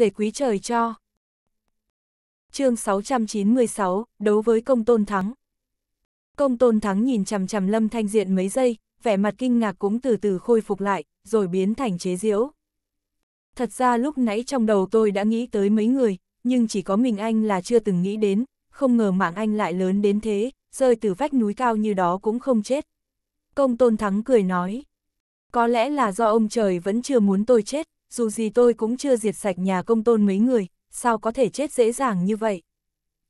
dề quý trời cho. chương 696, đấu với công tôn thắng. Công tôn thắng nhìn chằm chằm lâm thanh diện mấy giây, vẻ mặt kinh ngạc cũng từ từ khôi phục lại, rồi biến thành chế diễu. Thật ra lúc nãy trong đầu tôi đã nghĩ tới mấy người, nhưng chỉ có mình anh là chưa từng nghĩ đến, không ngờ mạng anh lại lớn đến thế, rơi từ vách núi cao như đó cũng không chết. Công tôn thắng cười nói, có lẽ là do ông trời vẫn chưa muốn tôi chết, dù gì tôi cũng chưa diệt sạch nhà công tôn mấy người, sao có thể chết dễ dàng như vậy?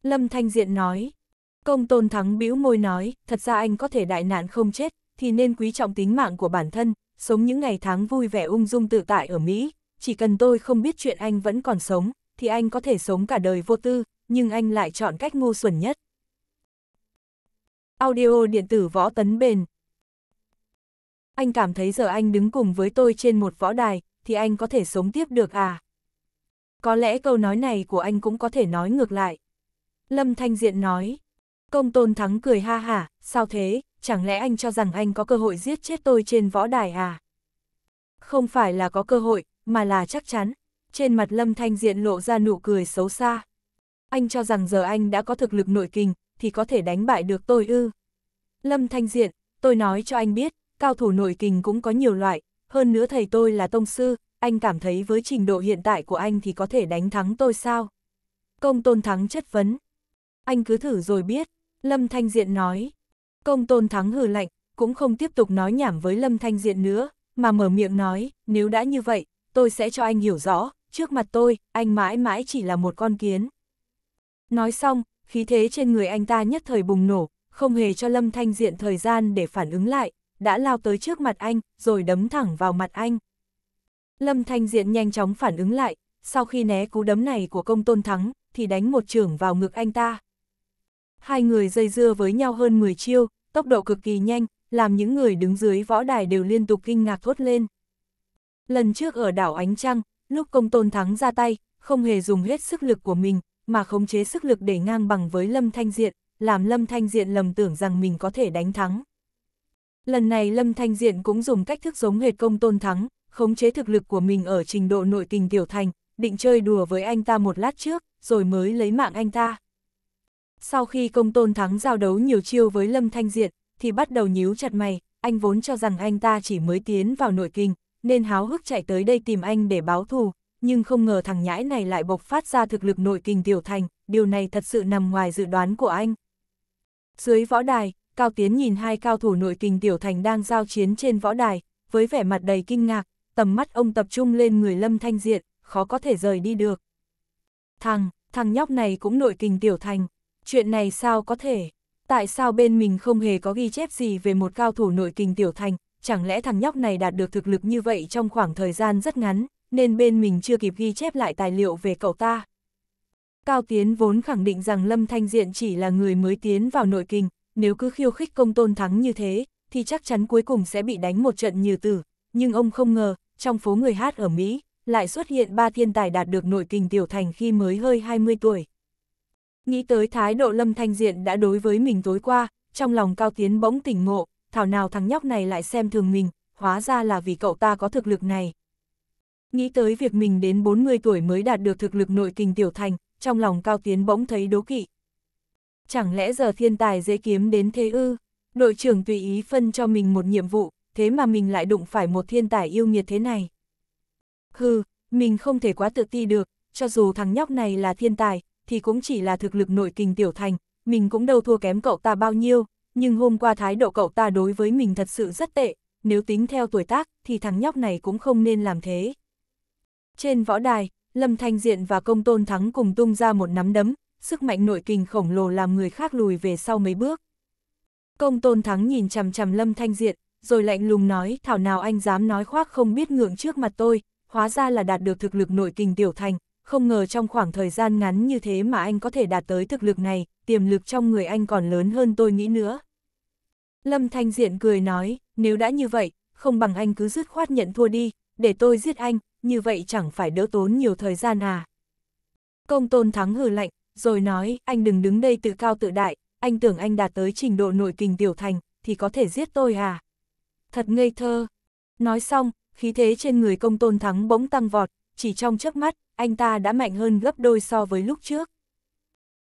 Lâm Thanh Diện nói, công tôn thắng bĩu môi nói, thật ra anh có thể đại nạn không chết, thì nên quý trọng tính mạng của bản thân, sống những ngày tháng vui vẻ ung dung tự tại ở Mỹ, chỉ cần tôi không biết chuyện anh vẫn còn sống, thì anh có thể sống cả đời vô tư, nhưng anh lại chọn cách ngu xuẩn nhất. Audio điện tử võ tấn bền Anh cảm thấy giờ anh đứng cùng với tôi trên một võ đài, thì anh có thể sống tiếp được à? Có lẽ câu nói này của anh cũng có thể nói ngược lại. Lâm Thanh Diện nói, công tôn thắng cười ha hả, sao thế, chẳng lẽ anh cho rằng anh có cơ hội giết chết tôi trên võ đài à? Không phải là có cơ hội, mà là chắc chắn. Trên mặt Lâm Thanh Diện lộ ra nụ cười xấu xa. Anh cho rằng giờ anh đã có thực lực nội kình, thì có thể đánh bại được tôi ư. Lâm Thanh Diện, tôi nói cho anh biết, cao thủ nội kình cũng có nhiều loại, hơn nữa thầy tôi là tông sư, anh cảm thấy với trình độ hiện tại của anh thì có thể đánh thắng tôi sao? Công tôn thắng chất vấn. Anh cứ thử rồi biết, Lâm Thanh Diện nói. Công tôn thắng hừ lạnh, cũng không tiếp tục nói nhảm với Lâm Thanh Diện nữa, mà mở miệng nói, nếu đã như vậy, tôi sẽ cho anh hiểu rõ, trước mặt tôi, anh mãi mãi chỉ là một con kiến. Nói xong, khí thế trên người anh ta nhất thời bùng nổ, không hề cho Lâm Thanh Diện thời gian để phản ứng lại, đã lao tới trước mặt anh, rồi đấm thẳng vào mặt anh. Lâm Thanh Diện nhanh chóng phản ứng lại, sau khi né cú đấm này của công tôn thắng, thì đánh một trưởng vào ngực anh ta. Hai người dây dưa với nhau hơn 10 chiêu, tốc độ cực kỳ nhanh, làm những người đứng dưới võ đài đều liên tục kinh ngạc thốt lên. Lần trước ở đảo Ánh Trăng, lúc công tôn thắng ra tay, không hề dùng hết sức lực của mình, mà khống chế sức lực để ngang bằng với Lâm Thanh Diện, làm Lâm Thanh Diện lầm tưởng rằng mình có thể đánh thắng. Lần này Lâm Thanh Diện cũng dùng cách thức giống hệt công tôn thắng, khống chế thực lực của mình ở trình độ nội tình tiểu thành, định chơi đùa với anh ta một lát trước, rồi mới lấy mạng anh ta. Sau khi công tôn thắng giao đấu nhiều chiêu với Lâm Thanh Diện, thì bắt đầu nhíu chặt mày, anh vốn cho rằng anh ta chỉ mới tiến vào nội kinh, nên háo hức chạy tới đây tìm anh để báo thù, nhưng không ngờ thằng nhãi này lại bộc phát ra thực lực nội kinh tiểu thành, điều này thật sự nằm ngoài dự đoán của anh. Dưới võ đài, Cao Tiến nhìn hai cao thủ nội kình tiểu thành đang giao chiến trên võ đài, với vẻ mặt đầy kinh ngạc, tầm mắt ông tập trung lên người Lâm Thanh Diện, khó có thể rời đi được. Thằng, thằng nhóc này cũng nội kình tiểu thành, chuyện này sao có thể? Tại sao bên mình không hề có ghi chép gì về một cao thủ nội kình tiểu thành, chẳng lẽ thằng nhóc này đạt được thực lực như vậy trong khoảng thời gian rất ngắn, nên bên mình chưa kịp ghi chép lại tài liệu về cậu ta. Cao Tiến vốn khẳng định rằng Lâm Thanh Diện chỉ là người mới tiến vào nội kình nếu cứ khiêu khích công tôn thắng như thế, thì chắc chắn cuối cùng sẽ bị đánh một trận như tử. Nhưng ông không ngờ, trong phố người hát ở Mỹ, lại xuất hiện ba thiên tài đạt được nội kình tiểu thành khi mới hơi 20 tuổi. Nghĩ tới thái độ lâm thanh diện đã đối với mình tối qua, trong lòng cao tiến bỗng tỉnh ngộ, thảo nào thằng nhóc này lại xem thường mình, hóa ra là vì cậu ta có thực lực này. Nghĩ tới việc mình đến 40 tuổi mới đạt được thực lực nội kình tiểu thành, trong lòng cao tiến bỗng thấy đố kỵ, chẳng lẽ giờ thiên tài dễ kiếm đến thế ư? Đội trưởng tùy ý phân cho mình một nhiệm vụ, thế mà mình lại đụng phải một thiên tài yêu nghiệt thế này. Hừ, mình không thể quá tự ti được, cho dù thằng nhóc này là thiên tài, thì cũng chỉ là thực lực nội kinh tiểu thành, mình cũng đâu thua kém cậu ta bao nhiêu, nhưng hôm qua thái độ cậu ta đối với mình thật sự rất tệ, nếu tính theo tuổi tác thì thằng nhóc này cũng không nên làm thế. Trên võ đài, Lâm Thanh Diện và Công Tôn Thắng cùng tung ra một nắm đấm, sức mạnh nội kình khổng lồ làm người khác lùi về sau mấy bước. Công tôn thắng nhìn chằm chằm lâm thanh diện, rồi lạnh lùng nói thảo nào anh dám nói khoác không biết ngượng trước mặt tôi, hóa ra là đạt được thực lực nội kình tiểu thành, không ngờ trong khoảng thời gian ngắn như thế mà anh có thể đạt tới thực lực này, tiềm lực trong người anh còn lớn hơn tôi nghĩ nữa. Lâm Thanh Diện cười nói, nếu đã như vậy, không bằng anh cứ dứt khoát nhận thua đi, để tôi giết anh, như vậy chẳng phải đỡ tốn nhiều thời gian à. Công tôn thắng hừ lạnh, rồi nói, anh đừng đứng đây tự cao tự đại, anh tưởng anh đạt tới trình độ nội kình tiểu thành, thì có thể giết tôi à? Thật ngây thơ. Nói xong, khí thế trên người công tôn thắng bỗng tăng vọt, chỉ trong chớp mắt, anh ta đã mạnh hơn gấp đôi so với lúc trước.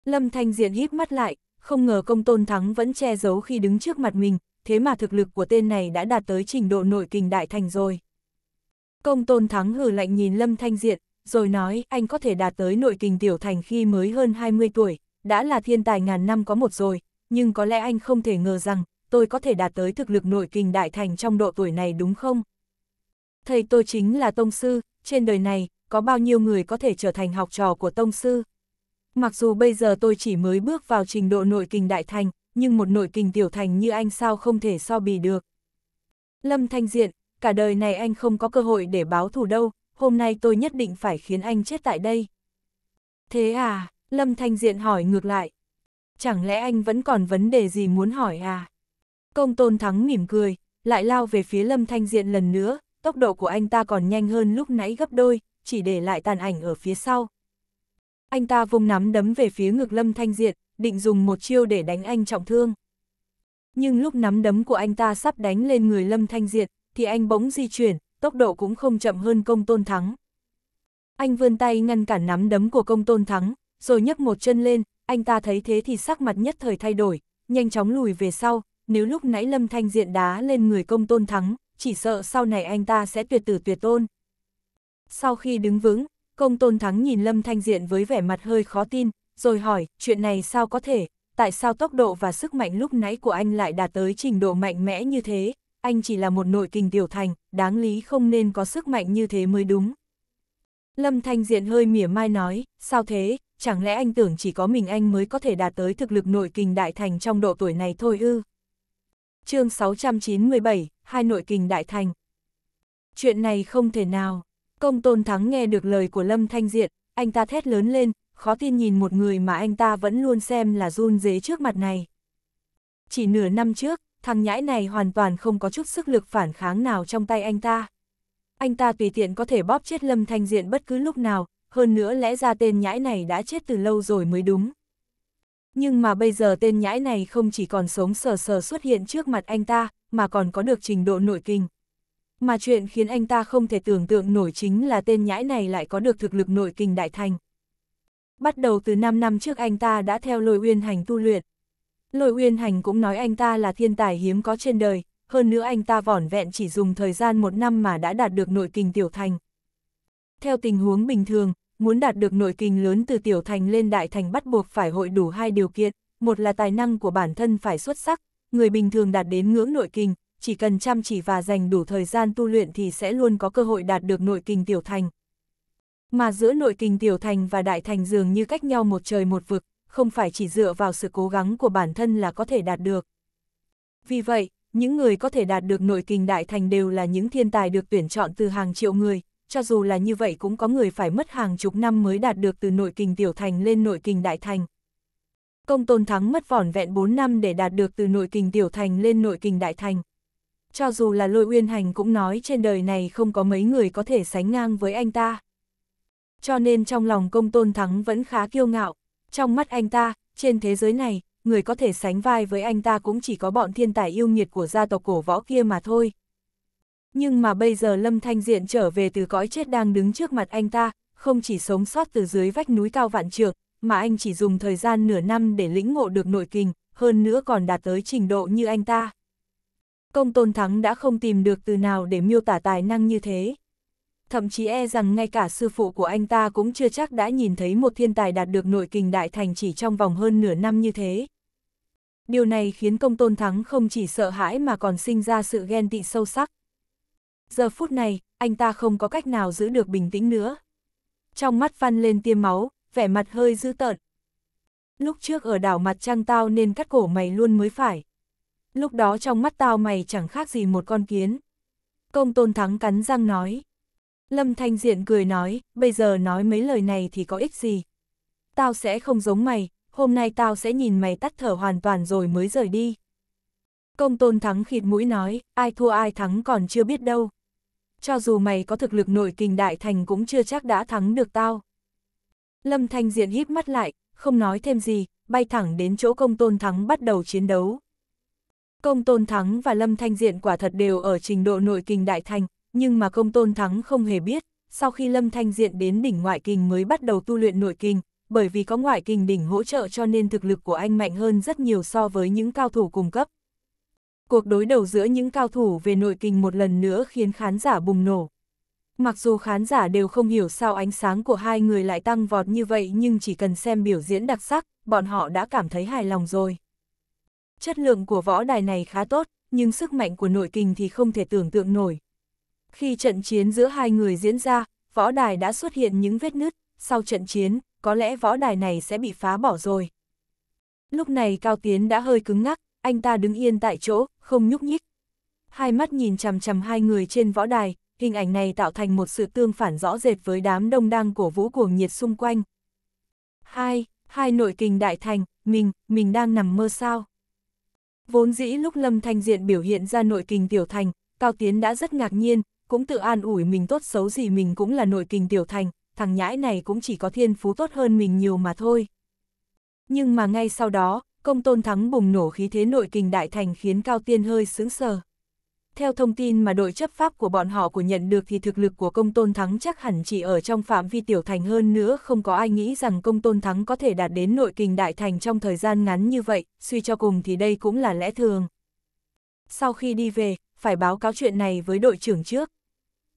Lâm Thanh Diện híp mắt lại, không ngờ công tôn thắng vẫn che giấu khi đứng trước mặt mình, thế mà thực lực của tên này đã đạt tới trình độ nội kình đại thành rồi. Công tôn thắng hừ lạnh nhìn Lâm Thanh Diện, rồi nói anh có thể đạt tới nội kình tiểu thành khi mới hơn 20 tuổi, đã là thiên tài ngàn năm có một rồi, nhưng có lẽ anh không thể ngờ rằng tôi có thể đạt tới thực lực nội kình đại thành trong độ tuổi này đúng không? Thầy tôi chính là tông sư, trên đời này có bao nhiêu người có thể trở thành học trò của tông sư? Mặc dù bây giờ tôi chỉ mới bước vào trình độ nội kình đại thành, nhưng một nội kình tiểu thành như anh sao không thể so bì được. Lâm Thanh Diện, cả đời này anh không có cơ hội để báo thù đâu, hôm nay tôi nhất định phải khiến anh chết tại đây. Thế à, Lâm Thanh Diện hỏi ngược lại. Chẳng lẽ anh vẫn còn vấn đề gì muốn hỏi à? Công tôn thắng mỉm cười, lại lao về phía Lâm Thanh Diện lần nữa, tốc độ của anh ta còn nhanh hơn lúc nãy gấp đôi, chỉ để lại tàn ảnh ở phía sau. Anh ta vung nắm đấm về phía ngực Lâm Thanh Diện, định dùng một chiêu để đánh anh trọng thương. Nhưng lúc nắm đấm của anh ta sắp đánh lên người Lâm Thanh Diện, thì anh bỗng di chuyển, tốc độ cũng không chậm hơn công tôn thắng. Anh vươn tay ngăn cản nắm đấm của công tôn thắng, rồi nhấc một chân lên, anh ta thấy thế thì sắc mặt nhất thời thay đổi, nhanh chóng lùi về sau, nếu lúc nãy Lâm Thanh Diện đá lên người công tôn thắng, chỉ sợ sau này anh ta sẽ tuyệt tử tuyệt tôn. Sau khi đứng vững, công tôn thắng nhìn Lâm Thanh Diện với vẻ mặt hơi khó tin, rồi hỏi, chuyện này sao có thể, tại sao tốc độ và sức mạnh lúc nãy của anh lại đạt tới trình độ mạnh mẽ như thế, anh chỉ là một nội kình tiểu thành, đáng lý không nên có sức mạnh như thế mới đúng. Lâm Thanh Diện hơi mỉa mai nói, sao thế, chẳng lẽ anh tưởng chỉ có mình anh mới có thể đạt tới thực lực nội kình đại thành trong độ tuổi này thôi ư? chương 697, hai nội kình đại thành. Chuyện này không thể nào. Công Tôn Thắng nghe được lời của Lâm Thanh Diện, anh ta thét lớn lên, khó tin nhìn một người mà anh ta vẫn luôn xem là run dế trước mặt này. Chỉ nửa năm trước, thằng nhãi này hoàn toàn không có chút sức lực phản kháng nào trong tay anh ta. Anh ta tùy tiện có thể bóp chết Lâm Thanh Diện bất cứ lúc nào, hơn nữa lẽ ra tên nhãi này đã chết từ lâu rồi mới đúng. Nhưng mà bây giờ tên nhãi này không chỉ còn sống sờ sờ xuất hiện trước mặt anh ta, mà còn có được trình độ nội kinh. Mà chuyện khiến anh ta không thể tưởng tượng nổi chính là tên nhãi này lại có được thực lực nội kinh đại thành. Bắt đầu từ 5 năm trước anh ta đã theo lôi uyên hành tu luyện, Lôi Uyên Hành cũng nói anh ta là thiên tài hiếm có trên đời, hơn nữa anh ta vỏn vẹn chỉ dùng thời gian một năm mà đã đạt được nội kinh tiểu thành. Theo tình huống bình thường, muốn đạt được nội kinh lớn từ tiểu thành lên đại thành bắt buộc phải hội đủ hai điều kiện, một là tài năng của bản thân phải xuất sắc, người bình thường đạt đến ngưỡng nội kinh chỉ cần chăm chỉ và dành đủ thời gian tu luyện thì sẽ luôn có cơ hội đạt được nội kinh tiểu thành. Mà giữa nội kinh tiểu thành và đại thành dường như cách nhau một trời một vực, không phải chỉ dựa vào sự cố gắng của bản thân là có thể đạt được. Vì vậy, những người có thể đạt được nội kình đại thành đều là những thiên tài được tuyển chọn từ hàng triệu người, cho dù là như vậy cũng có người phải mất hàng chục năm mới đạt được từ nội kình tiểu thành lên nội kình đại thành. Công tôn thắng mất vỏn vẹn 4 năm để đạt được từ nội kình tiểu thành lên nội kình đại thành. Cho dù là lôi uyên hành cũng nói trên đời này không có mấy người có thể sánh ngang với anh ta. Cho nên trong lòng công tôn thắng vẫn khá kiêu ngạo, trong mắt anh ta, trên thế giới này, người có thể sánh vai với anh ta cũng chỉ có bọn thiên tài yêu nghiệt của gia tộc cổ võ kia mà thôi. Nhưng mà bây giờ Lâm Thanh Diện trở về từ cõi chết đang đứng trước mặt anh ta, không chỉ sống sót từ dưới vách núi cao vạn trượng, mà anh chỉ dùng thời gian nửa năm để lĩnh ngộ được nội kình, hơn nữa còn đạt tới trình độ như anh ta. Công Tôn Thắng đã không tìm được từ nào để miêu tả tài năng như thế thậm chí e rằng ngay cả sư phụ của anh ta cũng chưa chắc đã nhìn thấy một thiên tài đạt được nội kình đại thành chỉ trong vòng hơn nửa năm như thế. Điều này khiến công tôn thắng không chỉ sợ hãi mà còn sinh ra sự ghen tị sâu sắc. Giờ phút này, anh ta không có cách nào giữ được bình tĩnh nữa. Trong mắt văn lên tiêm máu, vẻ mặt hơi dữ tợn. Lúc trước ở đảo mặt trăng tao nên cắt cổ mày luôn mới phải. Lúc đó trong mắt tao mày chẳng khác gì một con kiến. Công tôn thắng cắn răng nói. Lâm Thanh Diện cười nói, bây giờ nói mấy lời này thì có ích gì. Tao sẽ không giống mày, hôm nay tao sẽ nhìn mày tắt thở hoàn toàn rồi mới rời đi. Công tôn thắng khịt mũi nói, ai thua ai thắng còn chưa biết đâu. Cho dù mày có thực lực nội kình đại thành cũng chưa chắc đã thắng được tao. Lâm Thanh Diện híp mắt lại, không nói thêm gì, bay thẳng đến chỗ công tôn thắng bắt đầu chiến đấu. Công tôn thắng và Lâm Thanh Diện quả thật đều ở trình độ nội kình đại thành, nhưng mà công tôn thắng không hề biết, sau khi Lâm Thanh Diện đến đỉnh ngoại kinh mới bắt đầu tu luyện nội kinh, bởi vì có ngoại kinh đỉnh hỗ trợ cho nên thực lực của anh mạnh hơn rất nhiều so với những cao thủ cung cấp. Cuộc đối đầu giữa những cao thủ về nội kinh một lần nữa khiến khán giả bùng nổ. Mặc dù khán giả đều không hiểu sao ánh sáng của hai người lại tăng vọt như vậy nhưng chỉ cần xem biểu diễn đặc sắc, bọn họ đã cảm thấy hài lòng rồi. Chất lượng của võ đài này khá tốt, nhưng sức mạnh của nội kinh thì không thể tưởng tượng nổi, khi trận chiến giữa hai người diễn ra, võ đài đã xuất hiện những vết nứt, sau trận chiến, có lẽ võ đài này sẽ bị phá bỏ rồi. Lúc này Cao Tiến đã hơi cứng ngắc, anh ta đứng yên tại chỗ, không nhúc nhích. Hai mắt nhìn chằm chằm hai người trên võ đài, hình ảnh này tạo thành một sự tương phản rõ rệt với đám đông đang cổ vũ cuồng nhiệt xung quanh. Hai, hai nội kình đại thành, mình, mình đang nằm mơ sao. Vốn dĩ lúc Lâm Thanh Diện biểu hiện ra nội kình tiểu thành, Cao Tiến đã rất ngạc nhiên, cũng tự an ủi mình tốt xấu gì mình cũng là nội kinh tiểu thành, thằng nhãi này cũng chỉ có thiên phú tốt hơn mình nhiều mà thôi. Nhưng mà ngay sau đó, công tôn thắng bùng nổ khí thế nội kinh đại thành khiến Cao Tiên hơi sững sờ. Theo thông tin mà đội chấp pháp của bọn họ của nhận được thì thực lực của công tôn thắng chắc hẳn chỉ ở trong phạm vi tiểu thành hơn nữa không có ai nghĩ rằng công tôn thắng có thể đạt đến nội kinh đại thành trong thời gian ngắn như vậy, suy cho cùng thì đây cũng là lẽ thường. Sau khi đi về, phải báo cáo chuyện này với đội trưởng trước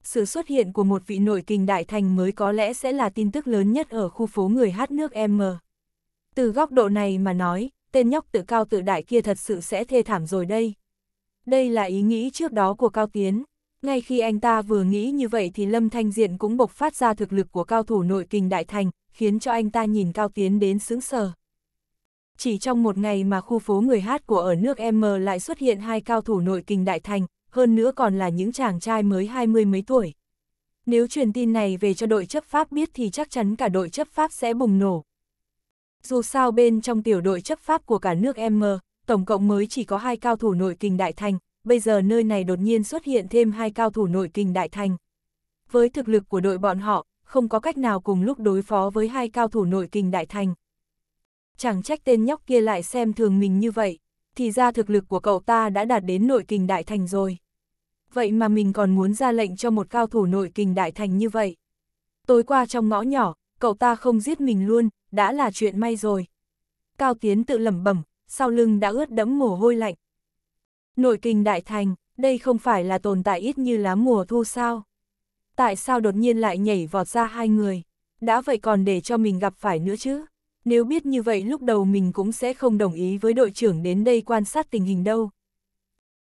sự xuất hiện của một vị nội kình đại thành mới có lẽ sẽ là tin tức lớn nhất ở khu phố người hát nước M. Từ góc độ này mà nói, tên nhóc tự cao tự đại kia thật sự sẽ thê thảm rồi đây. Đây là ý nghĩ trước đó của Cao Tiến. Ngay khi anh ta vừa nghĩ như vậy thì Lâm Thanh Diện cũng bộc phát ra thực lực của cao thủ nội kình đại thành, khiến cho anh ta nhìn Cao Tiến đến sướng sờ. Chỉ trong một ngày mà khu phố người hát của ở nước M lại xuất hiện hai cao thủ nội kình đại thành, hơn nữa còn là những chàng trai mới hai mươi mấy tuổi. Nếu truyền tin này về cho đội chấp pháp biết thì chắc chắn cả đội chấp pháp sẽ bùng nổ. Dù sao bên trong tiểu đội chấp pháp của cả nước M, tổng cộng mới chỉ có hai cao thủ nội kình đại thành, bây giờ nơi này đột nhiên xuất hiện thêm hai cao thủ nội kình đại thành. Với thực lực của đội bọn họ, không có cách nào cùng lúc đối phó với hai cao thủ nội kình đại thành. Chẳng trách tên nhóc kia lại xem thường mình như vậy, thì ra thực lực của cậu ta đã đạt đến nội kình đại thành rồi vậy mà mình còn muốn ra lệnh cho một cao thủ nội kình đại thành như vậy. Tối qua trong ngõ nhỏ, cậu ta không giết mình luôn, đã là chuyện may rồi. Cao Tiến tự lẩm bẩm, sau lưng đã ướt đẫm mồ hôi lạnh. Nội kình đại thành, đây không phải là tồn tại ít như lá mùa thu sao? Tại sao đột nhiên lại nhảy vọt ra hai người? Đã vậy còn để cho mình gặp phải nữa chứ? Nếu biết như vậy lúc đầu mình cũng sẽ không đồng ý với đội trưởng đến đây quan sát tình hình đâu.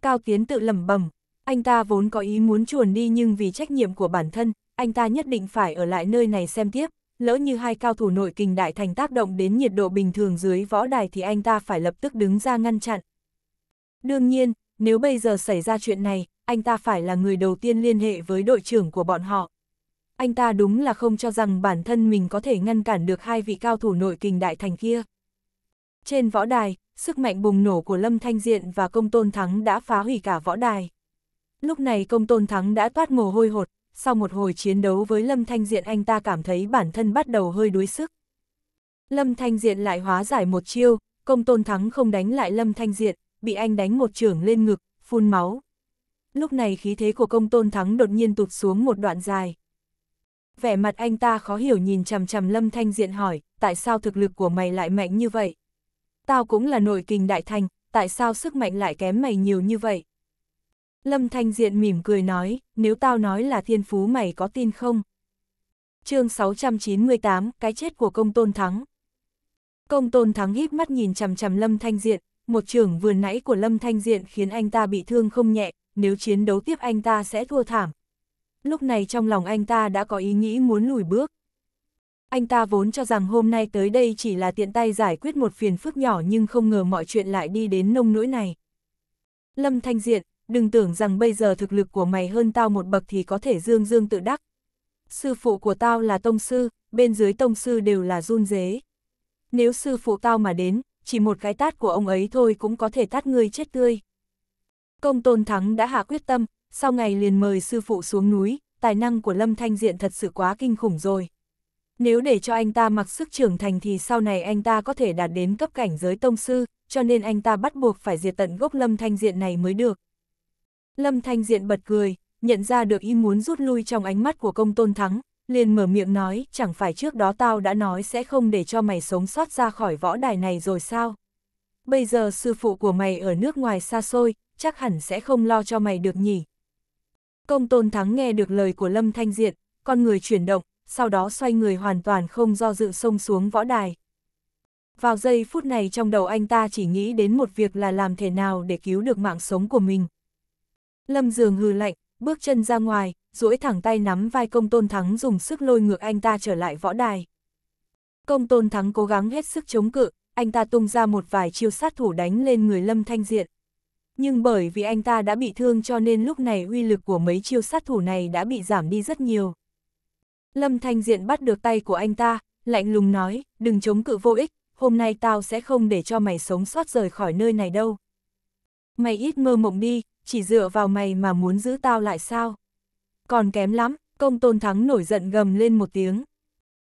Cao Tiến tự lẩm bẩm, anh ta vốn có ý muốn chuồn đi nhưng vì trách nhiệm của bản thân, anh ta nhất định phải ở lại nơi này xem tiếp, lỡ như hai cao thủ nội kình đại thành tác động đến nhiệt độ bình thường dưới võ đài thì anh ta phải lập tức đứng ra ngăn chặn. Đương nhiên, nếu bây giờ xảy ra chuyện này, anh ta phải là người đầu tiên liên hệ với đội trưởng của bọn họ. Anh ta đúng là không cho rằng bản thân mình có thể ngăn cản được hai vị cao thủ nội kình đại thành kia. Trên võ đài, sức mạnh bùng nổ của Lâm Thanh Diện và Công Tôn Thắng đã phá hủy cả võ đài. Lúc này công tôn thắng đã toát mồ hôi hột, sau một hồi chiến đấu với Lâm Thanh Diện anh ta cảm thấy bản thân bắt đầu hơi đuối sức. Lâm Thanh Diện lại hóa giải một chiêu, công tôn thắng không đánh lại Lâm Thanh Diện, bị anh đánh một trưởng lên ngực, phun máu. Lúc này khí thế của công tôn thắng đột nhiên tụt xuống một đoạn dài. Vẻ mặt anh ta khó hiểu nhìn chằm chằm Lâm Thanh Diện hỏi, tại sao thực lực của mày lại mạnh như vậy? Tao cũng là nội kình đại thành, tại sao sức mạnh lại kém mày nhiều như vậy? Lâm Thanh Diện mỉm cười nói, nếu tao nói là thiên phú mày có tin không? chương 698, cái chết của công tôn thắng. Công tôn thắng híp mắt nhìn chằm chằm Lâm Thanh Diện, một trưởng vừa nãy của Lâm Thanh Diện khiến anh ta bị thương không nhẹ, nếu chiến đấu tiếp anh ta sẽ thua thảm. Lúc này trong lòng anh ta đã có ý nghĩ muốn lùi bước. Anh ta vốn cho rằng hôm nay tới đây chỉ là tiện tay giải quyết một phiền phức nhỏ nhưng không ngờ mọi chuyện lại đi đến nông nỗi này. Lâm Thanh Diện, đừng tưởng rằng bây giờ thực lực của mày hơn tao một bậc thì có thể dương dương tự đắc. Sư phụ của tao là tông sư, bên dưới tông sư đều là run dế. Nếu sư phụ tao mà đến, chỉ một cái tát của ông ấy thôi cũng có thể tát ngươi chết tươi. Công tôn thắng đã hạ quyết tâm, sau ngày liền mời sư phụ xuống núi, tài năng của Lâm Thanh Diện thật sự quá kinh khủng rồi. Nếu để cho anh ta mặc sức trưởng thành thì sau này anh ta có thể đạt đến cấp cảnh giới tông sư, cho nên anh ta bắt buộc phải diệt tận gốc Lâm Thanh Diện này mới được. Lâm Thanh Diện bật cười, nhận ra được ý muốn rút lui trong ánh mắt của công tôn thắng, liền mở miệng nói, chẳng phải trước đó tao đã nói sẽ không để cho mày sống sót ra khỏi võ đài này rồi sao? Bây giờ sư phụ của mày ở nước ngoài xa xôi, chắc hẳn sẽ không lo cho mày được nhỉ? Công tôn thắng nghe được lời của Lâm Thanh Diện, con người chuyển động, sau đó xoay người hoàn toàn không do dự xông xuống võ đài. Vào giây phút này trong đầu anh ta chỉ nghĩ đến một việc là làm thế nào để cứu được mạng sống của mình. Lâm Dường hừ lạnh, bước chân ra ngoài, duỗi thẳng tay nắm vai công tôn thắng dùng sức lôi ngược anh ta trở lại võ đài. Công tôn thắng cố gắng hết sức chống cự, anh ta tung ra một vài chiêu sát thủ đánh lên người Lâm Thanh Diện. Nhưng bởi vì anh ta đã bị thương cho nên lúc này uy lực của mấy chiêu sát thủ này đã bị giảm đi rất nhiều. Lâm Thanh Diện bắt được tay của anh ta, lạnh lùng nói, đừng chống cự vô ích, hôm nay tao sẽ không để cho mày sống sót rời khỏi nơi này đâu. Mày ít mơ mộng đi, chỉ dựa vào mày mà muốn giữ tao lại sao? Còn kém lắm, công tôn thắng nổi giận gầm lên một tiếng.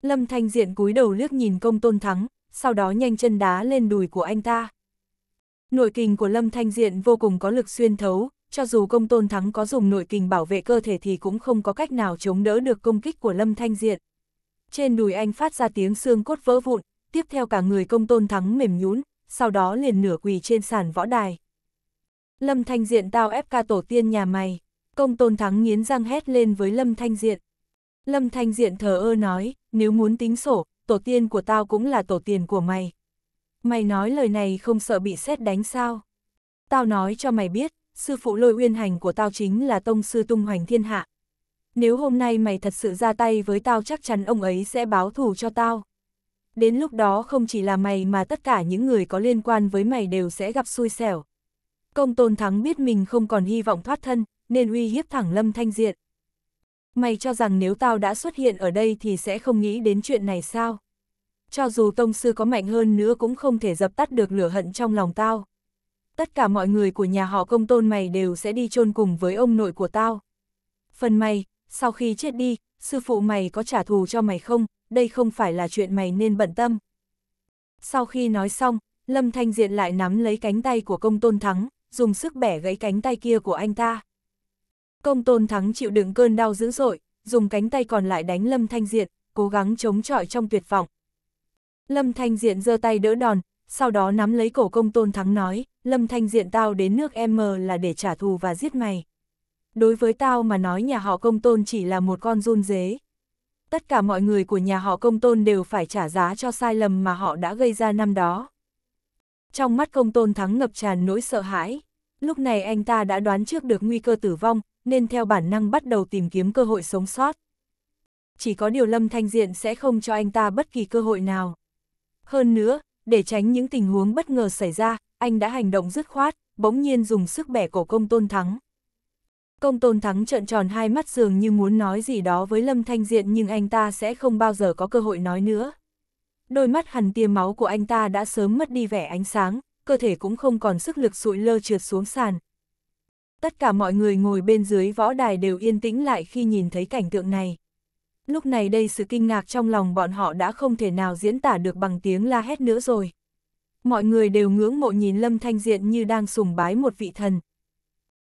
Lâm Thanh Diện cúi đầu liếc nhìn công tôn thắng, sau đó nhanh chân đá lên đùi của anh ta. Nội kình của Lâm Thanh Diện vô cùng có lực xuyên thấu, cho dù công tôn thắng có dùng nội kình bảo vệ cơ thể thì cũng không có cách nào chống đỡ được công kích của Lâm Thanh Diện. Trên đùi anh phát ra tiếng xương cốt vỡ vụn, tiếp theo cả người công tôn thắng mềm nhũn, sau đó liền nửa quỳ trên sàn võ đài. Lâm Thanh Diện tao ép ca tổ tiên nhà mày. Công tôn thắng nghiến răng hét lên với Lâm Thanh Diện. Lâm Thanh Diện thờ ơ nói, nếu muốn tính sổ, tổ tiên của tao cũng là tổ tiền của mày. Mày nói lời này không sợ bị xét đánh sao? Tao nói cho mày biết, sư phụ lôi uyên hành của tao chính là tông sư tung hoành thiên hạ. Nếu hôm nay mày thật sự ra tay với tao chắc chắn ông ấy sẽ báo thù cho tao. Đến lúc đó không chỉ là mày mà tất cả những người có liên quan với mày đều sẽ gặp xui xẻo. Công tôn thắng biết mình không còn hy vọng thoát thân, nên uy hiếp thẳng lâm thanh diện. Mày cho rằng nếu tao đã xuất hiện ở đây thì sẽ không nghĩ đến chuyện này sao? Cho dù tông sư có mạnh hơn nữa cũng không thể dập tắt được lửa hận trong lòng tao. Tất cả mọi người của nhà họ công tôn mày đều sẽ đi chôn cùng với ông nội của tao. Phần mày, sau khi chết đi, sư phụ mày có trả thù cho mày không, đây không phải là chuyện mày nên bận tâm. Sau khi nói xong, Lâm Thanh Diện lại nắm lấy cánh tay của công tôn thắng, dùng sức bẻ gãy cánh tay kia của anh ta. Công tôn thắng chịu đựng cơn đau dữ dội, dùng cánh tay còn lại đánh Lâm Thanh Diện, cố gắng chống chọi trong tuyệt vọng. Lâm Thanh Diện giơ tay đỡ đòn, sau đó nắm lấy cổ công tôn thắng nói, Lâm Thanh Diện tao đến nước em mờ là để trả thù và giết mày. Đối với tao mà nói nhà họ công tôn chỉ là một con run dế. Tất cả mọi người của nhà họ công tôn đều phải trả giá cho sai lầm mà họ đã gây ra năm đó trong mắt công tôn thắng ngập tràn nỗi sợ hãi. Lúc này anh ta đã đoán trước được nguy cơ tử vong, nên theo bản năng bắt đầu tìm kiếm cơ hội sống sót. Chỉ có điều Lâm Thanh Diện sẽ không cho anh ta bất kỳ cơ hội nào. Hơn nữa, để tránh những tình huống bất ngờ xảy ra, anh đã hành động dứt khoát, bỗng nhiên dùng sức bẻ cổ công tôn thắng. Công tôn thắng trợn tròn hai mắt dường như muốn nói gì đó với Lâm Thanh Diện nhưng anh ta sẽ không bao giờ có cơ hội nói nữa đôi mắt hằn tia máu của anh ta đã sớm mất đi vẻ ánh sáng, cơ thể cũng không còn sức lực sụi lơ trượt xuống sàn. Tất cả mọi người ngồi bên dưới võ đài đều yên tĩnh lại khi nhìn thấy cảnh tượng này. Lúc này đây sự kinh ngạc trong lòng bọn họ đã không thể nào diễn tả được bằng tiếng la hét nữa rồi. Mọi người đều ngưỡng mộ nhìn Lâm Thanh Diện như đang sùng bái một vị thần.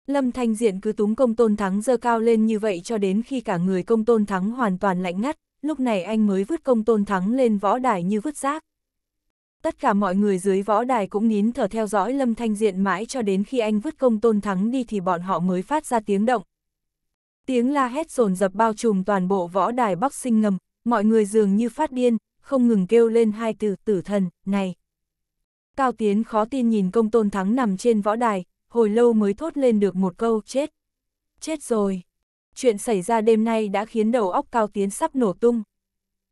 Lâm Thanh Diện cứ túng công tôn thắng dơ cao lên như vậy cho đến khi cả người công tôn thắng hoàn toàn lạnh ngắt, lúc này anh mới vứt công tôn thắng lên võ đài như vứt rác. Tất cả mọi người dưới võ đài cũng nín thở theo dõi Lâm Thanh Diện mãi cho đến khi anh vứt công tôn thắng đi thì bọn họ mới phát ra tiếng động. Tiếng la hét rồn dập bao trùm toàn bộ võ đài bắc sinh ngầm, mọi người dường như phát điên, không ngừng kêu lên hai từ tử thần, này. Cao Tiến khó tin nhìn công tôn thắng nằm trên võ đài, hồi lâu mới thốt lên được một câu chết. Chết rồi. Chuyện xảy ra đêm nay đã khiến đầu óc Cao Tiến sắp nổ tung.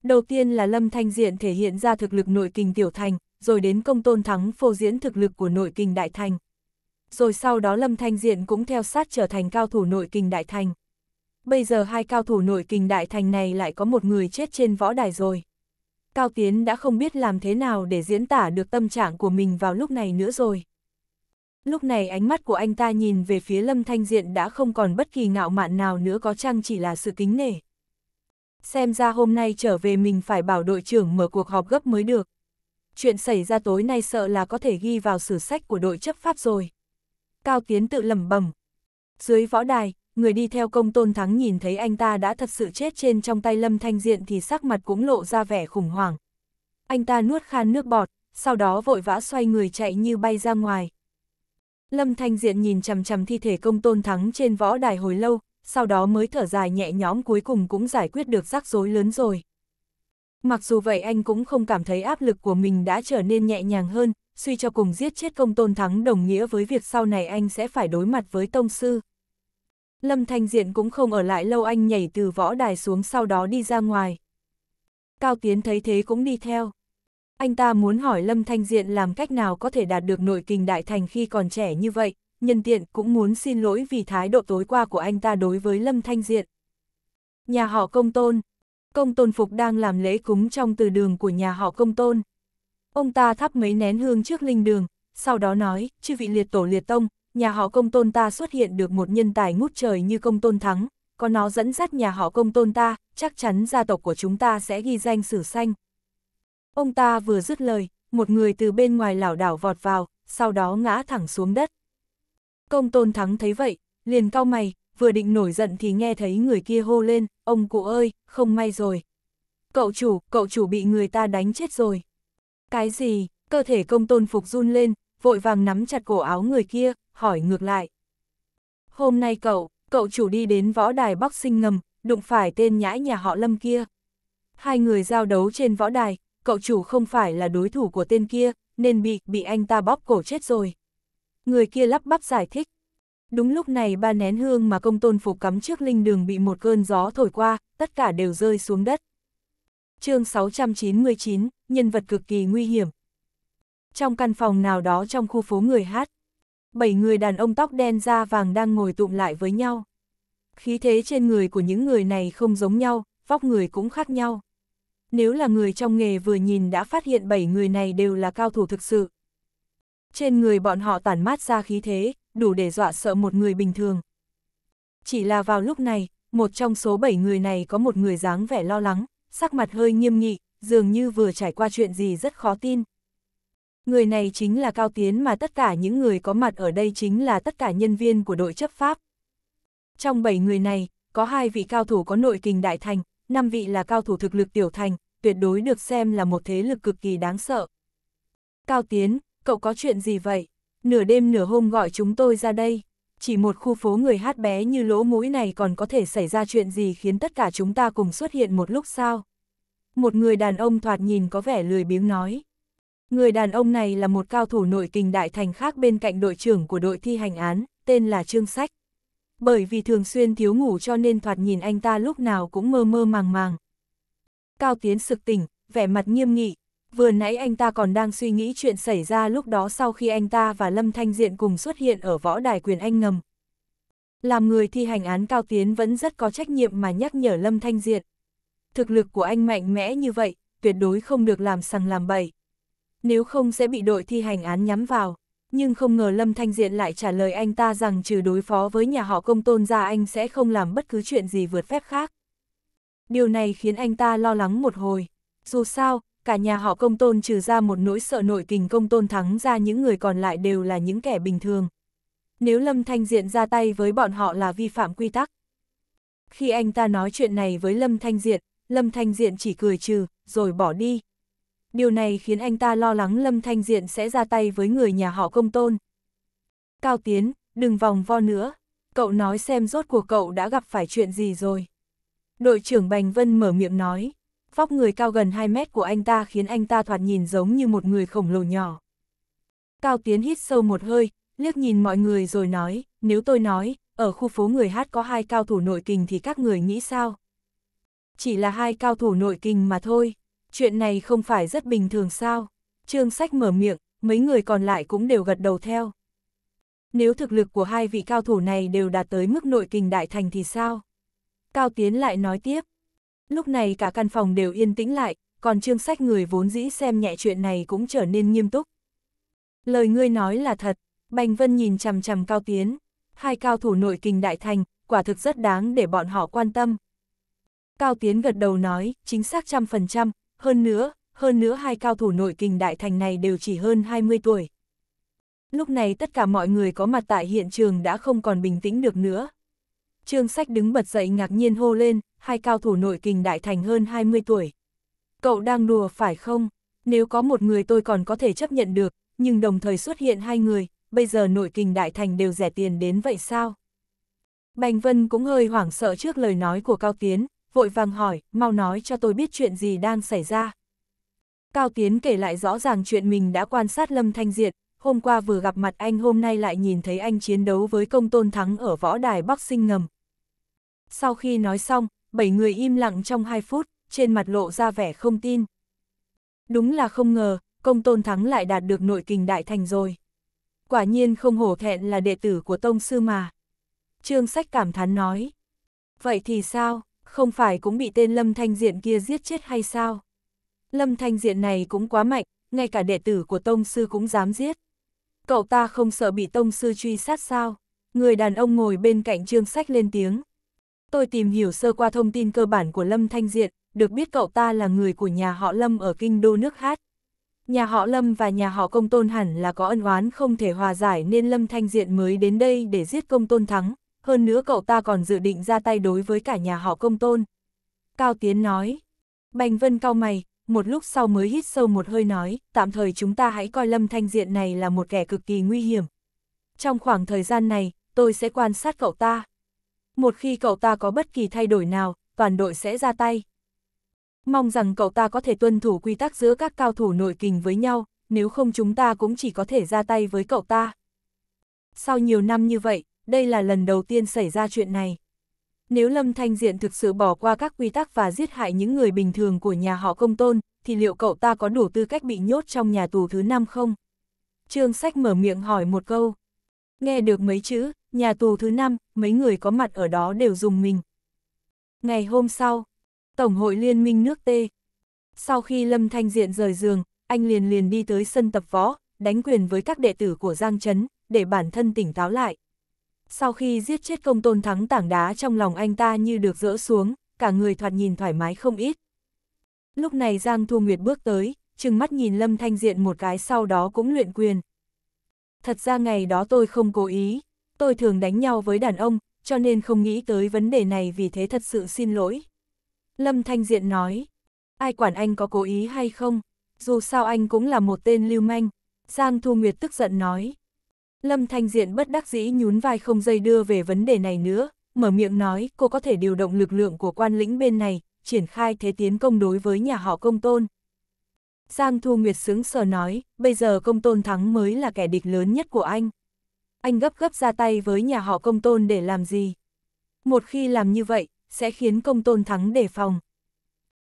Đầu tiên là Lâm Thanh Diện thể hiện ra thực lực nội kình tiểu thành, rồi đến công tôn thắng phô diễn thực lực của nội kình đại thành. Rồi sau đó Lâm Thanh Diện cũng theo sát trở thành cao thủ nội kình đại thành. Bây giờ hai cao thủ nội kình đại thành này lại có một người chết trên võ đài rồi. Cao Tiến đã không biết làm thế nào để diễn tả được tâm trạng của mình vào lúc này nữa rồi. Lúc này ánh mắt của anh ta nhìn về phía Lâm Thanh Diện đã không còn bất kỳ ngạo mạn nào nữa có chăng chỉ là sự kính nể. Xem ra hôm nay trở về mình phải bảo đội trưởng mở cuộc họp gấp mới được. Chuyện xảy ra tối nay sợ là có thể ghi vào sử sách của đội chấp pháp rồi. Cao Tiến tự lẩm bẩm. Dưới võ đài, người đi theo công tôn thắng nhìn thấy anh ta đã thật sự chết trên trong tay Lâm Thanh Diện thì sắc mặt cũng lộ ra vẻ khủng hoảng. Anh ta nuốt khan nước bọt, sau đó vội vã xoay người chạy như bay ra ngoài. Lâm Thanh Diện nhìn chằm chằm thi thể công tôn thắng trên võ đài hồi lâu, sau đó mới thở dài nhẹ nhõm cuối cùng cũng giải quyết được rắc rối lớn rồi. Mặc dù vậy anh cũng không cảm thấy áp lực của mình đã trở nên nhẹ nhàng hơn, suy cho cùng giết chết công tôn thắng đồng nghĩa với việc sau này anh sẽ phải đối mặt với tông sư. Lâm Thanh Diện cũng không ở lại lâu anh nhảy từ võ đài xuống sau đó đi ra ngoài. Cao Tiến thấy thế cũng đi theo. Anh ta muốn hỏi Lâm Thanh Diện làm cách nào có thể đạt được nội kình đại thành khi còn trẻ như vậy, nhân tiện cũng muốn xin lỗi vì thái độ tối qua của anh ta đối với Lâm Thanh Diện. Nhà họ Công Tôn Công Tôn Phục đang làm lễ cúng trong từ đường của nhà họ Công Tôn. Ông ta thắp mấy nén hương trước linh đường, sau đó nói, chư vị liệt tổ liệt tông, nhà họ Công Tôn ta xuất hiện được một nhân tài ngút trời như Công Tôn Thắng, có nó dẫn dắt nhà họ Công Tôn ta, chắc chắn gia tộc của chúng ta sẽ ghi danh sử xanh. Ông ta vừa dứt lời, một người từ bên ngoài lảo đảo vọt vào, sau đó ngã thẳng xuống đất. Công tôn thắng thấy vậy, liền cau mày, vừa định nổi giận thì nghe thấy người kia hô lên, ông cụ ơi, không may rồi. Cậu chủ, cậu chủ bị người ta đánh chết rồi. Cái gì, cơ thể công tôn phục run lên, vội vàng nắm chặt cổ áo người kia, hỏi ngược lại. Hôm nay cậu, cậu chủ đi đến võ đài boxing ngầm, đụng phải tên nhãi nhà họ lâm kia. Hai người giao đấu trên võ đài, cậu chủ không phải là đối thủ của tên kia, nên bị, bị anh ta bóp cổ chết rồi. Người kia lắp bắp giải thích. Đúng lúc này ba nén hương mà công tôn phục cắm trước linh đường bị một cơn gió thổi qua, tất cả đều rơi xuống đất. chương 699, nhân vật cực kỳ nguy hiểm. Trong căn phòng nào đó trong khu phố người hát, bảy người đàn ông tóc đen da vàng đang ngồi tụm lại với nhau. Khí thế trên người của những người này không giống nhau, vóc người cũng khác nhau nếu là người trong nghề vừa nhìn đã phát hiện 7 người này đều là cao thủ thực sự. Trên người bọn họ tản mát ra khí thế, đủ để dọa sợ một người bình thường. Chỉ là vào lúc này, một trong số 7 người này có một người dáng vẻ lo lắng, sắc mặt hơi nghiêm nghị, dường như vừa trải qua chuyện gì rất khó tin. Người này chính là Cao Tiến mà tất cả những người có mặt ở đây chính là tất cả nhân viên của đội chấp pháp. Trong 7 người này, có hai vị cao thủ có nội kình đại thành, năm vị là cao thủ thực lực tiểu thành, tuyệt đối được xem là một thế lực cực kỳ đáng sợ. Cao Tiến, cậu có chuyện gì vậy? Nửa đêm nửa hôm gọi chúng tôi ra đây. Chỉ một khu phố người hát bé như lỗ mũi này còn có thể xảy ra chuyện gì khiến tất cả chúng ta cùng xuất hiện một lúc sao? Một người đàn ông thoạt nhìn có vẻ lười biếng nói. Người đàn ông này là một cao thủ nội kình đại thành khác bên cạnh đội trưởng của đội thi hành án, tên là Trương Sách bởi vì thường xuyên thiếu ngủ cho nên thoạt nhìn anh ta lúc nào cũng mơ mơ màng màng. Cao Tiến sực tỉnh, vẻ mặt nghiêm nghị, vừa nãy anh ta còn đang suy nghĩ chuyện xảy ra lúc đó sau khi anh ta và Lâm Thanh Diện cùng xuất hiện ở võ đài quyền anh ngầm. Làm người thi hành án Cao Tiến vẫn rất có trách nhiệm mà nhắc nhở Lâm Thanh Diện. Thực lực của anh mạnh mẽ như vậy, tuyệt đối không được làm sằng làm bậy. Nếu không sẽ bị đội thi hành án nhắm vào nhưng không ngờ Lâm Thanh Diện lại trả lời anh ta rằng trừ đối phó với nhà họ công tôn ra anh sẽ không làm bất cứ chuyện gì vượt phép khác. Điều này khiến anh ta lo lắng một hồi. Dù sao, cả nhà họ công tôn trừ ra một nỗi sợ nội kình công tôn thắng ra những người còn lại đều là những kẻ bình thường. Nếu Lâm Thanh Diện ra tay với bọn họ là vi phạm quy tắc. Khi anh ta nói chuyện này với Lâm Thanh Diện, Lâm Thanh Diện chỉ cười trừ, rồi bỏ đi điều này khiến anh ta lo lắng Lâm Thanh Diện sẽ ra tay với người nhà họ công tôn. Cao Tiến, đừng vòng vo nữa, cậu nói xem rốt của cậu đã gặp phải chuyện gì rồi. Đội trưởng Bành Vân mở miệng nói, vóc người cao gần 2 mét của anh ta khiến anh ta thoạt nhìn giống như một người khổng lồ nhỏ. Cao Tiến hít sâu một hơi, liếc nhìn mọi người rồi nói, nếu tôi nói, ở khu phố người hát có hai cao thủ nội kinh thì các người nghĩ sao? Chỉ là hai cao thủ nội kinh mà thôi. Chuyện này không phải rất bình thường sao? Trương sách mở miệng, mấy người còn lại cũng đều gật đầu theo. Nếu thực lực của hai vị cao thủ này đều đạt tới mức nội kình đại thành thì sao? Cao Tiến lại nói tiếp. Lúc này cả căn phòng đều yên tĩnh lại, còn trương sách người vốn dĩ xem nhẹ chuyện này cũng trở nên nghiêm túc. Lời ngươi nói là thật, Bành Vân nhìn chằm chằm Cao Tiến, hai cao thủ nội kình đại thành, quả thực rất đáng để bọn họ quan tâm. Cao Tiến gật đầu nói, chính xác trăm phần trăm, hơn nữa, hơn nữa hai cao thủ nội kình đại thành này đều chỉ hơn 20 tuổi. Lúc này tất cả mọi người có mặt tại hiện trường đã không còn bình tĩnh được nữa. Trương Sách đứng bật dậy ngạc nhiên hô lên, hai cao thủ nội kình đại thành hơn 20 tuổi. Cậu đang đùa phải không? Nếu có một người tôi còn có thể chấp nhận được, nhưng đồng thời xuất hiện hai người, bây giờ nội kình đại thành đều rẻ tiền đến vậy sao? Bành Vân cũng hơi hoảng sợ trước lời nói của Cao Tiến, vội vàng hỏi, mau nói cho tôi biết chuyện gì đang xảy ra. Cao Tiến kể lại rõ ràng chuyện mình đã quan sát Lâm Thanh Diệt, hôm qua vừa gặp mặt anh hôm nay lại nhìn thấy anh chiến đấu với công tôn thắng ở võ đài Bắc Sinh ngầm. Sau khi nói xong, bảy người im lặng trong 2 phút, trên mặt lộ ra vẻ không tin. Đúng là không ngờ, công tôn thắng lại đạt được nội kình đại thành rồi. Quả nhiên không hổ thẹn là đệ tử của tông sư mà. Trương Sách cảm thán nói. Vậy thì sao? không phải cũng bị tên Lâm Thanh Diện kia giết chết hay sao? Lâm Thanh Diện này cũng quá mạnh, ngay cả đệ tử của Tông Sư cũng dám giết. Cậu ta không sợ bị Tông Sư truy sát sao? Người đàn ông ngồi bên cạnh trương sách lên tiếng. Tôi tìm hiểu sơ qua thông tin cơ bản của Lâm Thanh Diện, được biết cậu ta là người của nhà họ Lâm ở kinh đô nước Hát. Nhà họ Lâm và nhà họ Công Tôn hẳn là có ân oán không thể hòa giải nên Lâm Thanh Diện mới đến đây để giết Công Tôn Thắng, hơn nữa cậu ta còn dự định ra tay đối với cả nhà họ công tôn. Cao Tiến nói, Bành Vân cao mày, một lúc sau mới hít sâu một hơi nói, tạm thời chúng ta hãy coi Lâm Thanh Diện này là một kẻ cực kỳ nguy hiểm. Trong khoảng thời gian này, tôi sẽ quan sát cậu ta. Một khi cậu ta có bất kỳ thay đổi nào, toàn đội sẽ ra tay. Mong rằng cậu ta có thể tuân thủ quy tắc giữa các cao thủ nội kình với nhau, nếu không chúng ta cũng chỉ có thể ra tay với cậu ta. Sau nhiều năm như vậy, đây là lần đầu tiên xảy ra chuyện này. Nếu Lâm Thanh Diện thực sự bỏ qua các quy tắc và giết hại những người bình thường của nhà họ công tôn, thì liệu cậu ta có đủ tư cách bị nhốt trong nhà tù thứ năm không? Trương Sách mở miệng hỏi một câu. Nghe được mấy chữ, nhà tù thứ năm, mấy người có mặt ở đó đều dùng mình. Ngày hôm sau, Tổng hội Liên minh nước T. Sau khi Lâm Thanh Diện rời giường, anh liền liền đi tới sân tập võ, đánh quyền với các đệ tử của Giang Trấn, để bản thân tỉnh táo lại. Sau khi giết chết công tôn thắng tảng đá trong lòng anh ta như được dỡ xuống, cả người thoạt nhìn thoải mái không ít. Lúc này Giang Thu Nguyệt bước tới, chừng mắt nhìn Lâm Thanh Diện một cái sau đó cũng luyện quyền. Thật ra ngày đó tôi không cố ý, tôi thường đánh nhau với đàn ông, cho nên không nghĩ tới vấn đề này vì thế thật sự xin lỗi. Lâm Thanh Diện nói, ai quản anh có cố ý hay không, dù sao anh cũng là một tên lưu manh. Giang Thu Nguyệt tức giận nói, Lâm Thanh Diện bất đắc dĩ nhún vai không dây đưa về vấn đề này nữa, mở miệng nói cô có thể điều động lực lượng của quan lĩnh bên này, triển khai thế tiến công đối với nhà họ công tôn. Giang Thu Nguyệt sướng sờ nói, bây giờ công tôn thắng mới là kẻ địch lớn nhất của anh. Anh gấp gấp ra tay với nhà họ công tôn để làm gì? Một khi làm như vậy, sẽ khiến công tôn thắng đề phòng.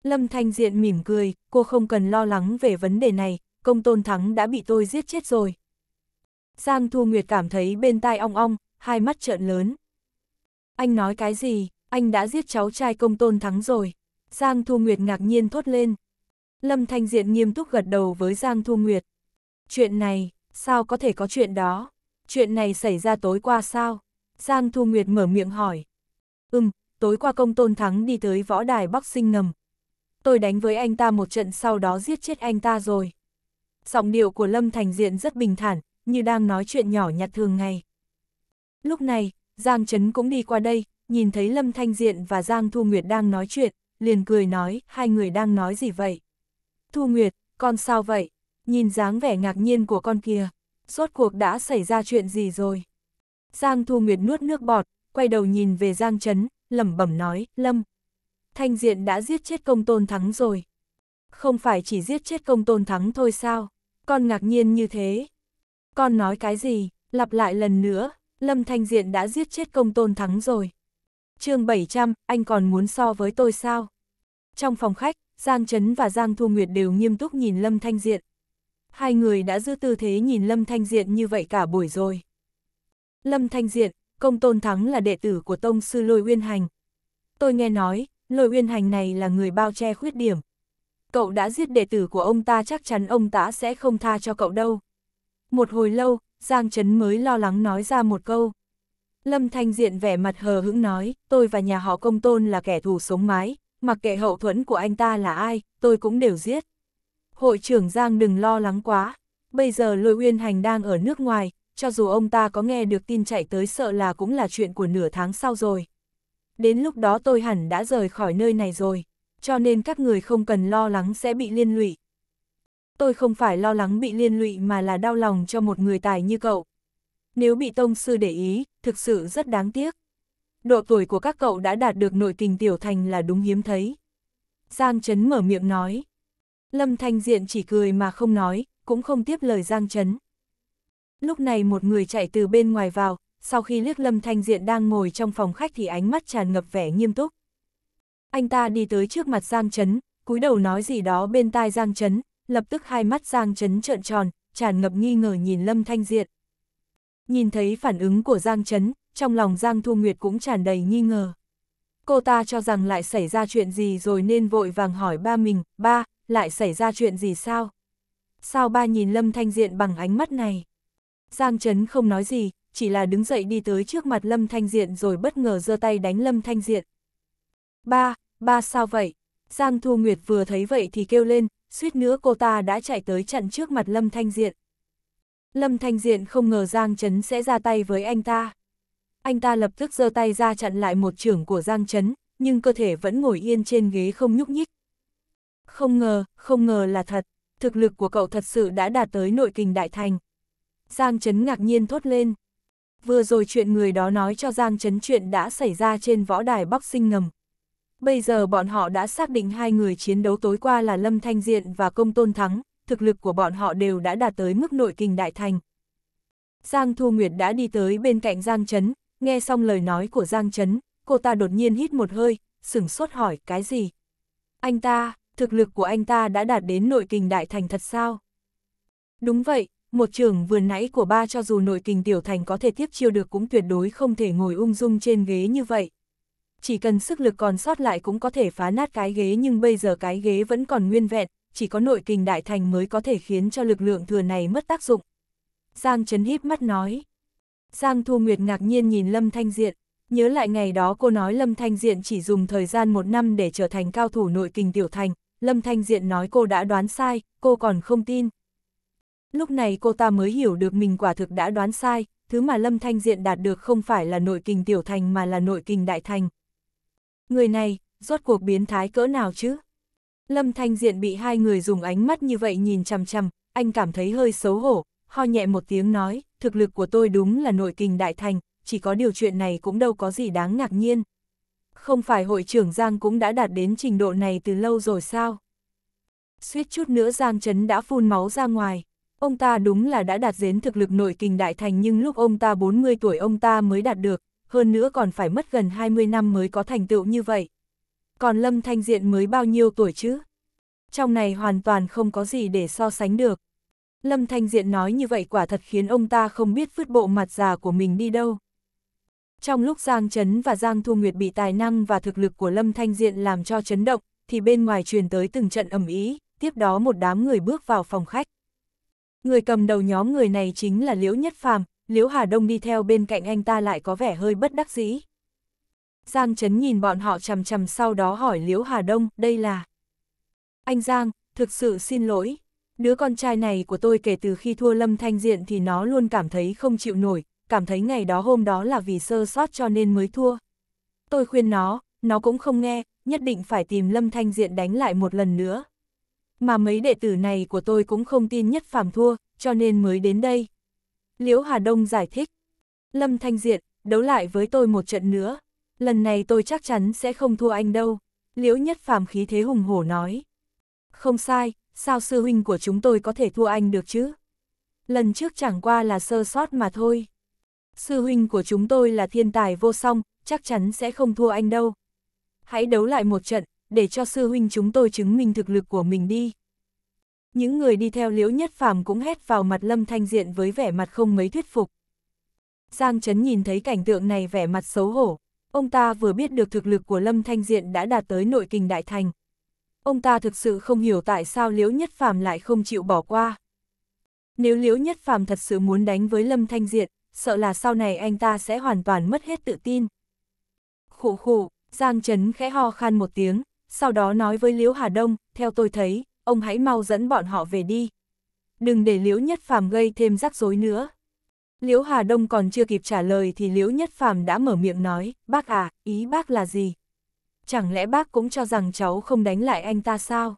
Lâm Thanh Diện mỉm cười, cô không cần lo lắng về vấn đề này, công tôn thắng đã bị tôi giết chết rồi, Giang Thu Nguyệt cảm thấy bên tai ong ong, hai mắt trợn lớn. Anh nói cái gì, anh đã giết cháu trai công tôn thắng rồi. Giang Thu Nguyệt ngạc nhiên thốt lên. Lâm Thanh Diện nghiêm túc gật đầu với Giang Thu Nguyệt. Chuyện này, sao có thể có chuyện đó? Chuyện này xảy ra tối qua sao? Giang Thu Nguyệt mở miệng hỏi. Ừm, tối qua công tôn thắng đi tới võ đài Bắc sinh ngầm. Tôi đánh với anh ta một trận sau đó giết chết anh ta rồi. Giọng điệu của Lâm Thành Diện rất bình thản, như đang nói chuyện nhỏ nhặt thường ngày. Lúc này, Giang Trấn cũng đi qua đây, nhìn thấy Lâm Thanh Diện và Giang Thu Nguyệt đang nói chuyện, liền cười nói, hai người đang nói gì vậy? Thu Nguyệt, con sao vậy? Nhìn dáng vẻ ngạc nhiên của con kia, rốt cuộc đã xảy ra chuyện gì rồi? Giang Thu Nguyệt nuốt nước bọt, quay đầu nhìn về Giang Trấn, lẩm bẩm nói, Lâm. Thanh Diện đã giết chết công tôn thắng rồi. Không phải chỉ giết chết công tôn thắng thôi sao? Con ngạc nhiên như thế, con nói cái gì, lặp lại lần nữa, Lâm Thanh Diện đã giết chết công tôn thắng rồi. chương 700, anh còn muốn so với tôi sao? Trong phòng khách, Giang Trấn và Giang Thu Nguyệt đều nghiêm túc nhìn Lâm Thanh Diện. Hai người đã giữ tư thế nhìn Lâm Thanh Diện như vậy cả buổi rồi. Lâm Thanh Diện, công tôn thắng là đệ tử của tông sư Lôi Uyên Hành. Tôi nghe nói, Lôi Uyên Hành này là người bao che khuyết điểm. Cậu đã giết đệ tử của ông ta chắc chắn ông ta sẽ không tha cho cậu đâu. Một hồi lâu, Giang Trấn mới lo lắng nói ra một câu. Lâm Thanh Diện vẻ mặt hờ hững nói, tôi và nhà họ công tôn là kẻ thù sống mái, mặc kệ hậu thuẫn của anh ta là ai, tôi cũng đều giết. Hội trưởng Giang đừng lo lắng quá, bây giờ Lôi Uyên Hành đang ở nước ngoài, cho dù ông ta có nghe được tin chạy tới sợ là cũng là chuyện của nửa tháng sau rồi. Đến lúc đó tôi hẳn đã rời khỏi nơi này rồi, cho nên các người không cần lo lắng sẽ bị liên lụy tôi không phải lo lắng bị liên lụy mà là đau lòng cho một người tài như cậu. Nếu bị tông sư để ý, thực sự rất đáng tiếc. Độ tuổi của các cậu đã đạt được nội tình tiểu thành là đúng hiếm thấy. Giang Trấn mở miệng nói. Lâm Thanh Diện chỉ cười mà không nói, cũng không tiếp lời Giang Trấn. Lúc này một người chạy từ bên ngoài vào, sau khi liếc Lâm Thanh Diện đang ngồi trong phòng khách thì ánh mắt tràn ngập vẻ nghiêm túc. Anh ta đi tới trước mặt Giang Trấn, cúi đầu nói gì đó bên tai Giang Trấn, lập tức hai mắt Giang Trấn trợn tròn, tràn ngập nghi ngờ nhìn Lâm Thanh Diệt. Nhìn thấy phản ứng của Giang Trấn, trong lòng Giang Thu Nguyệt cũng tràn đầy nghi ngờ. Cô ta cho rằng lại xảy ra chuyện gì rồi nên vội vàng hỏi ba mình, ba, lại xảy ra chuyện gì sao? Sao ba nhìn Lâm Thanh Diện bằng ánh mắt này? Giang Trấn không nói gì, chỉ là đứng dậy đi tới trước mặt Lâm Thanh Diện rồi bất ngờ giơ tay đánh Lâm Thanh Diện. Ba, ba sao vậy? Giang Thu Nguyệt vừa thấy vậy thì kêu lên, suýt nữa cô ta đã chạy tới chặn trước mặt Lâm Thanh Diện. Lâm Thanh Diện không ngờ Giang Trấn sẽ ra tay với anh ta. Anh ta lập tức giơ tay ra chặn lại một trưởng của Giang Trấn, nhưng cơ thể vẫn ngồi yên trên ghế không nhúc nhích. Không ngờ, không ngờ là thật, thực lực của cậu thật sự đã đạt tới nội kình đại thành. Giang Trấn ngạc nhiên thốt lên. Vừa rồi chuyện người đó nói cho Giang Trấn chuyện đã xảy ra trên võ đài boxing ngầm. Bây giờ bọn họ đã xác định hai người chiến đấu tối qua là Lâm Thanh Diện và Công Tôn Thắng, thực lực của bọn họ đều đã đạt tới mức nội kình đại thành. Giang Thu Nguyệt đã đi tới bên cạnh Giang Trấn, nghe xong lời nói của Giang Trấn, cô ta đột nhiên hít một hơi, sửng sốt hỏi cái gì. Anh ta, thực lực của anh ta đã đạt đến nội kình đại thành thật sao? Đúng vậy, một trưởng vừa nãy của ba cho dù nội kình tiểu thành có thể tiếp chiêu được cũng tuyệt đối không thể ngồi ung dung trên ghế như vậy chỉ cần sức lực còn sót lại cũng có thể phá nát cái ghế nhưng bây giờ cái ghế vẫn còn nguyên vẹn, chỉ có nội kình đại thành mới có thể khiến cho lực lượng thừa này mất tác dụng. Giang Trấn híp mắt nói. Giang Thu Nguyệt ngạc nhiên nhìn Lâm Thanh Diện, nhớ lại ngày đó cô nói Lâm Thanh Diện chỉ dùng thời gian một năm để trở thành cao thủ nội kình tiểu thành, Lâm Thanh Diện nói cô đã đoán sai, cô còn không tin. Lúc này cô ta mới hiểu được mình quả thực đã đoán sai, thứ mà Lâm Thanh Diện đạt được không phải là nội kình tiểu thành mà là nội kình đại thành. Người này, rốt cuộc biến thái cỡ nào chứ? Lâm Thanh Diện bị hai người dùng ánh mắt như vậy nhìn chằm chằm, anh cảm thấy hơi xấu hổ, ho nhẹ một tiếng nói, thực lực của tôi đúng là nội kình đại thành, chỉ có điều chuyện này cũng đâu có gì đáng ngạc nhiên. Không phải hội trưởng Giang cũng đã đạt đến trình độ này từ lâu rồi sao? Suýt chút nữa Giang Trấn đã phun máu ra ngoài. Ông ta đúng là đã đạt đến thực lực nội kình đại thành nhưng lúc ông ta 40 tuổi ông ta mới đạt được, hơn nữa còn phải mất gần 20 năm mới có thành tựu như vậy. Còn Lâm Thanh Diện mới bao nhiêu tuổi chứ? Trong này hoàn toàn không có gì để so sánh được. Lâm Thanh Diện nói như vậy quả thật khiến ông ta không biết vứt bộ mặt già của mình đi đâu. Trong lúc Giang Trấn và Giang Thu Nguyệt bị tài năng và thực lực của Lâm Thanh Diện làm cho chấn động, thì bên ngoài truyền tới từng trận ầm ý, tiếp đó một đám người bước vào phòng khách. Người cầm đầu nhóm người này chính là Liễu Nhất Phàm, Liễu Hà Đông đi theo bên cạnh anh ta lại có vẻ hơi bất đắc dĩ. Giang Trấn nhìn bọn họ chầm chầm sau đó hỏi Liễu Hà Đông, đây là... Anh Giang, thực sự xin lỗi. Đứa con trai này của tôi kể từ khi thua Lâm Thanh Diện thì nó luôn cảm thấy không chịu nổi, cảm thấy ngày đó hôm đó là vì sơ sót cho nên mới thua. Tôi khuyên nó, nó cũng không nghe, nhất định phải tìm Lâm Thanh Diện đánh lại một lần nữa. Mà mấy đệ tử này của tôi cũng không tin nhất phàm thua, cho nên mới đến đây. Liễu Hà Đông giải thích. Lâm Thanh Diện, đấu lại với tôi một trận nữa. Lần này tôi chắc chắn sẽ không thua anh đâu. Liễu Nhất Phàm khí thế hùng hổ nói. Không sai, sao sư huynh của chúng tôi có thể thua anh được chứ? Lần trước chẳng qua là sơ sót mà thôi. Sư huynh của chúng tôi là thiên tài vô song, chắc chắn sẽ không thua anh đâu. Hãy đấu lại một trận, để cho sư huynh chúng tôi chứng minh thực lực của mình đi. Những người đi theo Liễu Nhất Phàm cũng hét vào mặt Lâm Thanh Diện với vẻ mặt không mấy thuyết phục. Giang Trấn nhìn thấy cảnh tượng này vẻ mặt xấu hổ. Ông ta vừa biết được thực lực của Lâm Thanh Diện đã đạt tới nội kinh đại thành. Ông ta thực sự không hiểu tại sao Liễu Nhất Phàm lại không chịu bỏ qua. Nếu Liễu Nhất Phàm thật sự muốn đánh với Lâm Thanh Diện, sợ là sau này anh ta sẽ hoàn toàn mất hết tự tin. Khụ khụ, Giang Trấn khẽ ho khan một tiếng, sau đó nói với Liễu Hà Đông, theo tôi thấy, ông hãy mau dẫn bọn họ về đi. Đừng để Liễu Nhất Phàm gây thêm rắc rối nữa. Liễu Hà Đông còn chưa kịp trả lời thì Liễu Nhất Phàm đã mở miệng nói, bác à, ý bác là gì? Chẳng lẽ bác cũng cho rằng cháu không đánh lại anh ta sao?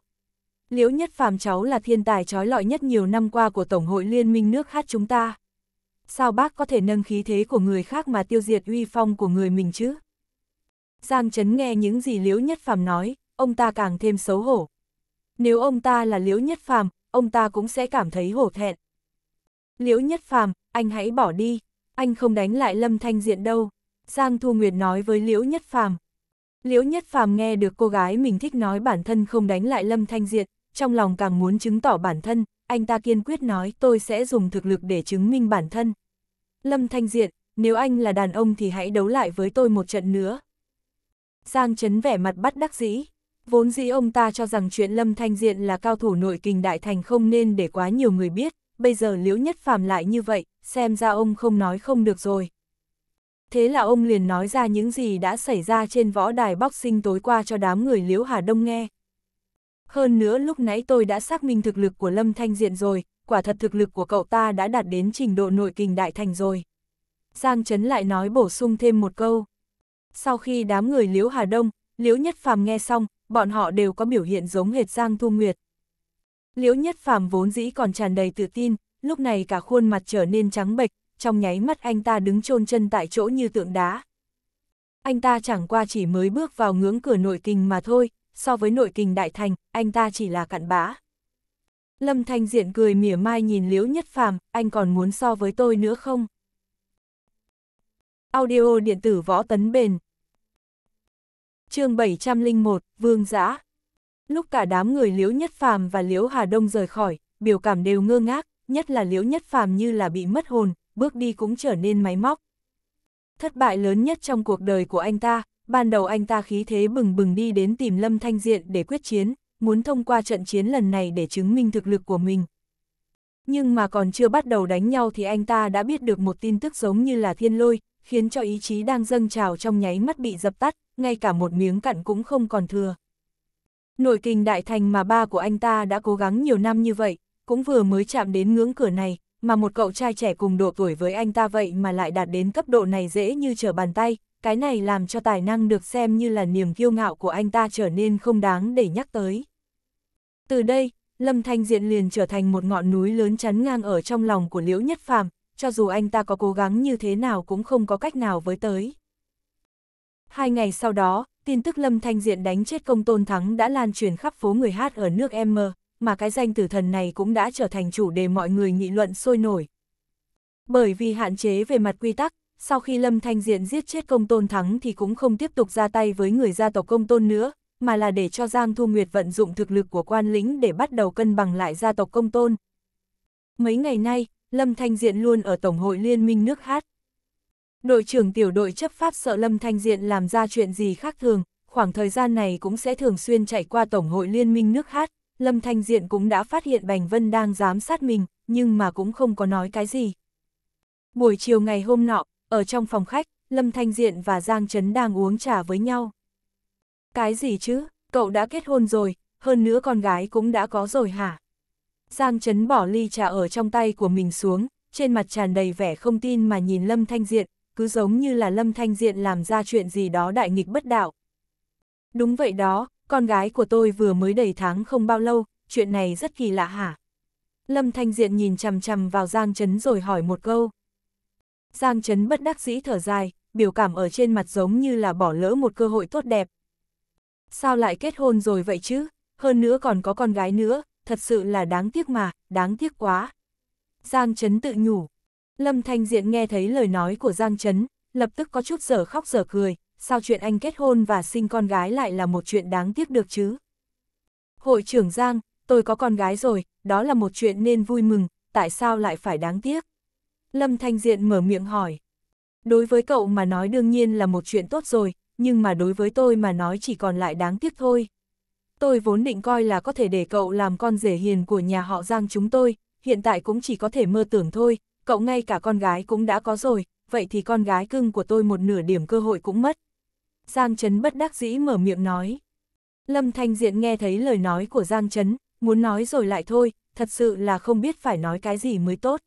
Liễu Nhất Phàm cháu là thiên tài trói lọi nhất nhiều năm qua của Tổng hội Liên minh nước hát chúng ta. Sao bác có thể nâng khí thế của người khác mà tiêu diệt uy phong của người mình chứ? Giang Trấn nghe những gì Liễu Nhất Phàm nói, ông ta càng thêm xấu hổ, nếu ông ta là Liễu Nhất Phàm, ông ta cũng sẽ cảm thấy hổ thẹn. Liễu Nhất Phàm, anh hãy bỏ đi, anh không đánh lại Lâm Thanh Diện đâu. Giang Thu Nguyệt nói với Liễu Nhất Phàm. Liễu Nhất Phàm nghe được cô gái mình thích nói bản thân không đánh lại Lâm Thanh Diện, trong lòng càng muốn chứng tỏ bản thân, anh ta kiên quyết nói tôi sẽ dùng thực lực để chứng minh bản thân. Lâm Thanh Diện, nếu anh là đàn ông thì hãy đấu lại với tôi một trận nữa. Giang Trấn vẻ mặt bắt đắc dĩ. Vốn dĩ ông ta cho rằng chuyện Lâm Thanh Diện là cao thủ nội kình đại thành không nên để quá nhiều người biết, bây giờ liễu nhất phàm lại như vậy, xem ra ông không nói không được rồi. Thế là ông liền nói ra những gì đã xảy ra trên võ đài boxing tối qua cho đám người liễu Hà Đông nghe. Hơn nữa lúc nãy tôi đã xác minh thực lực của Lâm Thanh Diện rồi, quả thật thực lực của cậu ta đã đạt đến trình độ nội kình đại thành rồi. Giang Trấn lại nói bổ sung thêm một câu. Sau khi đám người Liễu Hà Đông, Liễu Nhất Phàm nghe xong, bọn họ đều có biểu hiện giống hệt Giang Thu Nguyệt. Liễu Nhất Phàm vốn dĩ còn tràn đầy tự tin, lúc này cả khuôn mặt trở nên trắng bệch, trong nháy mắt anh ta đứng chôn chân tại chỗ như tượng đá. Anh ta chẳng qua chỉ mới bước vào ngưỡng cửa nội kinh mà thôi, so với nội kinh đại thành, anh ta chỉ là cặn bã. Lâm Thanh Diện cười mỉa mai nhìn Liễu Nhất Phàm, anh còn muốn so với tôi nữa không? Audio điện tử võ tấn bền chương 701, Vương Giã. Lúc cả đám người Liễu Nhất Phàm và Liễu Hà Đông rời khỏi, biểu cảm đều ngơ ngác, nhất là Liễu Nhất Phàm như là bị mất hồn, bước đi cũng trở nên máy móc. Thất bại lớn nhất trong cuộc đời của anh ta, ban đầu anh ta khí thế bừng bừng đi đến tìm Lâm Thanh Diện để quyết chiến, muốn thông qua trận chiến lần này để chứng minh thực lực của mình. Nhưng mà còn chưa bắt đầu đánh nhau thì anh ta đã biết được một tin tức giống như là thiên lôi, khiến cho ý chí đang dâng trào trong nháy mắt bị dập tắt, ngay cả một miếng cặn cũng không còn thừa. Nội kinh đại thành mà ba của anh ta đã cố gắng nhiều năm như vậy, cũng vừa mới chạm đến ngưỡng cửa này, mà một cậu trai trẻ cùng độ tuổi với anh ta vậy mà lại đạt đến cấp độ này dễ như trở bàn tay, cái này làm cho tài năng được xem như là niềm kiêu ngạo của anh ta trở nên không đáng để nhắc tới. Từ đây, Lâm Thanh Diện liền trở thành một ngọn núi lớn chắn ngang ở trong lòng của Liễu Nhất Phàm, cho dù anh ta có cố gắng như thế nào cũng không có cách nào với tới. Hai ngày sau đó, tin tức Lâm Thanh Diện đánh chết công tôn thắng đã lan truyền khắp phố người hát ở nước M, mà cái danh tử thần này cũng đã trở thành chủ đề mọi người nghị luận sôi nổi. Bởi vì hạn chế về mặt quy tắc, sau khi Lâm Thanh Diện giết chết công tôn thắng thì cũng không tiếp tục ra tay với người gia tộc công tôn nữa, mà là để cho Giang Thu Nguyệt vận dụng thực lực của quan lĩnh để bắt đầu cân bằng lại gia tộc công tôn. Mấy ngày nay, Lâm Thanh Diện luôn ở Tổng hội Liên minh nước Hát, Đội trưởng tiểu đội chấp pháp sợ Lâm Thanh Diện làm ra chuyện gì khác thường, khoảng thời gian này cũng sẽ thường xuyên chạy qua Tổng hội Liên minh nước hát. Lâm Thanh Diện cũng đã phát hiện Bành Vân đang giám sát mình, nhưng mà cũng không có nói cái gì. Buổi chiều ngày hôm nọ, ở trong phòng khách, Lâm Thanh Diện và Giang Trấn đang uống trà với nhau. Cái gì chứ, cậu đã kết hôn rồi, hơn nữa con gái cũng đã có rồi hả? Giang Trấn bỏ ly trà ở trong tay của mình xuống, trên mặt tràn đầy vẻ không tin mà nhìn Lâm Thanh Diện, cứ giống như là Lâm Thanh Diện làm ra chuyện gì đó đại nghịch bất đạo. Đúng vậy đó, con gái của tôi vừa mới đầy tháng không bao lâu, chuyện này rất kỳ lạ hả? Lâm Thanh Diện nhìn chằm chằm vào Giang Trấn rồi hỏi một câu. Giang Trấn bất đắc dĩ thở dài, biểu cảm ở trên mặt giống như là bỏ lỡ một cơ hội tốt đẹp. Sao lại kết hôn rồi vậy chứ? Hơn nữa còn có con gái nữa, thật sự là đáng tiếc mà, đáng tiếc quá. Giang Trấn tự nhủ, Lâm Thanh Diện nghe thấy lời nói của Giang Trấn, lập tức có chút giở khóc giở cười, sao chuyện anh kết hôn và sinh con gái lại là một chuyện đáng tiếc được chứ? Hội trưởng Giang, tôi có con gái rồi, đó là một chuyện nên vui mừng, tại sao lại phải đáng tiếc? Lâm Thanh Diện mở miệng hỏi. Đối với cậu mà nói đương nhiên là một chuyện tốt rồi, nhưng mà đối với tôi mà nói chỉ còn lại đáng tiếc thôi. Tôi vốn định coi là có thể để cậu làm con rể hiền của nhà họ Giang chúng tôi, hiện tại cũng chỉ có thể mơ tưởng thôi, cậu ngay cả con gái cũng đã có rồi, vậy thì con gái cưng của tôi một nửa điểm cơ hội cũng mất. Giang Trấn bất đắc dĩ mở miệng nói. Lâm Thanh Diện nghe thấy lời nói của Giang Trấn, muốn nói rồi lại thôi, thật sự là không biết phải nói cái gì mới tốt.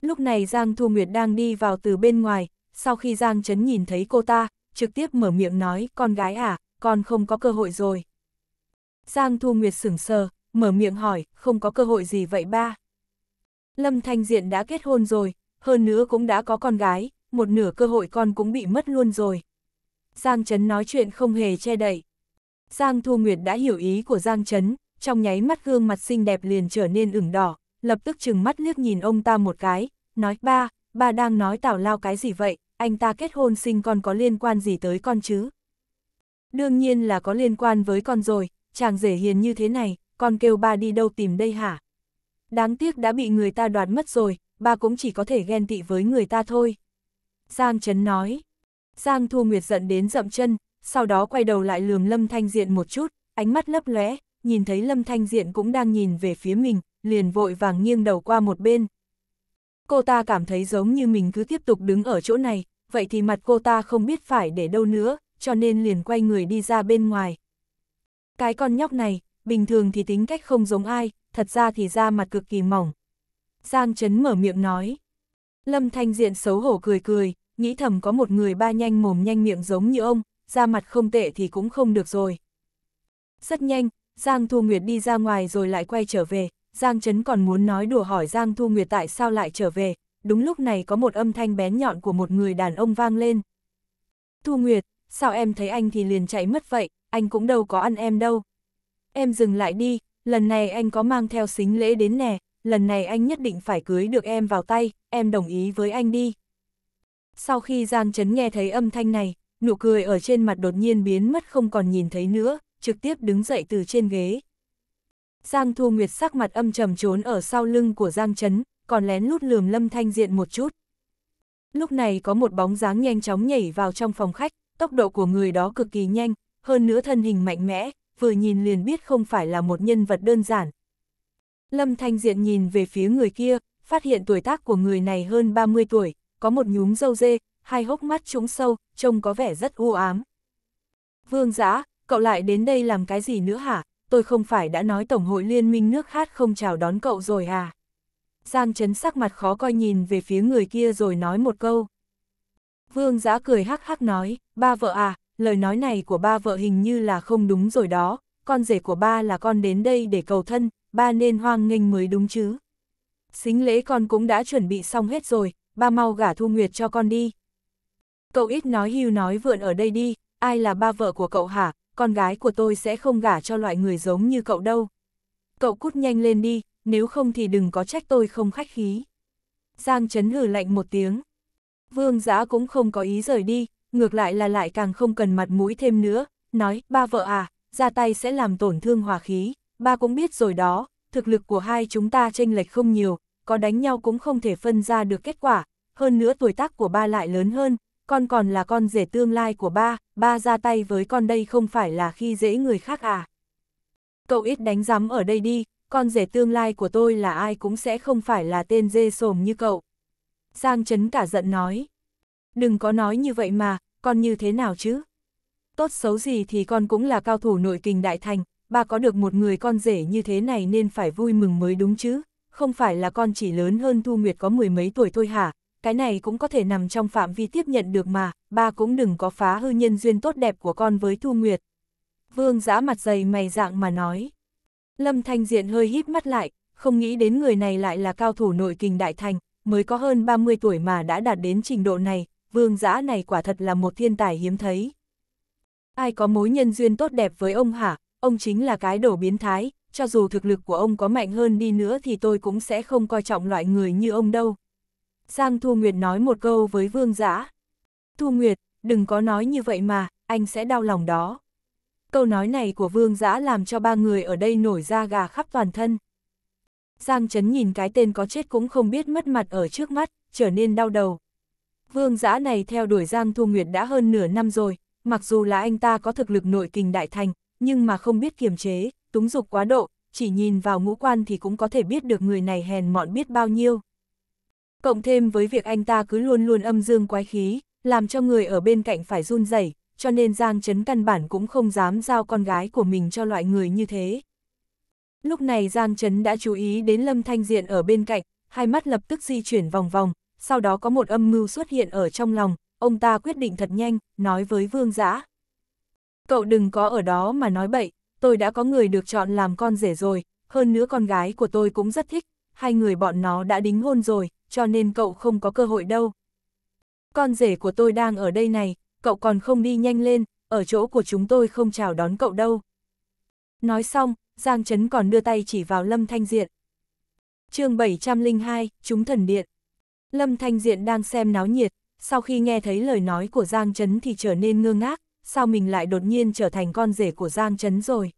Lúc này Giang Thu Nguyệt đang đi vào từ bên ngoài, sau khi Giang Trấn nhìn thấy cô ta, trực tiếp mở miệng nói, con gái à, con không có cơ hội rồi. Giang Thu Nguyệt sửng sờ, mở miệng hỏi, không có cơ hội gì vậy ba? Lâm Thanh Diện đã kết hôn rồi, hơn nữa cũng đã có con gái, một nửa cơ hội con cũng bị mất luôn rồi. Giang Trấn nói chuyện không hề che đậy. Giang Thu Nguyệt đã hiểu ý của Giang Trấn, trong nháy mắt gương mặt xinh đẹp liền trở nên ửng đỏ, lập tức chừng mắt liếc nhìn ông ta một cái, nói ba, ba đang nói tào lao cái gì vậy, anh ta kết hôn sinh con có liên quan gì tới con chứ? Đương nhiên là có liên quan với con rồi, chàng rể hiền như thế này, con kêu ba đi đâu tìm đây hả? Đáng tiếc đã bị người ta đoạt mất rồi, ba cũng chỉ có thể ghen tị với người ta thôi. Giang Trấn nói. Giang Thu Nguyệt giận đến dậm chân, sau đó quay đầu lại lườm Lâm Thanh Diện một chút, ánh mắt lấp lóe, nhìn thấy Lâm Thanh Diện cũng đang nhìn về phía mình, liền vội vàng nghiêng đầu qua một bên. Cô ta cảm thấy giống như mình cứ tiếp tục đứng ở chỗ này, vậy thì mặt cô ta không biết phải để đâu nữa, cho nên liền quay người đi ra bên ngoài. Cái con nhóc này, bình thường thì tính cách không giống ai, thật ra thì da mặt cực kỳ mỏng. Giang Trấn mở miệng nói. Lâm Thanh Diện xấu hổ cười cười, nghĩ thầm có một người ba nhanh mồm nhanh miệng giống như ông, da mặt không tệ thì cũng không được rồi. Rất nhanh, Giang Thu Nguyệt đi ra ngoài rồi lại quay trở về, Giang Trấn còn muốn nói đùa hỏi Giang Thu Nguyệt tại sao lại trở về, đúng lúc này có một âm thanh bén nhọn của một người đàn ông vang lên. Thu Nguyệt, sao em thấy anh thì liền chạy mất vậy, anh cũng đâu có ăn em đâu. Em dừng lại đi, lần này anh có mang theo xính lễ đến nè, lần này anh nhất định phải cưới được em vào tay, em đồng ý với anh đi. Sau khi Giang Trấn nghe thấy âm thanh này, nụ cười ở trên mặt đột nhiên biến mất không còn nhìn thấy nữa, trực tiếp đứng dậy từ trên ghế. Giang Thu Nguyệt sắc mặt âm trầm trốn ở sau lưng của Giang Trấn, còn lén lút lườm Lâm Thanh Diện một chút. Lúc này có một bóng dáng nhanh chóng nhảy vào trong phòng khách, tốc độ của người đó cực kỳ nhanh, hơn nữa thân hình mạnh mẽ, vừa nhìn liền biết không phải là một nhân vật đơn giản. Lâm Thanh Diện nhìn về phía người kia, phát hiện tuổi tác của người này hơn 30 tuổi, có một nhúm râu dê, hai hốc mắt trũng sâu, trông có vẻ rất u ám. Vương giã, cậu lại đến đây làm cái gì nữa hả? Tôi không phải đã nói Tổng hội Liên minh nước hát không chào đón cậu rồi à? Giang Trấn sắc mặt khó coi nhìn về phía người kia rồi nói một câu. Vương giã cười hắc hắc nói, ba vợ à, lời nói này của ba vợ hình như là không đúng rồi đó, con rể của ba là con đến đây để cầu thân, ba nên hoang nghênh mới đúng chứ. Xính lễ con cũng đã chuẩn bị xong hết rồi, ba mau gả Thu Nguyệt cho con đi. Cậu ít nói hưu nói vượn ở đây đi, ai là ba vợ của cậu hả, con gái của tôi sẽ không gả cho loại người giống như cậu đâu. Cậu cút nhanh lên đi, nếu không thì đừng có trách tôi không khách khí. Giang chấn hử lạnh một tiếng. Vương Giã cũng không có ý rời đi, ngược lại là lại càng không cần mặt mũi thêm nữa, nói, ba vợ à, ra tay sẽ làm tổn thương hòa khí, ba cũng biết rồi đó, thực lực của hai chúng ta chênh lệch không nhiều, có đánh nhau cũng không thể phân ra được kết quả, hơn nữa tuổi tác của ba lại lớn hơn, con còn là con rể tương lai của ba, ba ra tay với con đây không phải là khi dễ người khác à. Cậu ít đánh giám ở đây đi, con rể tương lai của tôi là ai cũng sẽ không phải là tên dê sồm như cậu. Giang Trấn cả giận nói. Đừng có nói như vậy mà, con như thế nào chứ? Tốt xấu gì thì con cũng là cao thủ nội kình đại thành, ba có được một người con rể như thế này nên phải vui mừng mới đúng chứ? Không phải là con chỉ lớn hơn Thu Nguyệt có mười mấy tuổi thôi hả? Cái này cũng có thể nằm trong phạm vi tiếp nhận được mà, ba cũng đừng có phá hư nhân duyên tốt đẹp của con với Thu Nguyệt. Vương giã mặt dày mày dạng mà nói. Lâm Thanh Diện hơi híp mắt lại, không nghĩ đến người này lại là cao thủ nội kình đại thành, mới có hơn 30 tuổi mà đã đạt đến trình độ này, vương giã này quả thật là một thiên tài hiếm thấy. Ai có mối nhân duyên tốt đẹp với ông hả, ông chính là cái đổ biến thái, cho dù thực lực của ông có mạnh hơn đi nữa thì tôi cũng sẽ không coi trọng loại người như ông đâu. Giang Thu Nguyệt nói một câu với vương giã. Thu Nguyệt, đừng có nói như vậy mà, anh sẽ đau lòng đó. Câu nói này của vương giã làm cho ba người ở đây nổi da gà khắp toàn thân. Giang Trấn nhìn cái tên có chết cũng không biết mất mặt ở trước mắt, trở nên đau đầu. Vương giã này theo đuổi Giang Thu Nguyệt đã hơn nửa năm rồi, mặc dù là anh ta có thực lực nội kình đại thành, nhưng mà không biết kiềm chế, túng dục quá độ, chỉ nhìn vào ngũ quan thì cũng có thể biết được người này hèn mọn biết bao nhiêu. Cộng thêm với việc anh ta cứ luôn luôn âm dương quái khí, làm cho người ở bên cạnh phải run rẩy, cho nên Giang Trấn căn bản cũng không dám giao con gái của mình cho loại người như thế. Lúc này Giang Trấn đã chú ý đến Lâm Thanh Diện ở bên cạnh, hai mắt lập tức di chuyển vòng vòng, sau đó có một âm mưu xuất hiện ở trong lòng, ông ta quyết định thật nhanh, nói với vương giã. Cậu đừng có ở đó mà nói bậy, tôi đã có người được chọn làm con rể rồi, hơn nữa con gái của tôi cũng rất thích, hai người bọn nó đã đính hôn rồi, cho nên cậu không có cơ hội đâu. Con rể của tôi đang ở đây này, cậu còn không đi nhanh lên, ở chỗ của chúng tôi không chào đón cậu đâu. Nói xong, Giang Trấn còn đưa tay chỉ vào Lâm Thanh Diện. chương 702, Chúng Thần Điện Lâm Thanh Diện đang xem náo nhiệt, sau khi nghe thấy lời nói của Giang Trấn thì trở nên ngơ ngác, sao mình lại đột nhiên trở thành con rể của Giang Trấn rồi.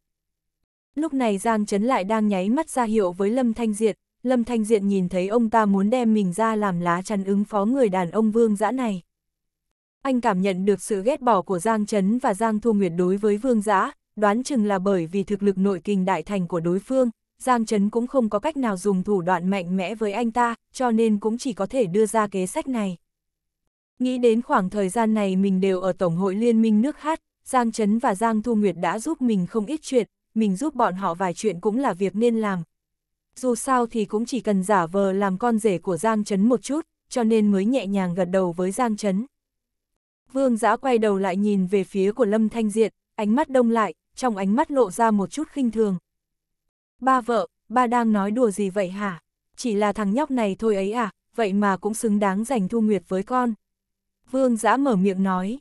Lúc này Giang Trấn lại đang nháy mắt ra hiệu với Lâm Thanh Diện, Lâm Thanh Diện nhìn thấy ông ta muốn đem mình ra làm lá chắn ứng phó người đàn ông vương dã này. Anh cảm nhận được sự ghét bỏ của Giang Trấn và Giang Thu Nguyệt đối với vương dã, đoán chừng là bởi vì thực lực nội kình đại thành của đối phương, Giang Trấn cũng không có cách nào dùng thủ đoạn mạnh mẽ với anh ta, cho nên cũng chỉ có thể đưa ra kế sách này. Nghĩ đến khoảng thời gian này mình đều ở Tổng hội Liên minh nước hát, Giang Trấn và Giang Thu Nguyệt đã giúp mình không ít chuyện, mình giúp bọn họ vài chuyện cũng là việc nên làm. Dù sao thì cũng chỉ cần giả vờ làm con rể của Giang Trấn một chút, cho nên mới nhẹ nhàng gật đầu với Giang Trấn. Vương Giã quay đầu lại nhìn về phía của Lâm Thanh Diện, ánh mắt đông lại, trong ánh mắt lộ ra một chút khinh thường. Ba vợ, ba đang nói đùa gì vậy hả? Chỉ là thằng nhóc này thôi ấy à, vậy mà cũng xứng đáng giành thu nguyệt với con. Vương giã mở miệng nói.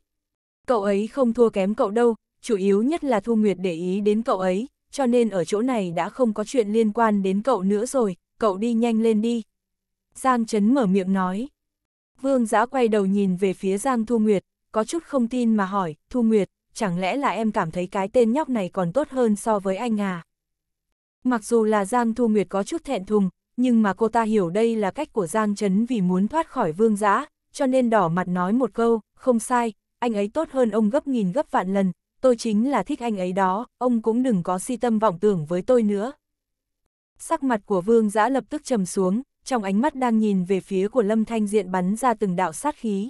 Cậu ấy không thua kém cậu đâu, chủ yếu nhất là thu nguyệt để ý đến cậu ấy, cho nên ở chỗ này đã không có chuyện liên quan đến cậu nữa rồi, cậu đi nhanh lên đi. Giang Trấn mở miệng nói. Vương giã quay đầu nhìn về phía Giang Thu Nguyệt, có chút không tin mà hỏi, Thu Nguyệt, chẳng lẽ là em cảm thấy cái tên nhóc này còn tốt hơn so với anh à? Mặc dù là Giang Thu Nguyệt có chút thẹn thùng, nhưng mà cô ta hiểu đây là cách của Giang Trấn vì muốn thoát khỏi vương giã, cho nên đỏ mặt nói một câu, không sai, anh ấy tốt hơn ông gấp nghìn gấp vạn lần, tôi chính là thích anh ấy đó, ông cũng đừng có si tâm vọng tưởng với tôi nữa. Sắc mặt của vương giã lập tức trầm xuống, trong ánh mắt đang nhìn về phía của Lâm Thanh Diện bắn ra từng đạo sát khí.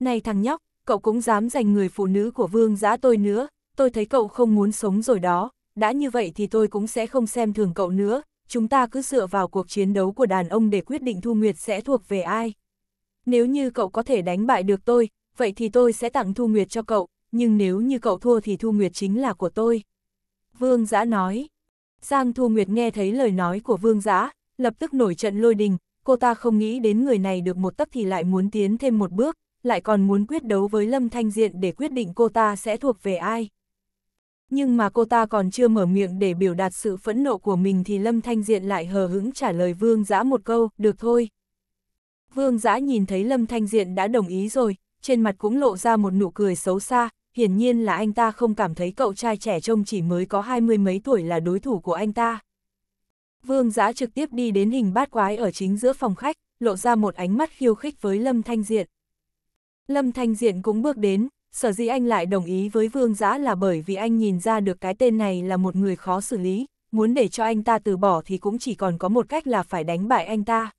Này thằng nhóc, cậu cũng dám giành người phụ nữ của vương giã tôi nữa, tôi thấy cậu không muốn sống rồi đó, đã như vậy thì tôi cũng sẽ không xem thường cậu nữa, chúng ta cứ dựa vào cuộc chiến đấu của đàn ông để quyết định Thu Nguyệt sẽ thuộc về ai. Nếu như cậu có thể đánh bại được tôi, vậy thì tôi sẽ tặng Thu Nguyệt cho cậu, nhưng nếu như cậu thua thì Thu Nguyệt chính là của tôi. Vương Giã nói. Giang Thu Nguyệt nghe thấy lời nói của Vương Giã, lập tức nổi trận lôi đình, cô ta không nghĩ đến người này được một tấc thì lại muốn tiến thêm một bước, lại còn muốn quyết đấu với Lâm Thanh Diện để quyết định cô ta sẽ thuộc về ai nhưng mà cô ta còn chưa mở miệng để biểu đạt sự phẫn nộ của mình thì Lâm Thanh Diện lại hờ hững trả lời Vương Giã một câu, được thôi. Vương Giã nhìn thấy Lâm Thanh Diện đã đồng ý rồi, trên mặt cũng lộ ra một nụ cười xấu xa, hiển nhiên là anh ta không cảm thấy cậu trai trẻ trông chỉ mới có hai mươi mấy tuổi là đối thủ của anh ta. Vương Giã trực tiếp đi đến hình bát quái ở chính giữa phòng khách, lộ ra một ánh mắt khiêu khích với Lâm Thanh Diện. Lâm Thanh Diện cũng bước đến, sở dĩ anh lại đồng ý với Vương Giã là bởi vì anh nhìn ra được cái tên này là một người khó xử lý, muốn để cho anh ta từ bỏ thì cũng chỉ còn có một cách là phải đánh bại anh ta.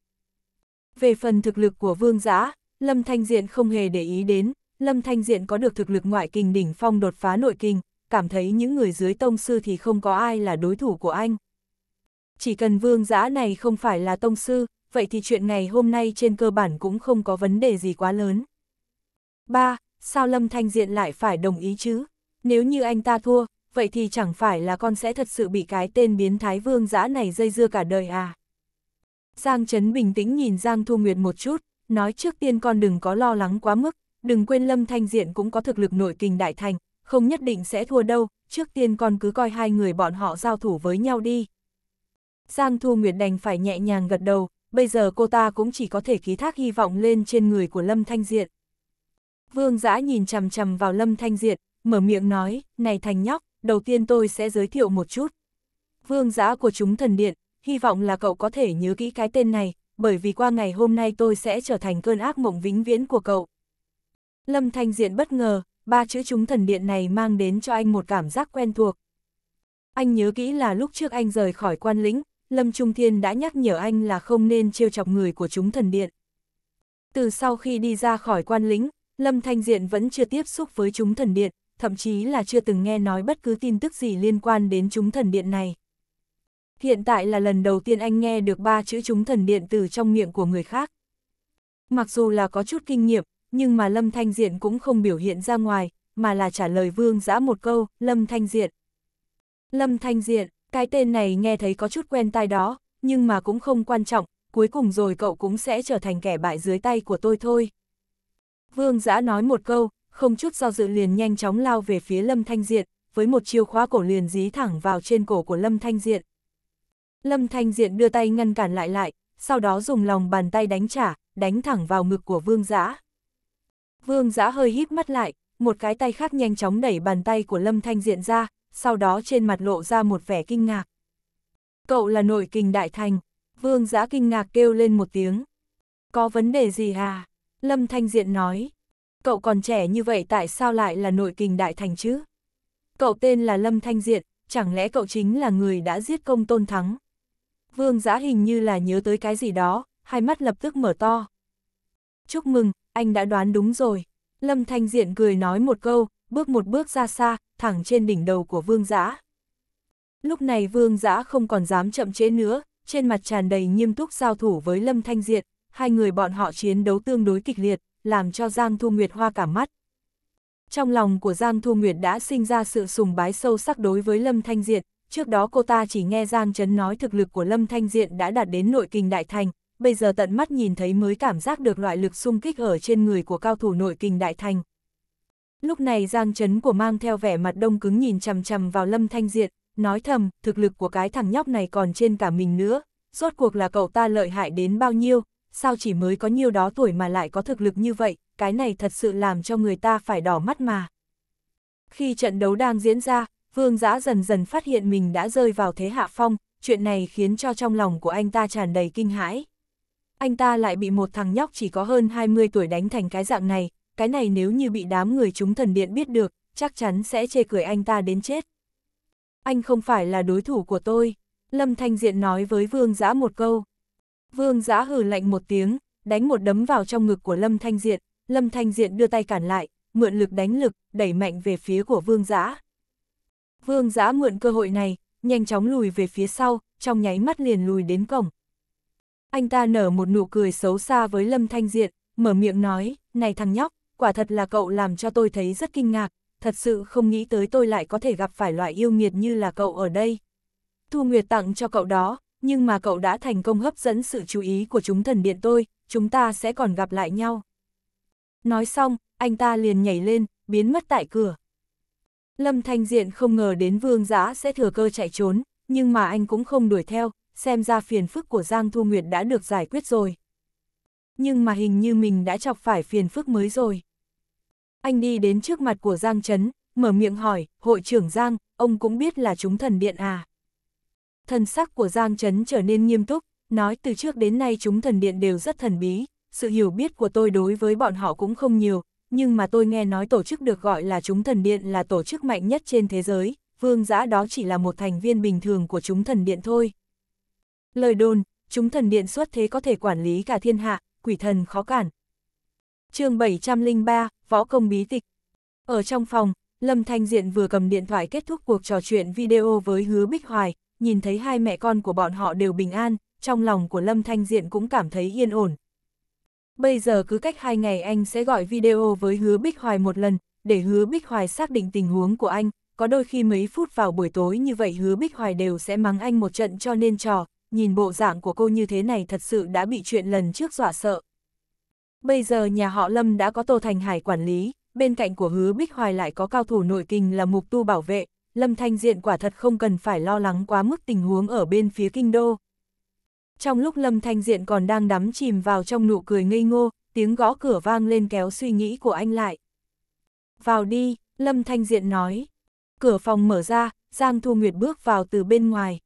Về phần thực lực của Vương Giã, Lâm Thanh Diện không hề để ý đến, Lâm Thanh Diện có được thực lực ngoại kinh đỉnh phong đột phá nội kinh, cảm thấy những người dưới tông sư thì không có ai là đối thủ của anh. Chỉ cần Vương Giã này không phải là tông sư, vậy thì chuyện ngày hôm nay trên cơ bản cũng không có vấn đề gì quá lớn. 3 sao Lâm Thanh Diện lại phải đồng ý chứ? Nếu như anh ta thua, vậy thì chẳng phải là con sẽ thật sự bị cái tên biến thái vương dã này dây dưa cả đời à? Giang Trấn bình tĩnh nhìn Giang Thu Nguyệt một chút, nói trước tiên con đừng có lo lắng quá mức, đừng quên Lâm Thanh Diện cũng có thực lực nội kình đại thành, không nhất định sẽ thua đâu, trước tiên con cứ coi hai người bọn họ giao thủ với nhau đi. Giang Thu Nguyệt đành phải nhẹ nhàng gật đầu, bây giờ cô ta cũng chỉ có thể ký thác hy vọng lên trên người của Lâm Thanh Diện. Vương Giã nhìn chằm chằm vào Lâm Thanh Diệt, mở miệng nói, này thành nhóc, đầu tiên tôi sẽ giới thiệu một chút. Vương Giã của chúng thần điện, hy vọng là cậu có thể nhớ kỹ cái tên này, bởi vì qua ngày hôm nay tôi sẽ trở thành cơn ác mộng vĩnh viễn của cậu. Lâm Thanh Diệt bất ngờ, ba chữ chúng thần điện này mang đến cho anh một cảm giác quen thuộc. Anh nhớ kỹ là lúc trước anh rời khỏi quan lĩnh, Lâm Trung Thiên đã nhắc nhở anh là không nên trêu chọc người của chúng thần điện. Từ sau khi đi ra khỏi quan lĩnh, Lâm Thanh Diện vẫn chưa tiếp xúc với chúng thần điện, thậm chí là chưa từng nghe nói bất cứ tin tức gì liên quan đến chúng thần điện này. Hiện tại là lần đầu tiên anh nghe được ba chữ chúng thần điện từ trong miệng của người khác. Mặc dù là có chút kinh nghiệm, nhưng mà Lâm Thanh Diện cũng không biểu hiện ra ngoài, mà là trả lời Vương Giã một câu, Lâm Thanh Diện. Lâm Thanh Diện, cái tên này nghe thấy có chút quen tai đó, nhưng mà cũng không quan trọng, cuối cùng rồi cậu cũng sẽ trở thành kẻ bại dưới tay của tôi thôi. Vương Giã nói một câu, không chút do dự liền nhanh chóng lao về phía Lâm Thanh Diện với một chiêu khóa cổ liền dí thẳng vào trên cổ của Lâm Thanh Diện. Lâm Thanh Diện đưa tay ngăn cản lại lại, sau đó dùng lòng bàn tay đánh trả, đánh thẳng vào ngực của Vương Giã. Vương Giã hơi híp mắt lại, một cái tay khác nhanh chóng đẩy bàn tay của Lâm Thanh Diện ra, sau đó trên mặt lộ ra một vẻ kinh ngạc. Cậu là nội kinh đại thành, Vương Giã kinh ngạc kêu lên một tiếng. Có vấn đề gì à? Lâm Thanh Diện nói, cậu còn trẻ như vậy tại sao lại là nội kình đại thành chứ? Cậu tên là Lâm Thanh Diện, chẳng lẽ cậu chính là người đã giết công tôn thắng? Vương giã hình như là nhớ tới cái gì đó, hai mắt lập tức mở to. Chúc mừng, anh đã đoán đúng rồi. Lâm Thanh Diện cười nói một câu, bước một bước ra xa, thẳng trên đỉnh đầu của vương giã. Lúc này vương giã không còn dám chậm chế nữa, trên mặt tràn đầy nghiêm túc giao thủ với Lâm Thanh Diện, hai người bọn họ chiến đấu tương đối kịch liệt, làm cho Giang Thu Nguyệt hoa cả mắt. Trong lòng của Giang Thu Nguyệt đã sinh ra sự sùng bái sâu sắc đối với Lâm Thanh Diện, trước đó cô ta chỉ nghe Giang Trấn nói thực lực của Lâm Thanh Diện đã đạt đến nội kình đại thành, bây giờ tận mắt nhìn thấy mới cảm giác được loại lực xung kích ở trên người của cao thủ nội kình đại thành. Lúc này Giang Trấn của mang theo vẻ mặt đông cứng nhìn chằm chằm vào Lâm Thanh Diện, nói thầm, thực lực của cái thằng nhóc này còn trên cả mình nữa, rốt cuộc là cậu ta lợi hại đến bao nhiêu, sao chỉ mới có nhiêu đó tuổi mà lại có thực lực như vậy, cái này thật sự làm cho người ta phải đỏ mắt mà. Khi trận đấu đang diễn ra, Vương Giã dần dần phát hiện mình đã rơi vào thế hạ phong, chuyện này khiến cho trong lòng của anh ta tràn đầy kinh hãi. Anh ta lại bị một thằng nhóc chỉ có hơn 20 tuổi đánh thành cái dạng này, cái này nếu như bị đám người chúng thần điện biết được, chắc chắn sẽ chê cười anh ta đến chết. Anh không phải là đối thủ của tôi, Lâm Thanh Diện nói với Vương Giã một câu. Vương giã hừ lạnh một tiếng, đánh một đấm vào trong ngực của Lâm Thanh Diện, Lâm Thanh Diện đưa tay cản lại, mượn lực đánh lực, đẩy mạnh về phía của Vương giã. Vương giã mượn cơ hội này, nhanh chóng lùi về phía sau, trong nháy mắt liền lùi đến cổng. Anh ta nở một nụ cười xấu xa với Lâm Thanh Diện, mở miệng nói, này thằng nhóc, quả thật là cậu làm cho tôi thấy rất kinh ngạc, thật sự không nghĩ tới tôi lại có thể gặp phải loại yêu nghiệt như là cậu ở đây. Thu Nguyệt tặng cho cậu đó, nhưng mà cậu đã thành công hấp dẫn sự chú ý của chúng thần điện tôi, chúng ta sẽ còn gặp lại nhau. Nói xong, anh ta liền nhảy lên, biến mất tại cửa. Lâm Thanh Diện không ngờ đến vương giã sẽ thừa cơ chạy trốn, nhưng mà anh cũng không đuổi theo, xem ra phiền phức của Giang Thu Nguyệt đã được giải quyết rồi. Nhưng mà hình như mình đã chọc phải phiền phức mới rồi. Anh đi đến trước mặt của Giang Trấn, mở miệng hỏi, hội trưởng Giang, ông cũng biết là chúng thần điện à thân sắc của Giang Trấn trở nên nghiêm túc, nói từ trước đến nay chúng thần điện đều rất thần bí, sự hiểu biết của tôi đối với bọn họ cũng không nhiều, nhưng mà tôi nghe nói tổ chức được gọi là chúng thần điện là tổ chức mạnh nhất trên thế giới, vương giã đó chỉ là một thành viên bình thường của chúng thần điện thôi. Lời đồn, chúng thần điện xuất thế có thể quản lý cả thiên hạ, quỷ thần khó cản. chương 703, Võ Công Bí Tịch Ở trong phòng, Lâm Thanh Diện vừa cầm điện thoại kết thúc cuộc trò chuyện video với Hứa Bích Hoài, nhìn thấy hai mẹ con của bọn họ đều bình an, trong lòng của Lâm Thanh Diện cũng cảm thấy yên ổn. Bây giờ cứ cách hai ngày anh sẽ gọi video với hứa Bích Hoài một lần, để hứa Bích Hoài xác định tình huống của anh, có đôi khi mấy phút vào buổi tối như vậy hứa Bích Hoài đều sẽ mắng anh một trận cho nên trò, nhìn bộ dạng của cô như thế này thật sự đã bị chuyện lần trước dọa sợ. Bây giờ nhà họ Lâm đã có Tô Thành Hải quản lý, bên cạnh của hứa Bích Hoài lại có cao thủ nội kinh là Mục Tu bảo vệ, Lâm Thanh Diện quả thật không cần phải lo lắng quá mức tình huống ở bên phía kinh đô. Trong lúc Lâm Thanh Diện còn đang đắm chìm vào trong nụ cười ngây ngô, tiếng gõ cửa vang lên kéo suy nghĩ của anh lại. Vào đi, Lâm Thanh Diện nói. Cửa phòng mở ra, Giang Thu Nguyệt bước vào từ bên ngoài.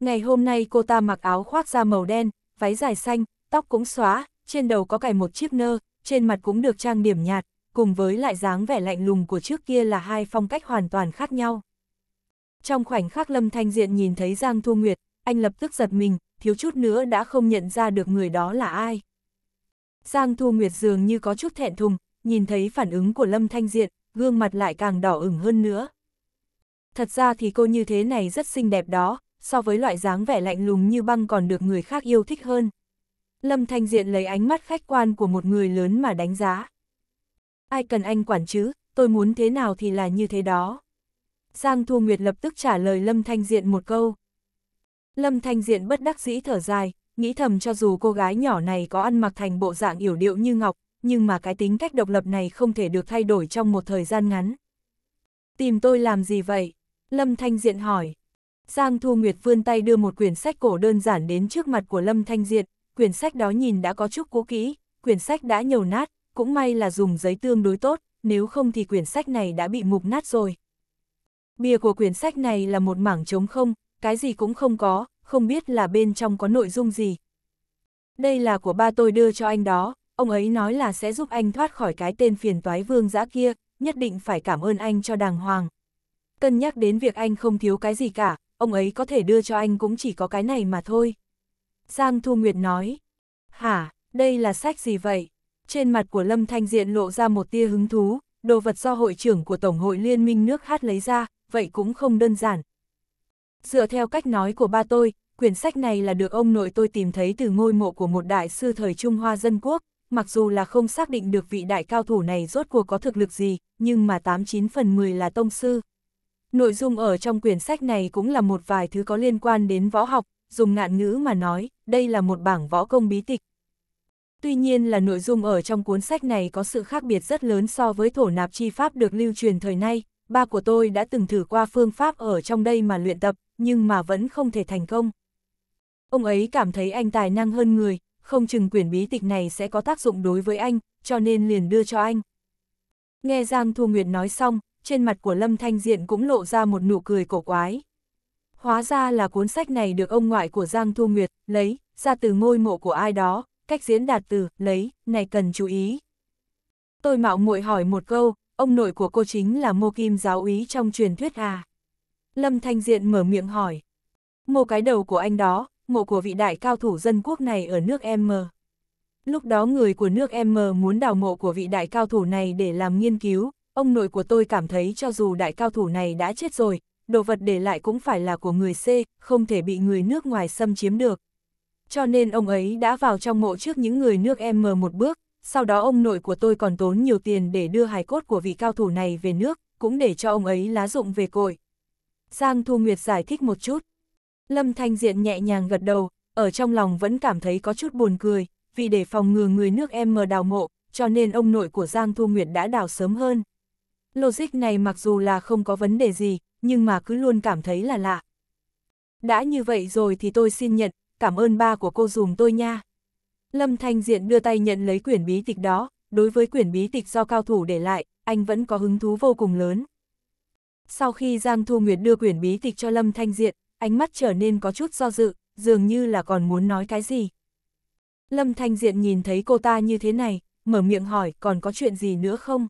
Ngày hôm nay cô ta mặc áo khoác da màu đen, váy dài xanh, tóc cũng xóa, trên đầu có cài một chiếc nơ, trên mặt cũng được trang điểm nhạt, cùng với lại dáng vẻ lạnh lùng của trước kia là hai phong cách hoàn toàn khác nhau. Trong khoảnh khắc Lâm Thanh Diện nhìn thấy Giang Thu Nguyệt, anh lập tức giật mình, thiếu chút nữa đã không nhận ra được người đó là ai. Giang Thu Nguyệt dường như có chút thẹn thùng, nhìn thấy phản ứng của Lâm Thanh Diện, gương mặt lại càng đỏ ửng hơn nữa. Thật ra thì cô như thế này rất xinh đẹp đó, so với loại dáng vẻ lạnh lùng như băng còn được người khác yêu thích hơn. Lâm Thanh Diện lấy ánh mắt khách quan của một người lớn mà đánh giá. Ai cần anh quản chứ, tôi muốn thế nào thì là như thế đó. Giang Thu Nguyệt lập tức trả lời Lâm Thanh Diện một câu. Lâm Thanh Diện bất đắc dĩ thở dài, nghĩ thầm cho dù cô gái nhỏ này có ăn mặc thành bộ dạng yểu điệu như ngọc, nhưng mà cái tính cách độc lập này không thể được thay đổi trong một thời gian ngắn. Tìm tôi làm gì vậy? Lâm Thanh Diện hỏi. Giang Thu Nguyệt vươn tay đưa một quyển sách cổ đơn giản đến trước mặt của Lâm Thanh Diện, quyển sách đó nhìn đã có chút cũ kỹ, quyển sách đã nhầu nát, cũng may là dùng giấy tương đối tốt, nếu không thì quyển sách này đã bị mục nát rồi. Bìa của quyển sách này là một mảng trống không, cái gì cũng không có, không biết là bên trong có nội dung gì. Đây là của ba tôi đưa cho anh đó, ông ấy nói là sẽ giúp anh thoát khỏi cái tên phiền toái vương dã kia, nhất định phải cảm ơn anh cho đàng hoàng. Cân nhắc đến việc anh không thiếu cái gì cả, ông ấy có thể đưa cho anh cũng chỉ có cái này mà thôi. Giang Thu Nguyệt nói, hả, đây là sách gì vậy? Trên mặt của Lâm Thanh Diện lộ ra một tia hứng thú, đồ vật do hội trưởng của Tổng hội Liên minh nước hát lấy ra, vậy cũng không đơn giản. Dựa theo cách nói của ba tôi, quyển sách này là được ông nội tôi tìm thấy từ ngôi mộ của một đại sư thời Trung Hoa Dân Quốc, mặc dù là không xác định được vị đại cao thủ này rốt cuộc có thực lực gì, nhưng mà 89 phần 10 là tông sư. Nội dung ở trong quyển sách này cũng là một vài thứ có liên quan đến võ học, dùng ngạn ngữ mà nói, đây là một bảng võ công bí tịch. Tuy nhiên là nội dung ở trong cuốn sách này có sự khác biệt rất lớn so với thổ nạp chi pháp được lưu truyền thời nay, ba của tôi đã từng thử qua phương pháp ở trong đây mà luyện tập, nhưng mà vẫn không thể thành công. Ông ấy cảm thấy anh tài năng hơn người, không chừng quyển bí tịch này sẽ có tác dụng đối với anh, cho nên liền đưa cho anh. Nghe Giang Thu Nguyệt nói xong, trên mặt của Lâm Thanh Diện cũng lộ ra một nụ cười cổ quái. Hóa ra là cuốn sách này được ông ngoại của Giang Thu Nguyệt lấy, ra từ ngôi mộ của ai đó, cách diễn đạt từ lấy, này cần chú ý. Tôi mạo muội hỏi một câu, ông nội của cô chính là mô kim giáo úy trong truyền thuyết à? Lâm Thanh Diện mở miệng hỏi. Mô cái đầu của anh đó, mộ của vị đại cao thủ dân quốc này ở nước M. Lúc đó người của nước M muốn đào mộ của vị đại cao thủ này để làm nghiên cứu, ông nội của tôi cảm thấy cho dù đại cao thủ này đã chết rồi, đồ vật để lại cũng phải là của người C, không thể bị người nước ngoài xâm chiếm được. Cho nên ông ấy đã vào trong mộ trước những người nước M một bước, sau đó ông nội của tôi còn tốn nhiều tiền để đưa hài cốt của vị cao thủ này về nước, cũng để cho ông ấy lá dụng về cội. Giang Thu Nguyệt giải thích một chút. Lâm Thanh Diện nhẹ nhàng gật đầu, ở trong lòng vẫn cảm thấy có chút buồn cười, vì để phòng ngừa người nước em mờ đào mộ, cho nên ông nội của Giang Thu Nguyệt đã đào sớm hơn. Logic này mặc dù là không có vấn đề gì, nhưng mà cứ luôn cảm thấy là lạ. Đã như vậy rồi thì tôi xin nhận, cảm ơn ba của cô dùm tôi nha. Lâm Thanh Diện đưa tay nhận lấy quyển bí tịch đó, đối với quyển bí tịch do cao thủ để lại, anh vẫn có hứng thú vô cùng lớn. Sau khi Giang Thu Nguyệt đưa quyển bí tịch cho Lâm Thanh Diện, ánh mắt trở nên có chút do dự, dường như là còn muốn nói cái gì. Lâm Thanh Diện nhìn thấy cô ta như thế này, mở miệng hỏi còn có chuyện gì nữa không?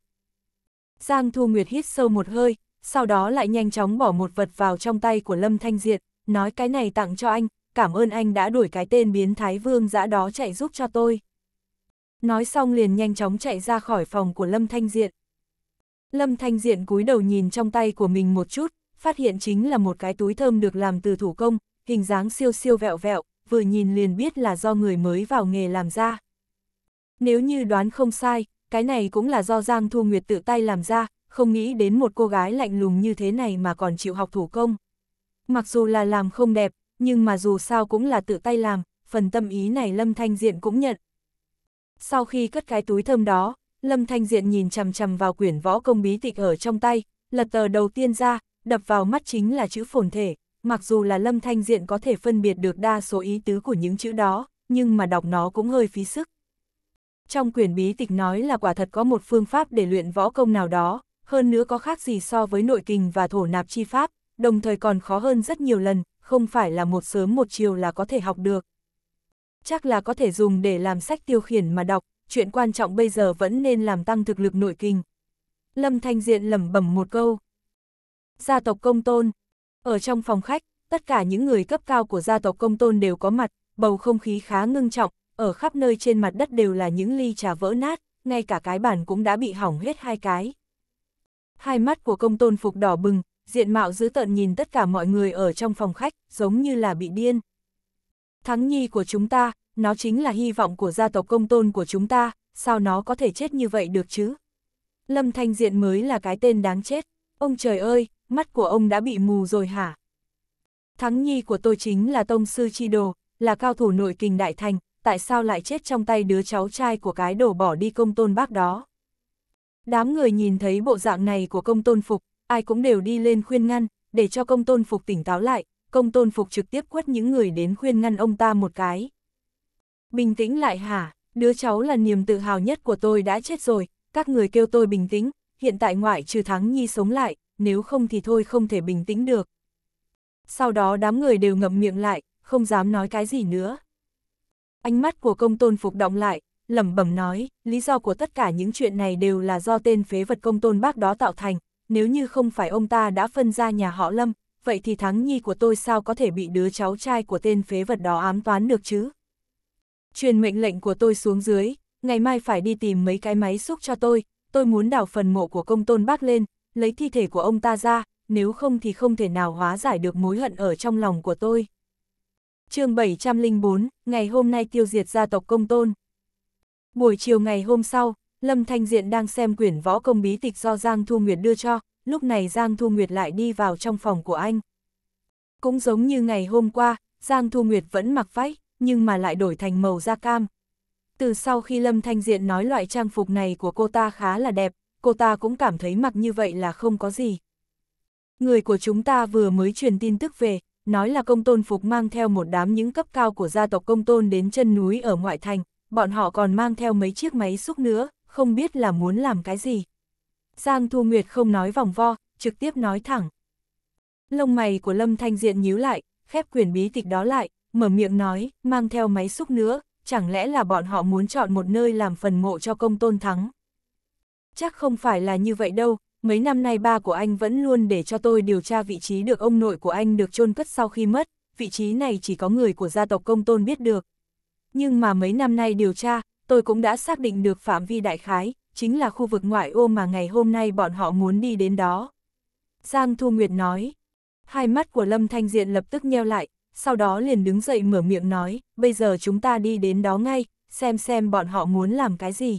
Giang Thu Nguyệt hít sâu một hơi, sau đó lại nhanh chóng bỏ một vật vào trong tay của Lâm Thanh Diện, nói cái này tặng cho anh, cảm ơn anh đã đuổi cái tên biến thái vương dã đó chạy giúp cho tôi. Nói xong liền nhanh chóng chạy ra khỏi phòng của Lâm Thanh Diện. Lâm Thanh Diện cúi đầu nhìn trong tay của mình một chút, phát hiện chính là một cái túi thơm được làm từ thủ công, hình dáng siêu siêu vẹo vẹo, vừa nhìn liền biết là do người mới vào nghề làm ra. Nếu như đoán không sai, cái này cũng là do Giang Thu Nguyệt tự tay làm ra, không nghĩ đến một cô gái lạnh lùng như thế này mà còn chịu học thủ công. Mặc dù là làm không đẹp, nhưng mà dù sao cũng là tự tay làm, phần tâm ý này Lâm Thanh Diện cũng nhận. Sau khi cất cái túi thơm đó, Lâm Thanh Diện nhìn chằm chằm vào quyển võ công bí tịch ở trong tay, lật tờ đầu tiên ra, đập vào mắt chính là chữ phồn thể, mặc dù là Lâm Thanh Diện có thể phân biệt được đa số ý tứ của những chữ đó, nhưng mà đọc nó cũng hơi phí sức. Trong quyển bí tịch nói là quả thật có một phương pháp để luyện võ công nào đó, hơn nữa có khác gì so với nội kinh và thổ nạp chi pháp, đồng thời còn khó hơn rất nhiều lần, không phải là một sớm một chiều là có thể học được. Chắc là có thể dùng để làm sách tiêu khiển mà đọc, chuyện quan trọng bây giờ vẫn nên làm tăng thực lực nội kinh. Lâm Thanh Diện lẩm bẩm một câu. Gia tộc Công Tôn. Ở trong phòng khách, tất cả những người cấp cao của gia tộc Công Tôn đều có mặt, bầu không khí khá ngưng trọng, ở khắp nơi trên mặt đất đều là những ly trà vỡ nát, ngay cả cái bàn cũng đã bị hỏng hết hai cái. Hai mắt của Công Tôn Phục đỏ bừng, diện mạo dữ tợn nhìn tất cả mọi người ở trong phòng khách, giống như là bị điên. Thắng nhi của chúng ta, nó chính là hy vọng của gia tộc công tôn của chúng ta, sao nó có thể chết như vậy được chứ? Lâm Thanh Diện mới là cái tên đáng chết, ông trời ơi, mắt của ông đã bị mù rồi hả? Thắng nhi của tôi chính là tông sư chi đồ, là cao thủ nội kình đại thành, tại sao lại chết trong tay đứa cháu trai của cái đồ bỏ đi công tôn bác đó? Đám người nhìn thấy bộ dạng này của công tôn phục, ai cũng đều đi lên khuyên ngăn, để cho công tôn phục tỉnh táo lại, công tôn phục trực tiếp quất những người đến khuyên ngăn ông ta một cái. Bình tĩnh lại hả, đứa cháu là niềm tự hào nhất của tôi đã chết rồi, các người kêu tôi bình tĩnh, hiện tại ngoại trừ thắng nhi sống lại, nếu không thì thôi không thể bình tĩnh được. Sau đó đám người đều ngậm miệng lại, không dám nói cái gì nữa. Ánh mắt của công tôn phục động lại, lẩm bẩm nói, lý do của tất cả những chuyện này đều là do tên phế vật công tôn bác đó tạo thành, nếu như không phải ông ta đã phân ra nhà họ Lâm, vậy thì thắng nhi của tôi sao có thể bị đứa cháu trai của tên phế vật đó ám toán được chứ? Truyền mệnh lệnh của tôi xuống dưới, ngày mai phải đi tìm mấy cái máy xúc cho tôi, tôi muốn đào phần mộ của công tôn bác lên, lấy thi thể của ông ta ra, nếu không thì không thể nào hóa giải được mối hận ở trong lòng của tôi. chương 704, ngày hôm nay tiêu diệt gia tộc công tôn. Buổi chiều ngày hôm sau, Lâm Thanh Diện đang xem quyển võ công bí tịch do Giang Thu Nguyệt đưa cho, lúc này Giang Thu Nguyệt lại đi vào trong phòng của anh. Cũng giống như ngày hôm qua, Giang Thu Nguyệt vẫn mặc váy, nhưng mà lại đổi thành màu da cam. Từ sau khi Lâm Thanh Diện nói loại trang phục này của cô ta khá là đẹp, cô ta cũng cảm thấy mặc như vậy là không có gì. Người của chúng ta vừa mới truyền tin tức về, nói là công tôn phục mang theo một đám những cấp cao của gia tộc công tôn đến chân núi ở ngoại thành, bọn họ còn mang theo mấy chiếc máy xúc nữa, không biết là muốn làm cái gì. Giang Thu Nguyệt không nói vòng vo, trực tiếp nói thẳng. Lông mày của Lâm Thanh Diện nhíu lại, khép quyển bí tịch đó lại, mở miệng nói, mang theo máy xúc nữa, chẳng lẽ là bọn họ muốn chọn một nơi làm phần mộ cho công tôn thắng. Chắc không phải là như vậy đâu, mấy năm nay ba của anh vẫn luôn để cho tôi điều tra vị trí được ông nội của anh được chôn cất sau khi mất, vị trí này chỉ có người của gia tộc công tôn biết được. Nhưng mà mấy năm nay điều tra, tôi cũng đã xác định được phạm vi đại khái, chính là khu vực ngoại ô mà ngày hôm nay bọn họ muốn đi đến đó. Giang Thu Nguyệt nói, hai mắt của Lâm Thanh Diện lập tức nheo lại, sau đó liền đứng dậy mở miệng nói, bây giờ chúng ta đi đến đó ngay, xem xem bọn họ muốn làm cái gì.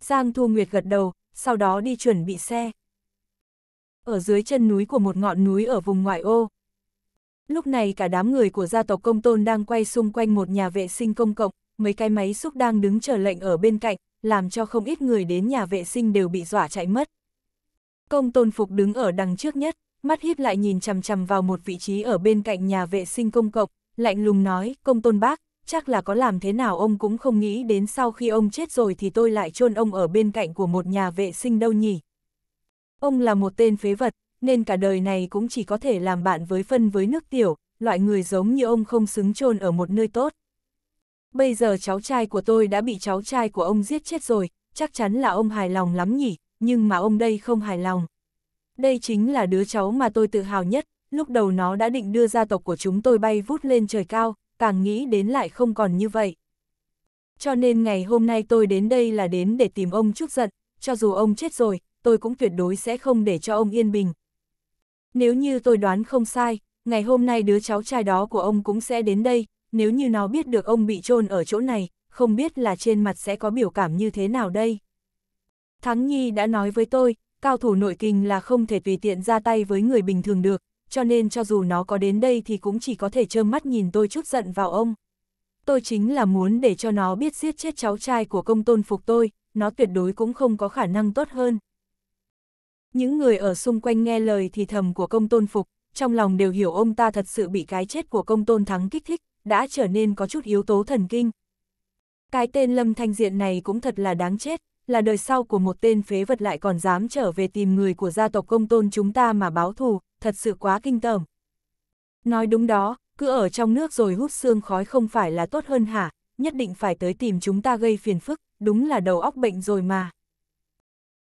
Giang Thu Nguyệt gật đầu, sau đó đi chuẩn bị xe. Ở dưới chân núi của một ngọn núi ở vùng ngoại ô. Lúc này cả đám người của gia tộc Công Tôn đang quay xung quanh một nhà vệ sinh công cộng, mấy cái máy xúc đang đứng chờ lệnh ở bên cạnh, làm cho không ít người đến nhà vệ sinh đều bị dọa chạy mất. Công tôn phục đứng ở đằng trước nhất, mắt híp lại nhìn chằm chằm vào một vị trí ở bên cạnh nhà vệ sinh công cộng, lạnh lùng nói, công tôn bác, chắc là có làm thế nào ông cũng không nghĩ đến sau khi ông chết rồi thì tôi lại chôn ông ở bên cạnh của một nhà vệ sinh đâu nhỉ. Ông là một tên phế vật, nên cả đời này cũng chỉ có thể làm bạn với phân với nước tiểu, loại người giống như ông không xứng chôn ở một nơi tốt. Bây giờ cháu trai của tôi đã bị cháu trai của ông giết chết rồi, chắc chắn là ông hài lòng lắm nhỉ, nhưng mà ông đây không hài lòng. Đây chính là đứa cháu mà tôi tự hào nhất, lúc đầu nó đã định đưa gia tộc của chúng tôi bay vút lên trời cao, càng nghĩ đến lại không còn như vậy. Cho nên ngày hôm nay tôi đến đây là đến để tìm ông chút giận, cho dù ông chết rồi, tôi cũng tuyệt đối sẽ không để cho ông yên bình. Nếu như tôi đoán không sai, ngày hôm nay đứa cháu trai đó của ông cũng sẽ đến đây, nếu như nó biết được ông bị chôn ở chỗ này, không biết là trên mặt sẽ có biểu cảm như thế nào đây. Thắng Nhi đã nói với tôi, cao thủ nội kinh là không thể tùy tiện ra tay với người bình thường được, cho nên cho dù nó có đến đây thì cũng chỉ có thể trơ mắt nhìn tôi chút giận vào ông. Tôi chính là muốn để cho nó biết giết chết cháu trai của công tôn phục tôi, nó tuyệt đối cũng không có khả năng tốt hơn. Những người ở xung quanh nghe lời thì thầm của công tôn phục, trong lòng đều hiểu ông ta thật sự bị cái chết của công tôn thắng kích thích, đã trở nên có chút yếu tố thần kinh. Cái tên Lâm Thanh Diện này cũng thật là đáng chết, là đời sau của một tên phế vật lại còn dám trở về tìm người của gia tộc công tôn chúng ta mà báo thù, thật sự quá kinh tởm. Nói đúng đó, cứ ở trong nước rồi hút xương khói không phải là tốt hơn hả, nhất định phải tới tìm chúng ta gây phiền phức, đúng là đầu óc bệnh rồi mà.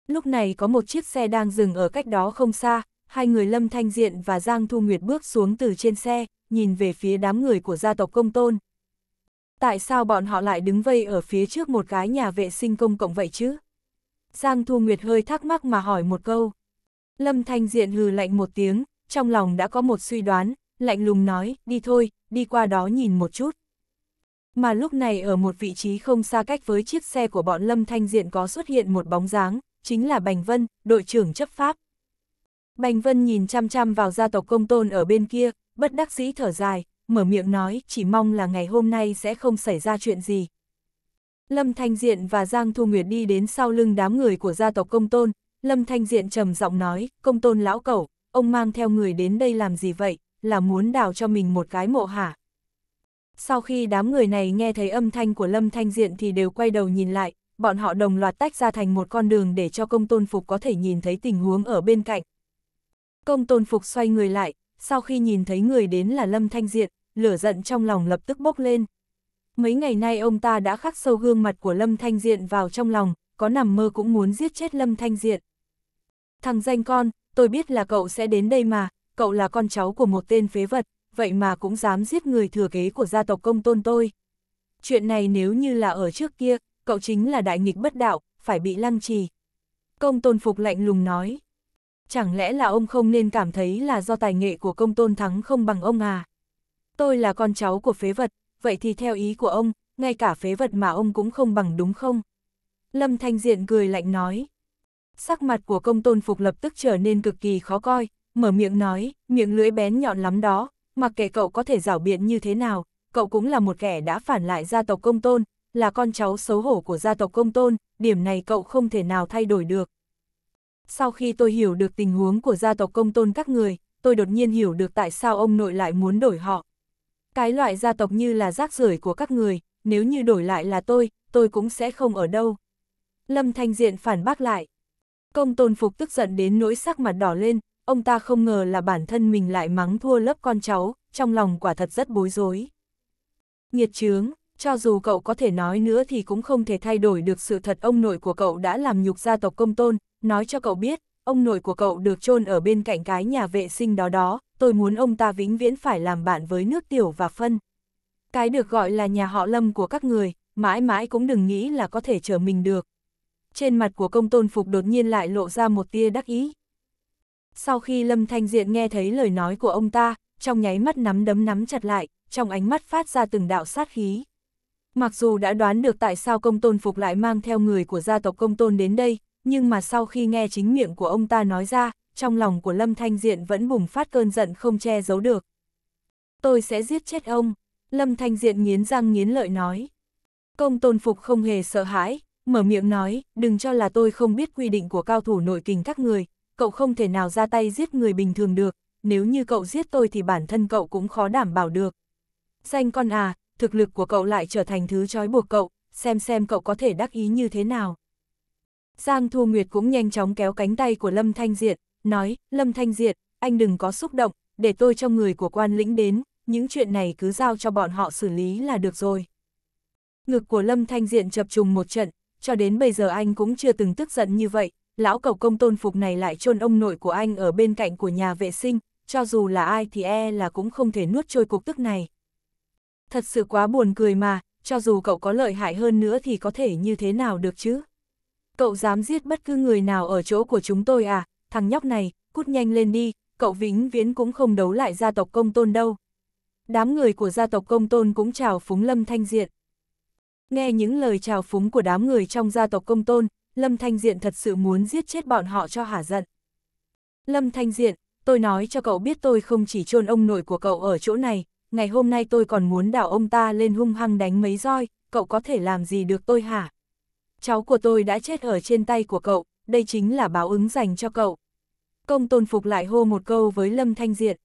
Lúc này có một chiếc xe đang dừng ở cách đó không xa, hai người Lâm Thanh Diện và Giang Thu Nguyệt bước xuống từ trên xe, nhìn về phía đám người của gia tộc Công Tôn. Tại sao bọn họ lại đứng vây ở phía trước một cái nhà vệ sinh công cộng vậy chứ? Giang Thu Nguyệt hơi thắc mắc mà hỏi một câu. Lâm Thanh Diện hừ lạnh một tiếng, trong lòng đã có một suy đoán, lạnh lùng nói, đi thôi, đi qua đó nhìn một chút. Mà lúc này ở một vị trí không xa cách với chiếc xe của bọn Lâm Thanh Diện có xuất hiện một bóng dáng, chính là Bành Vân, đội trưởng chấp pháp. Bành Vân nhìn chăm chăm vào gia tộc công tôn ở bên kia, bất đắc dĩ thở dài, mở miệng nói chỉ mong là ngày hôm nay sẽ không xảy ra chuyện gì. Lâm Thanh Diện và Giang Thu Nguyệt đi đến sau lưng đám người của gia tộc công tôn, Lâm Thanh Diện trầm giọng nói, công tôn lão cẩu, ông mang theo người đến đây làm gì vậy, là muốn đào cho mình một cái mộ hả? Sau khi đám người này nghe thấy âm thanh của Lâm Thanh Diện thì đều quay đầu nhìn lại, bọn họ đồng loạt tách ra thành một con đường để cho công tôn phục có thể nhìn thấy tình huống ở bên cạnh, Công tôn phục xoay người lại, sau khi nhìn thấy người đến là Lâm Thanh Diện, lửa giận trong lòng lập tức bốc lên. Mấy ngày nay ông ta đã khắc sâu gương mặt của Lâm Thanh Diện vào trong lòng, có nằm mơ cũng muốn giết chết Lâm Thanh Diện. Thằng danh con, tôi biết là cậu sẽ đến đây mà, cậu là con cháu của một tên phế vật, vậy mà cũng dám giết người thừa kế của gia tộc công tôn tôi. Chuyện này nếu như là ở trước kia, cậu chính là đại nghịch bất đạo, phải bị lăng trì. Công tôn phục lạnh lùng nói. Chẳng lẽ là ông không nên cảm thấy là do tài nghệ của công tôn thắng không bằng ông à? Tôi là con cháu của phế vật, vậy thì theo ý của ông, ngay cả phế vật mà ông cũng không bằng đúng không? Lâm Thanh Diện cười lạnh nói. Sắc mặt của công tôn phục lập tức trở nên cực kỳ khó coi, mở miệng nói, miệng lưỡi bén nhọn lắm đó, mặc kệ cậu có thể rảo biện như thế nào, cậu cũng là một kẻ đã phản lại gia tộc công tôn, là con cháu xấu hổ của gia tộc công tôn, điểm này cậu không thể nào thay đổi được. Sau khi tôi hiểu được tình huống của gia tộc công tôn các người, tôi đột nhiên hiểu được tại sao ông nội lại muốn đổi họ. Cái loại gia tộc như là rác rưởi của các người, nếu như đổi lại là tôi, tôi cũng sẽ không ở đâu. Lâm Thanh Diện phản bác lại. Công tôn phục tức giận đến nỗi sắc mặt đỏ lên, ông ta không ngờ là bản thân mình lại mắng thua lớp con cháu, trong lòng quả thật rất bối rối. Nghiệt chướng, cho dù cậu có thể nói nữa thì cũng không thể thay đổi được sự thật ông nội của cậu đã làm nhục gia tộc công tôn, nói cho cậu biết, ông nội của cậu được chôn ở bên cạnh cái nhà vệ sinh đó đó, tôi muốn ông ta vĩnh viễn phải làm bạn với nước tiểu và phân. Cái được gọi là nhà họ lâm của các người, mãi mãi cũng đừng nghĩ là có thể chờ mình được. Trên mặt của công tôn phục đột nhiên lại lộ ra một tia đắc ý. Sau khi Lâm Thanh Diện nghe thấy lời nói của ông ta, trong nháy mắt nắm đấm nắm chặt lại, trong ánh mắt phát ra từng đạo sát khí. Mặc dù đã đoán được tại sao công tôn phục lại mang theo người của gia tộc công tôn đến đây, nhưng mà sau khi nghe chính miệng của ông ta nói ra, trong lòng của Lâm Thanh Diện vẫn bùng phát cơn giận không che giấu được. Tôi sẽ giết chết ông, Lâm Thanh Diện nghiến răng nghiến lợi nói. Công tôn phục không hề sợ hãi, mở miệng nói, đừng cho là tôi không biết quy định của cao thủ nội kình các người, cậu không thể nào ra tay giết người bình thường được, nếu như cậu giết tôi thì bản thân cậu cũng khó đảm bảo được. Danh con à, thực lực của cậu lại trở thành thứ trói buộc cậu, xem xem cậu có thể đắc ý như thế nào. Giang Thu Nguyệt cũng nhanh chóng kéo cánh tay của Lâm Thanh Diệt, nói, Lâm Thanh Diệt, anh đừng có xúc động, để tôi cho người của quan lĩnh đến, những chuyện này cứ giao cho bọn họ xử lý là được rồi. Ngực của Lâm Thanh Diện chập trùng một trận, cho đến bây giờ anh cũng chưa từng tức giận như vậy, lão cầu công tôn phục này lại chôn ông nội của anh ở bên cạnh của nhà vệ sinh, cho dù là ai thì e là cũng không thể nuốt trôi cục tức này. Thật sự quá buồn cười mà, cho dù cậu có lợi hại hơn nữa thì có thể như thế nào được chứ? Cậu dám giết bất cứ người nào ở chỗ của chúng tôi à, thằng nhóc này, cút nhanh lên đi, cậu vĩnh viễn cũng không đấu lại gia tộc công tôn đâu. Đám người của gia tộc công tôn cũng chào phúng Lâm Thanh Diện. Nghe những lời chào phúng của đám người trong gia tộc công tôn, Lâm Thanh Diện thật sự muốn giết chết bọn họ cho hả giận. Lâm Thanh Diện, tôi nói cho cậu biết tôi không chỉ chôn ông nội của cậu ở chỗ này, ngày hôm nay tôi còn muốn đảo ông ta lên hung hăng đánh mấy roi, cậu có thể làm gì được tôi hả? Cháu của tôi đã chết ở trên tay của cậu, đây chính là báo ứng dành cho cậu. Công tôn phục lại hô một câu với Lâm Thanh Diện.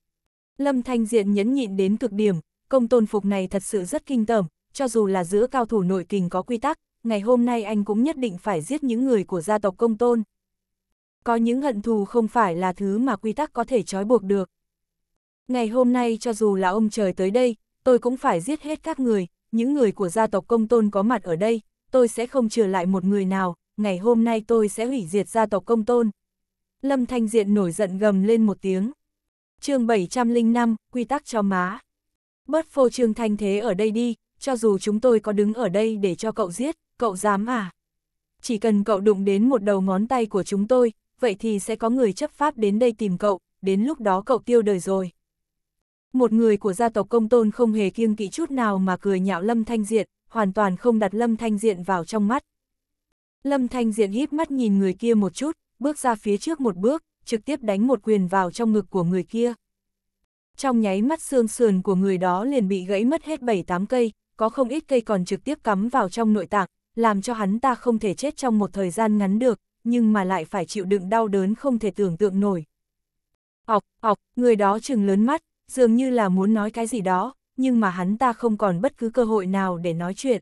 Lâm Thanh Diện nhẫn nhịn đến cực điểm, công tôn phục này thật sự rất kinh tởm, cho dù là giữa cao thủ nội kình có quy tắc, ngày hôm nay anh cũng nhất định phải giết những người của gia tộc công tôn. Có những hận thù không phải là thứ mà quy tắc có thể trói buộc được ngày hôm nay cho dù là ông trời tới đây, tôi cũng phải giết hết các người, những người của gia tộc công tôn có mặt ở đây, tôi sẽ không trừ lại một người nào, ngày hôm nay tôi sẽ hủy diệt gia tộc công tôn. Lâm Thanh Diện nổi giận gầm lên một tiếng. chương 705, quy tắc cho má. Bớt phô trương thanh thế ở đây đi, cho dù chúng tôi có đứng ở đây để cho cậu giết, cậu dám à? Chỉ cần cậu đụng đến một đầu ngón tay của chúng tôi, vậy thì sẽ có người chấp pháp đến đây tìm cậu, đến lúc đó cậu tiêu đời rồi. Một người của gia tộc công tôn không hề kiêng kỵ chút nào mà cười nhạo Lâm Thanh Diện, hoàn toàn không đặt Lâm Thanh Diện vào trong mắt. Lâm Thanh Diện híp mắt nhìn người kia một chút, bước ra phía trước một bước, trực tiếp đánh một quyền vào trong ngực của người kia. Trong nháy mắt xương sườn của người đó liền bị gãy mất hết 7-8 cây, có không ít cây còn trực tiếp cắm vào trong nội tạng, làm cho hắn ta không thể chết trong một thời gian ngắn được, nhưng mà lại phải chịu đựng đau đớn không thể tưởng tượng nổi. Học, ọc người đó trừng lớn mắt, dường như là muốn nói cái gì đó, nhưng mà hắn ta không còn bất cứ cơ hội nào để nói chuyện.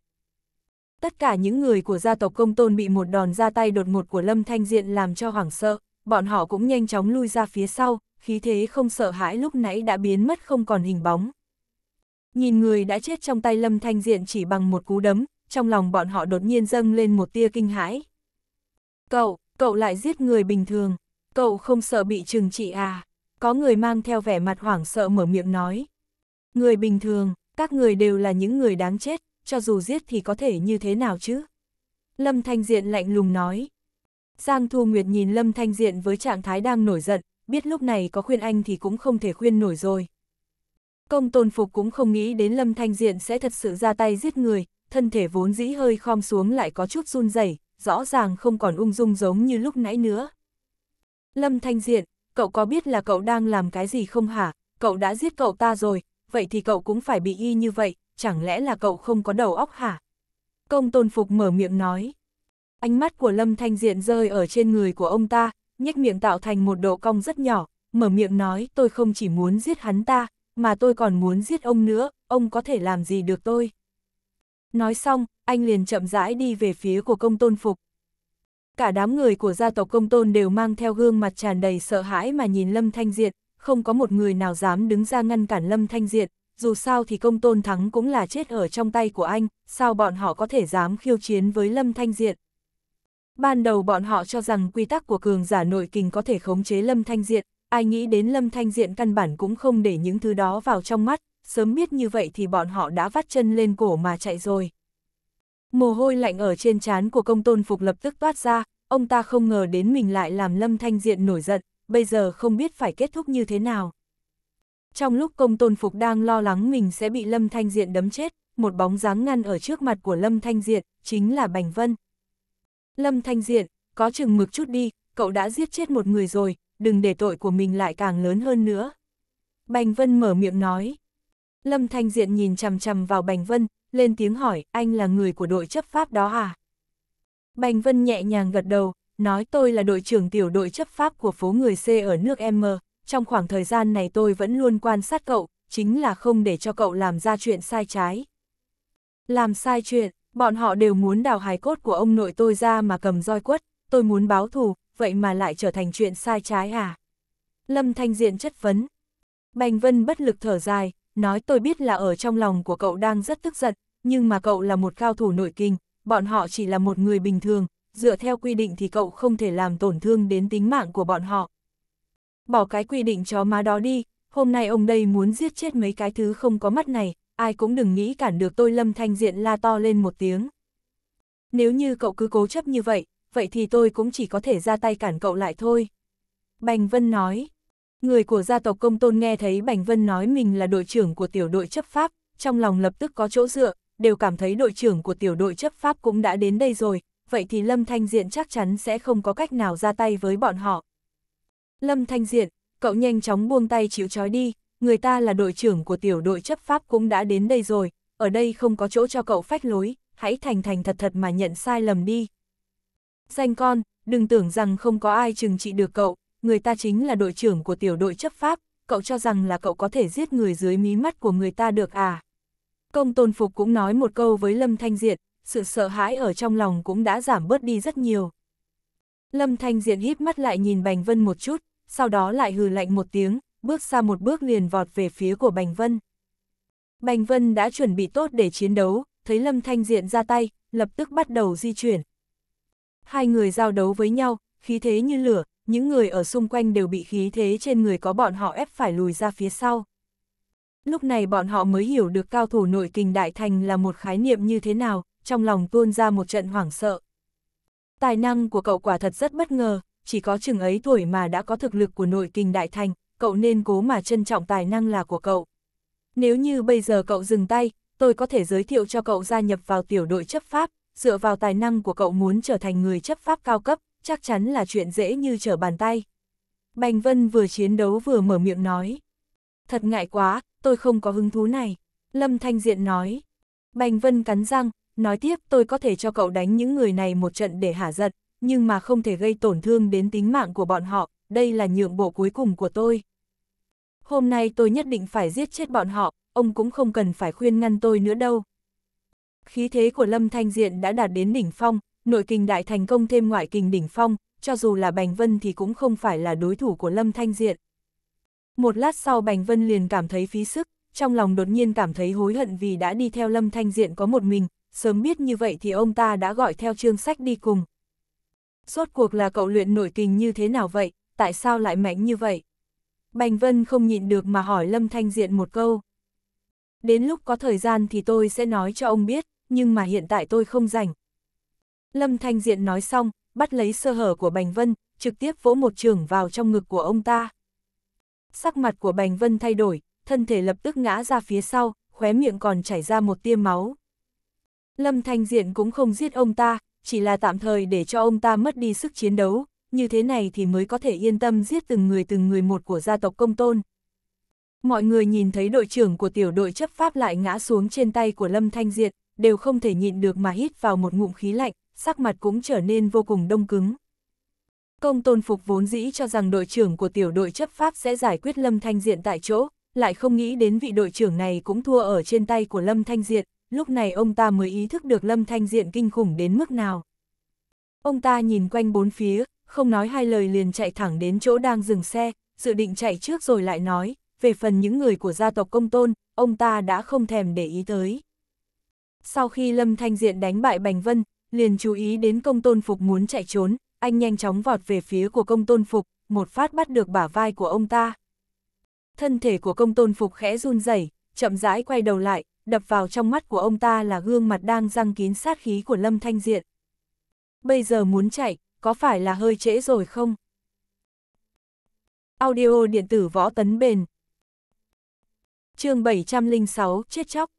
Tất cả những người của gia tộc công tôn bị một đòn ra tay đột ngột của Lâm Thanh Diện làm cho hoảng sợ, bọn họ cũng nhanh chóng lui ra phía sau, khí thế không sợ hãi lúc nãy đã biến mất không còn hình bóng. Nhìn người đã chết trong tay Lâm Thanh Diện chỉ bằng một cú đấm, trong lòng bọn họ đột nhiên dâng lên một tia kinh hãi. Cậu, cậu lại giết người bình thường, cậu không sợ bị trừng trị à? có người mang theo vẻ mặt hoảng sợ mở miệng nói. Người bình thường, các người đều là những người đáng chết, cho dù giết thì có thể như thế nào chứ? Lâm Thanh Diện lạnh lùng nói. Giang Thu Nguyệt nhìn Lâm Thanh Diện với trạng thái đang nổi giận, biết lúc này có khuyên anh thì cũng không thể khuyên nổi rồi. Công tôn phục cũng không nghĩ đến Lâm Thanh Diện sẽ thật sự ra tay giết người, thân thể vốn dĩ hơi khom xuống lại có chút run rẩy, rõ ràng không còn ung dung giống như lúc nãy nữa. Lâm Thanh Diện, cậu có biết là cậu đang làm cái gì không hả, cậu đã giết cậu ta rồi, vậy thì cậu cũng phải bị y như vậy, chẳng lẽ là cậu không có đầu óc hả? Công tôn phục mở miệng nói. Ánh mắt của Lâm Thanh Diện rơi ở trên người của ông ta, nhếch miệng tạo thành một độ cong rất nhỏ, mở miệng nói tôi không chỉ muốn giết hắn ta, mà tôi còn muốn giết ông nữa, ông có thể làm gì được tôi. Nói xong, anh liền chậm rãi đi về phía của công tôn phục cả đám người của gia tộc công tôn đều mang theo gương mặt tràn đầy sợ hãi mà nhìn Lâm Thanh Diệt, không có một người nào dám đứng ra ngăn cản Lâm Thanh Diệt, dù sao thì công tôn thắng cũng là chết ở trong tay của anh, sao bọn họ có thể dám khiêu chiến với Lâm Thanh Diệt. Ban đầu bọn họ cho rằng quy tắc của cường giả nội kình có thể khống chế Lâm Thanh Diệt, ai nghĩ đến Lâm Thanh diệt căn bản cũng không để những thứ đó vào trong mắt, sớm biết như vậy thì bọn họ đã vắt chân lên cổ mà chạy rồi. Mồ hôi lạnh ở trên trán của công tôn phục lập tức toát ra, ông ta không ngờ đến mình lại làm lâm thanh diện nổi giận, bây giờ không biết phải kết thúc như thế nào. Trong lúc công tôn phục đang lo lắng mình sẽ bị lâm thanh diện đấm chết, một bóng dáng ngăn ở trước mặt của lâm thanh diện, chính là Bành Vân. Lâm thanh diện, có chừng mực chút đi, cậu đã giết chết một người rồi, đừng để tội của mình lại càng lớn hơn nữa. Bành Vân mở miệng nói. Lâm Thanh Diện nhìn chằm chằm vào Bành Vân, lên tiếng hỏi, anh là người của đội chấp pháp đó à? Bành Vân nhẹ nhàng gật đầu, nói tôi là đội trưởng tiểu đội chấp pháp của phố người C ở nước M, trong khoảng thời gian này tôi vẫn luôn quan sát cậu, chính là không để cho cậu làm ra chuyện sai trái. Làm sai chuyện, bọn họ đều muốn đào hài cốt của ông nội tôi ra mà cầm roi quất, tôi muốn báo thù, vậy mà lại trở thành chuyện sai trái à? Lâm Thanh Diện chất vấn. Bành Vân bất lực thở dài, nói tôi biết là ở trong lòng của cậu đang rất tức giận, nhưng mà cậu là một cao thủ nội kinh, bọn họ chỉ là một người bình thường, dựa theo quy định thì cậu không thể làm tổn thương đến tính mạng của bọn họ. Bỏ cái quy định chó má đó đi, hôm nay ông đây muốn giết chết mấy cái thứ không có mắt này, ai cũng đừng nghĩ cản được tôi lâm thanh diện la to lên một tiếng. Nếu như cậu cứ cố chấp như vậy, vậy thì tôi cũng chỉ có thể ra tay cản cậu lại thôi. Bành Vân nói, Người của gia tộc công tôn nghe thấy Bành Vân nói mình là đội trưởng của tiểu đội chấp pháp, trong lòng lập tức có chỗ dựa, đều cảm thấy đội trưởng của tiểu đội chấp pháp cũng đã đến đây rồi, vậy thì Lâm Thanh Diện chắc chắn sẽ không có cách nào ra tay với bọn họ. Lâm Thanh Diện, cậu nhanh chóng buông tay chịu trói đi, người ta là đội trưởng của tiểu đội chấp pháp cũng đã đến đây rồi, ở đây không có chỗ cho cậu phách lối, hãy thành thành thật thật mà nhận sai lầm đi. Danh con, đừng tưởng rằng không có ai chừng trị được cậu, người ta chính là đội trưởng của tiểu đội chấp pháp, cậu cho rằng là cậu có thể giết người dưới mí mắt của người ta được à. Công tôn phục cũng nói một câu với Lâm Thanh Diệt, sự sợ hãi ở trong lòng cũng đã giảm bớt đi rất nhiều. Lâm Thanh Diệt híp mắt lại nhìn Bành Vân một chút, sau đó lại hừ lạnh một tiếng, bước xa một bước liền vọt về phía của Bành Vân. Bành Vân đã chuẩn bị tốt để chiến đấu, thấy Lâm Thanh Diện ra tay, lập tức bắt đầu di chuyển. Hai người giao đấu với nhau, khí thế như lửa, những người ở xung quanh đều bị khí thế trên người có bọn họ ép phải lùi ra phía sau. Lúc này bọn họ mới hiểu được cao thủ nội kình đại thành là một khái niệm như thế nào, trong lòng tuôn ra một trận hoảng sợ. Tài năng của cậu quả thật rất bất ngờ, chỉ có chừng ấy tuổi mà đã có thực lực của nội kình đại thành, cậu nên cố mà trân trọng tài năng là của cậu. Nếu như bây giờ cậu dừng tay, tôi có thể giới thiệu cho cậu gia nhập vào tiểu đội chấp pháp, dựa vào tài năng của cậu muốn trở thành người chấp pháp cao cấp, chắc chắn là chuyện dễ như trở bàn tay. Bành Vân vừa chiến đấu vừa mở miệng nói. Thật ngại quá, tôi không có hứng thú này. Lâm Thanh Diện nói. Bành Vân cắn răng, nói tiếp tôi có thể cho cậu đánh những người này một trận để hả giật, nhưng mà không thể gây tổn thương đến tính mạng của bọn họ, đây là nhượng bộ cuối cùng của tôi. Hôm nay tôi nhất định phải giết chết bọn họ, ông cũng không cần phải khuyên ngăn tôi nữa đâu. Khí thế của Lâm Thanh Diện đã đạt đến đỉnh phong, nội kình đại thành công thêm ngoại kình đỉnh phong, cho dù là Bành Vân thì cũng không phải là đối thủ của Lâm Thanh Diện. Một lát sau Bành Vân liền cảm thấy phí sức, trong lòng đột nhiên cảm thấy hối hận vì đã đi theo Lâm Thanh Diện có một mình, sớm biết như vậy thì ông ta đã gọi theo trương sách đi cùng. Rốt cuộc là cậu luyện nội kình như thế nào vậy, tại sao lại mạnh như vậy? Bành Vân không nhịn được mà hỏi Lâm Thanh Diện một câu. Đến lúc có thời gian thì tôi sẽ nói cho ông biết, nhưng mà hiện tại tôi không rảnh, Lâm Thanh Diện nói xong, bắt lấy sơ hở của Bành Vân, trực tiếp vỗ một trường vào trong ngực của ông ta. Sắc mặt của Bành Vân thay đổi, thân thể lập tức ngã ra phía sau, khóe miệng còn chảy ra một tia máu. Lâm Thanh Diện cũng không giết ông ta, chỉ là tạm thời để cho ông ta mất đi sức chiến đấu, như thế này thì mới có thể yên tâm giết từng người từng người một của gia tộc công tôn. Mọi người nhìn thấy đội trưởng của tiểu đội chấp pháp lại ngã xuống trên tay của Lâm Thanh Diện, đều không thể nhịn được mà hít vào một ngụm khí lạnh, sắc mặt cũng trở nên vô cùng đông cứng. Công tôn phục vốn dĩ cho rằng đội trưởng của tiểu đội chấp pháp sẽ giải quyết Lâm Thanh Diện tại chỗ, lại không nghĩ đến vị đội trưởng này cũng thua ở trên tay của Lâm Thanh Diện, lúc này ông ta mới ý thức được Lâm Thanh Diện kinh khủng đến mức nào. Ông ta nhìn quanh bốn phía, không nói hai lời liền chạy thẳng đến chỗ đang dừng xe, dự định chạy trước rồi lại nói, về phần những người của gia tộc công tôn, ông ta đã không thèm để ý tới. Sau khi Lâm Thanh Diện đánh bại Bành Vân, liền chú ý đến công tôn phục muốn chạy trốn, anh nhanh chóng vọt về phía của công tôn phục, một phát bắt được bả vai của ông ta. Thân thể của công tôn phục khẽ run rẩy, chậm rãi quay đầu lại, đập vào trong mắt của ông ta là gương mặt đang răng kín sát khí của Lâm Thanh Diện. Bây giờ muốn chạy, có phải là hơi trễ rồi không? Audio điện tử võ tấn bền chương 706, chết chóc.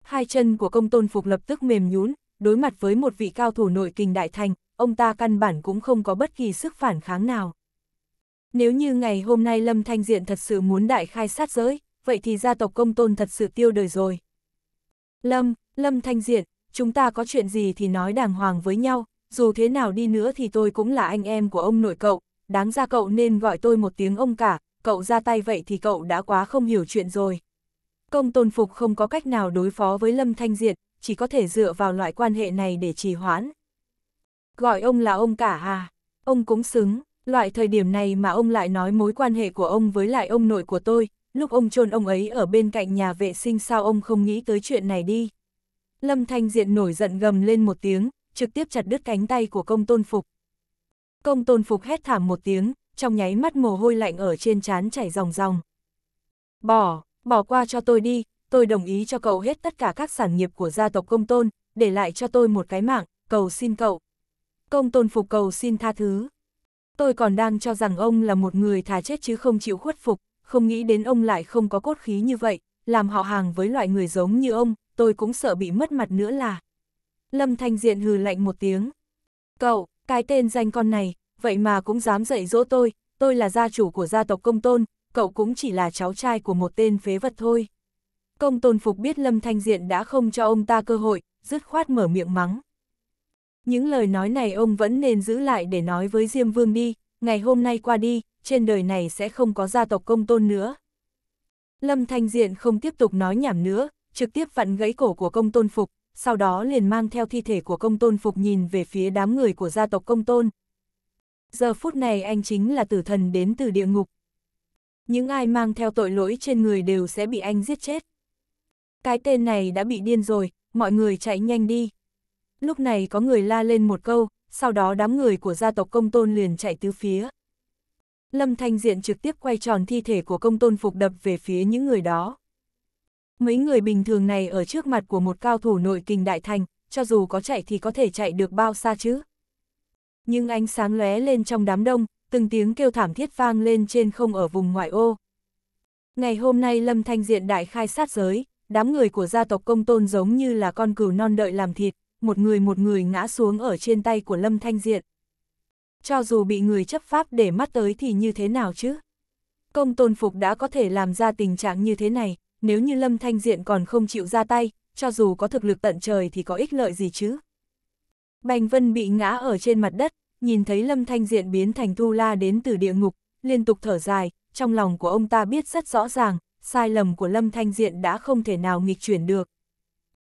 Hai chân của công tôn phục lập tức mềm nhún, đối mặt với một vị cao thủ nội kình đại thành, ông ta căn bản cũng không có bất kỳ sức phản kháng nào. Nếu như ngày hôm nay Lâm Thanh Diện thật sự muốn đại khai sát giới, vậy thì gia tộc công tôn thật sự tiêu đời rồi. Lâm, Lâm Thanh Diện, chúng ta có chuyện gì thì nói đàng hoàng với nhau, dù thế nào đi nữa thì tôi cũng là anh em của ông nội cậu, đáng ra cậu nên gọi tôi một tiếng ông cả, cậu ra tay vậy thì cậu đã quá không hiểu chuyện rồi. Công tôn phục không có cách nào đối phó với Lâm Thanh diện chỉ có thể dựa vào loại quan hệ này để trì hoãn. Gọi ông là ông cả à, ông cũng xứng, loại thời điểm này mà ông lại nói mối quan hệ của ông với lại ông nội của tôi, lúc ông chôn ông ấy ở bên cạnh nhà vệ sinh sao ông không nghĩ tới chuyện này đi. Lâm Thanh Diện nổi giận gầm lên một tiếng, trực tiếp chặt đứt cánh tay của công tôn phục. Công tôn phục hét thảm một tiếng, trong nháy mắt mồ hôi lạnh ở trên trán chảy ròng ròng. Bỏ, bỏ qua cho tôi đi, tôi đồng ý cho cậu hết tất cả các sản nghiệp của gia tộc công tôn, để lại cho tôi một cái mạng, cầu xin cậu. Công tôn phục cầu xin tha thứ. Tôi còn đang cho rằng ông là một người thà chết chứ không chịu khuất phục, không nghĩ đến ông lại không có cốt khí như vậy, làm họ hàng với loại người giống như ông, tôi cũng sợ bị mất mặt nữa là. Lâm Thanh Diện hừ lạnh một tiếng. Cậu, cái tên danh con này, vậy mà cũng dám dạy dỗ tôi, tôi là gia chủ của gia tộc công tôn, cậu cũng chỉ là cháu trai của một tên phế vật thôi. Công tôn phục biết Lâm Thanh Diện đã không cho ông ta cơ hội, dứt khoát mở miệng mắng. Những lời nói này ông vẫn nên giữ lại để nói với Diêm Vương đi, ngày hôm nay qua đi, trên đời này sẽ không có gia tộc công tôn nữa. Lâm Thanh Diện không tiếp tục nói nhảm nữa, trực tiếp vặn gãy cổ của công tôn phục, sau đó liền mang theo thi thể của công tôn phục nhìn về phía đám người của gia tộc công tôn. Giờ phút này anh chính là tử thần đến từ địa ngục. Những ai mang theo tội lỗi trên người đều sẽ bị anh giết chết. Cái tên này đã bị điên rồi, mọi người chạy nhanh đi. Lúc này có người la lên một câu, sau đó đám người của gia tộc công tôn liền chạy tứ phía. Lâm Thanh Diện trực tiếp quay tròn thi thể của công tôn phục đập về phía những người đó. Mấy người bình thường này ở trước mặt của một cao thủ nội kinh đại thành, cho dù có chạy thì có thể chạy được bao xa chứ. Nhưng ánh sáng lóe lên trong đám đông, từng tiếng kêu thảm thiết vang lên trên không ở vùng ngoại ô. Ngày hôm nay Lâm Thanh Diện đại khai sát giới, đám người của gia tộc công tôn giống như là con cừu non đợi làm thịt, một người một người ngã xuống ở trên tay của Lâm Thanh Diện. Cho dù bị người chấp pháp để mắt tới thì như thế nào chứ? Công tôn phục đã có thể làm ra tình trạng như thế này, nếu như Lâm Thanh Diện còn không chịu ra tay, cho dù có thực lực tận trời thì có ích lợi gì chứ? Bành Vân bị ngã ở trên mặt đất, nhìn thấy Lâm Thanh Diện biến thành thu la đến từ địa ngục, liên tục thở dài, trong lòng của ông ta biết rất rõ ràng, sai lầm của Lâm Thanh Diện đã không thể nào nghịch chuyển được.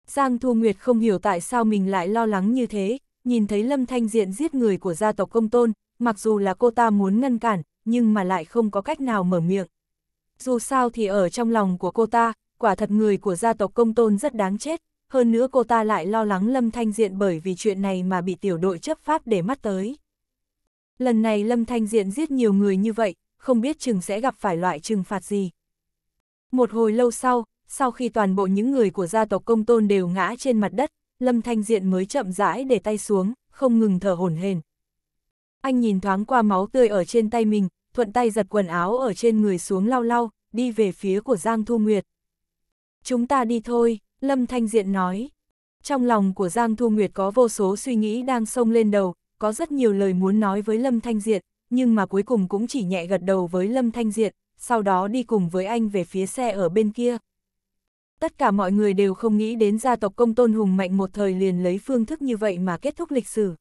Giang Thu Nguyệt không hiểu tại sao mình lại lo lắng như thế, nhìn thấy Lâm Thanh Diện giết người của gia tộc công tôn, mặc dù là cô ta muốn ngăn cản, nhưng mà lại không có cách nào mở miệng. Dù sao thì ở trong lòng của cô ta, quả thật người của gia tộc công tôn rất đáng chết, hơn nữa cô ta lại lo lắng Lâm Thanh Diện bởi vì chuyện này mà bị tiểu đội chấp pháp để mắt tới. Lần này Lâm Thanh Diện giết nhiều người như vậy, không biết chừng sẽ gặp phải loại trừng phạt gì. Một hồi lâu sau, sau khi toàn bộ những người của gia tộc công tôn đều ngã trên mặt đất, Lâm Thanh Diện mới chậm rãi để tay xuống, không ngừng thở hổn hển. Anh nhìn thoáng qua máu tươi ở trên tay mình, thuận tay giật quần áo ở trên người xuống lau lau, đi về phía của Giang Thu Nguyệt. Chúng ta đi thôi, Lâm Thanh Diện nói. Trong lòng của Giang Thu Nguyệt có vô số suy nghĩ đang sông lên đầu, có rất nhiều lời muốn nói với Lâm Thanh Diện, nhưng mà cuối cùng cũng chỉ nhẹ gật đầu với Lâm Thanh Diện, sau đó đi cùng với anh về phía xe ở bên kia. Tất cả mọi người đều không nghĩ đến gia tộc công tôn hùng mạnh một thời liền lấy phương thức như vậy mà kết thúc lịch sử.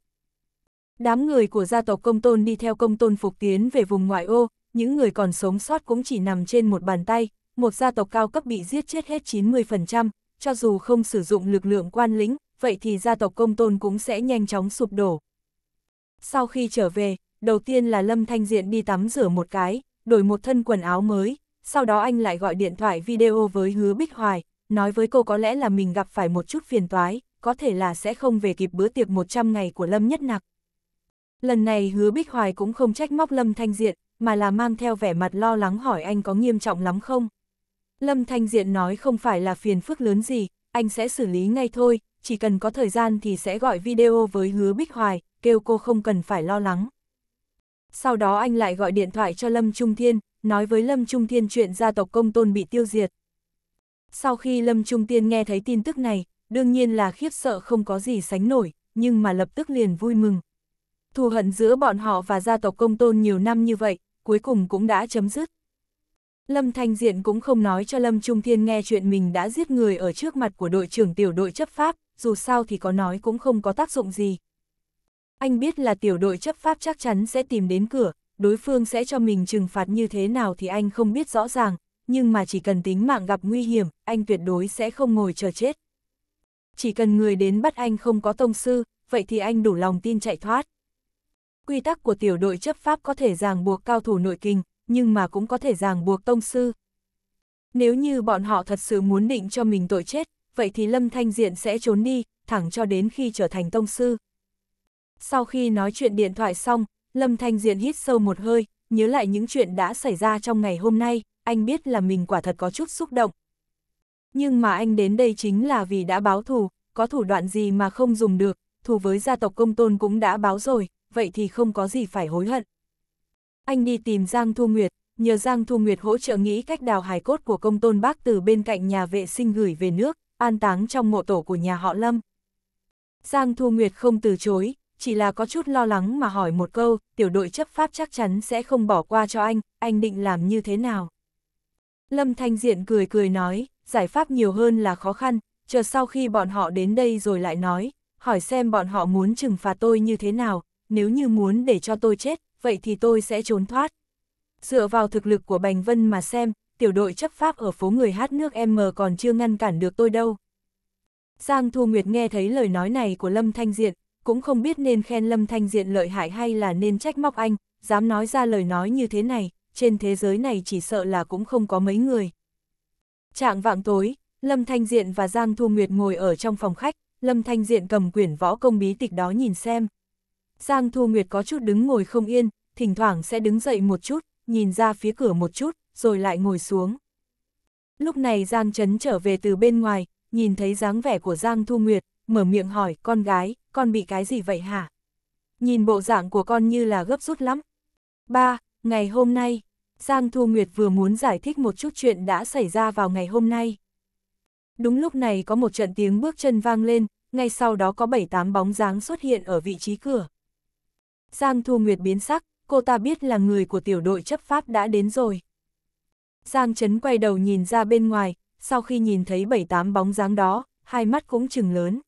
Đám người của gia tộc công tôn đi theo công tôn phục tiến về vùng ngoại ô, những người còn sống sót cũng chỉ nằm trên một bàn tay, một gia tộc cao cấp bị giết chết hết 90%, cho dù không sử dụng lực lượng quan lính, vậy thì gia tộc công tôn cũng sẽ nhanh chóng sụp đổ. Sau khi trở về, đầu tiên là Lâm Thanh Diện đi tắm rửa một cái, đổi một thân quần áo mới, sau đó anh lại gọi điện thoại video với hứa Bích Hoài, nói với cô có lẽ là mình gặp phải một chút phiền toái, có thể là sẽ không về kịp bữa tiệc 100 ngày của Lâm Nhất Nặc. Lần này hứa Bích Hoài cũng không trách móc Lâm Thanh Diện, mà là mang theo vẻ mặt lo lắng hỏi anh có nghiêm trọng lắm không. Lâm Thanh Diện nói không phải là phiền phức lớn gì, anh sẽ xử lý ngay thôi, chỉ cần có thời gian thì sẽ gọi video với hứa Bích Hoài, kêu cô không cần phải lo lắng sau đó anh lại gọi điện thoại cho Lâm Trung Thiên, nói với Lâm Trung Thiên chuyện gia tộc công tôn bị tiêu diệt. Sau khi Lâm Trung Thiên nghe thấy tin tức này, đương nhiên là khiếp sợ không có gì sánh nổi, nhưng mà lập tức liền vui mừng. Thù hận giữa bọn họ và gia tộc công tôn nhiều năm như vậy, cuối cùng cũng đã chấm dứt. Lâm Thanh Diện cũng không nói cho Lâm Trung Thiên nghe chuyện mình đã giết người ở trước mặt của đội trưởng tiểu đội chấp pháp, dù sao thì có nói cũng không có tác dụng gì, anh biết là tiểu đội chấp pháp chắc chắn sẽ tìm đến cửa, đối phương sẽ cho mình trừng phạt như thế nào thì anh không biết rõ ràng, nhưng mà chỉ cần tính mạng gặp nguy hiểm, anh tuyệt đối sẽ không ngồi chờ chết. Chỉ cần người đến bắt anh không có tông sư, vậy thì anh đủ lòng tin chạy thoát. Quy tắc của tiểu đội chấp pháp có thể ràng buộc cao thủ nội kinh, nhưng mà cũng có thể ràng buộc tông sư. Nếu như bọn họ thật sự muốn định cho mình tội chết, vậy thì Lâm Thanh Diện sẽ trốn đi, thẳng cho đến khi trở thành tông sư. Sau khi nói chuyện điện thoại xong, Lâm Thanh Diện hít sâu một hơi, nhớ lại những chuyện đã xảy ra trong ngày hôm nay, anh biết là mình quả thật có chút xúc động. Nhưng mà anh đến đây chính là vì đã báo thù, có thủ đoạn gì mà không dùng được, thù với gia tộc công tôn cũng đã báo rồi, vậy thì không có gì phải hối hận. Anh đi tìm Giang Thu Nguyệt, nhờ Giang Thu Nguyệt hỗ trợ nghĩ cách đào hài cốt của công tôn bác từ bên cạnh nhà vệ sinh gửi về nước, an táng trong mộ tổ của nhà họ Lâm. Giang Thu Nguyệt không từ chối, chỉ là có chút lo lắng mà hỏi một câu, tiểu đội chấp pháp chắc chắn sẽ không bỏ qua cho anh, anh định làm như thế nào? Lâm Thanh Diện cười cười nói, giải pháp nhiều hơn là khó khăn, chờ sau khi bọn họ đến đây rồi lại nói, hỏi xem bọn họ muốn trừng phạt tôi như thế nào, nếu như muốn để cho tôi chết, vậy thì tôi sẽ trốn thoát. Dựa vào thực lực của Bành Vân mà xem, tiểu đội chấp pháp ở phố người hát nước M còn chưa ngăn cản được tôi đâu. Giang Thu Nguyệt nghe thấy lời nói này của Lâm Thanh Diện, cũng không biết nên khen Lâm Thanh Diện lợi hại hay là nên trách móc anh, dám nói ra lời nói như thế này, trên thế giới này chỉ sợ là cũng không có mấy người. Trạng vạng tối, Lâm Thanh Diện và Giang Thu Nguyệt ngồi ở trong phòng khách, Lâm Thanh Diện cầm quyển võ công bí tịch đó nhìn xem. Giang Thu Nguyệt có chút đứng ngồi không yên, thỉnh thoảng sẽ đứng dậy một chút, nhìn ra phía cửa một chút, rồi lại ngồi xuống. Lúc này Giang Trấn trở về từ bên ngoài, nhìn thấy dáng vẻ của Giang Thu Nguyệt, mở miệng hỏi, con gái, con bị cái gì vậy hả? Nhìn bộ dạng của con như là gấp rút lắm. Ba, ngày hôm nay, Giang Thu Nguyệt vừa muốn giải thích một chút chuyện đã xảy ra vào ngày hôm nay. Đúng lúc này có một trận tiếng bước chân vang lên, ngay sau đó có bảy tám bóng dáng xuất hiện ở vị trí cửa. Giang Thu Nguyệt biến sắc, cô ta biết là người của tiểu đội chấp pháp đã đến rồi. Giang Trấn quay đầu nhìn ra bên ngoài, sau khi nhìn thấy bảy tám bóng dáng đó, hai mắt cũng chừng lớn.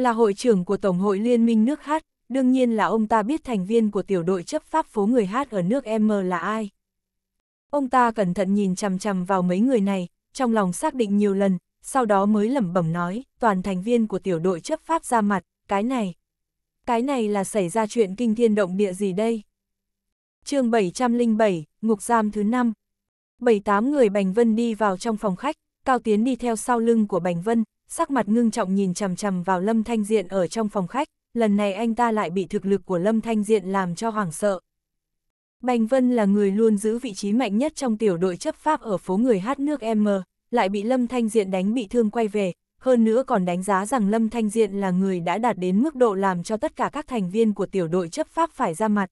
Là hội trưởng của Tổng hội Liên minh nước Hát, đương nhiên là ông ta biết thành viên của tiểu đội chấp pháp phố người Hát ở nước M là ai. Ông ta cẩn thận nhìn chằm chằm vào mấy người này, trong lòng xác định nhiều lần, sau đó mới lẩm bẩm nói, toàn thành viên của tiểu đội chấp pháp ra mặt, cái này. Cái này là xảy ra chuyện kinh thiên động địa gì đây? chương 707, ngục giam thứ 5. 78 người Bành Vân đi vào trong phòng khách, Cao Tiến đi theo sau lưng của Bành Vân, sắc mặt ngưng trọng nhìn chằm chằm vào Lâm Thanh Diện ở trong phòng khách, lần này anh ta lại bị thực lực của Lâm Thanh Diện làm cho hoảng sợ. Bành Vân là người luôn giữ vị trí mạnh nhất trong tiểu đội chấp pháp ở phố người hát nước M, lại bị Lâm Thanh Diện đánh bị thương quay về, hơn nữa còn đánh giá rằng Lâm Thanh Diện là người đã đạt đến mức độ làm cho tất cả các thành viên của tiểu đội chấp pháp phải ra mặt.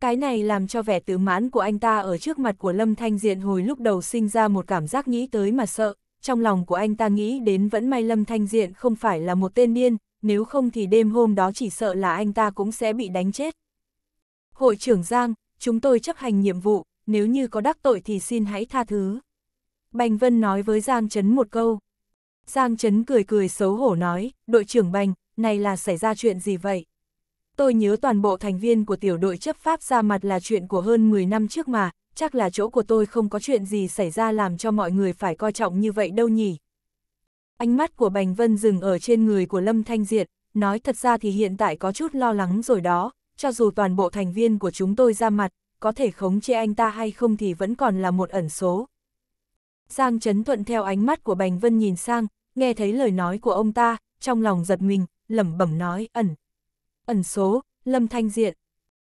Cái này làm cho vẻ tự mãn của anh ta ở trước mặt của Lâm Thanh Diện hồi lúc đầu sinh ra một cảm giác nghĩ tới mà sợ, trong lòng của anh ta nghĩ đến vẫn may Lâm Thanh Diện không phải là một tên điên, nếu không thì đêm hôm đó chỉ sợ là anh ta cũng sẽ bị đánh chết. Hội trưởng Giang, chúng tôi chấp hành nhiệm vụ, nếu như có đắc tội thì xin hãy tha thứ. Bành Vân nói với Giang Trấn một câu. Giang Trấn cười cười xấu hổ nói, đội trưởng Bành, này là xảy ra chuyện gì vậy? Tôi nhớ toàn bộ thành viên của tiểu đội chấp pháp ra mặt là chuyện của hơn 10 năm trước mà, chắc là chỗ của tôi không có chuyện gì xảy ra làm cho mọi người phải coi trọng như vậy đâu nhỉ. Ánh mắt của Bành Vân dừng ở trên người của Lâm Thanh Diệt, nói thật ra thì hiện tại có chút lo lắng rồi đó, cho dù toàn bộ thành viên của chúng tôi ra mặt, có thể khống chế anh ta hay không thì vẫn còn là một ẩn số. Giang Trấn Thuận theo ánh mắt của Bành Vân nhìn sang, nghe thấy lời nói của ông ta, trong lòng giật mình, lẩm bẩm nói ẩn. Ẩn số, Lâm Thanh Diện.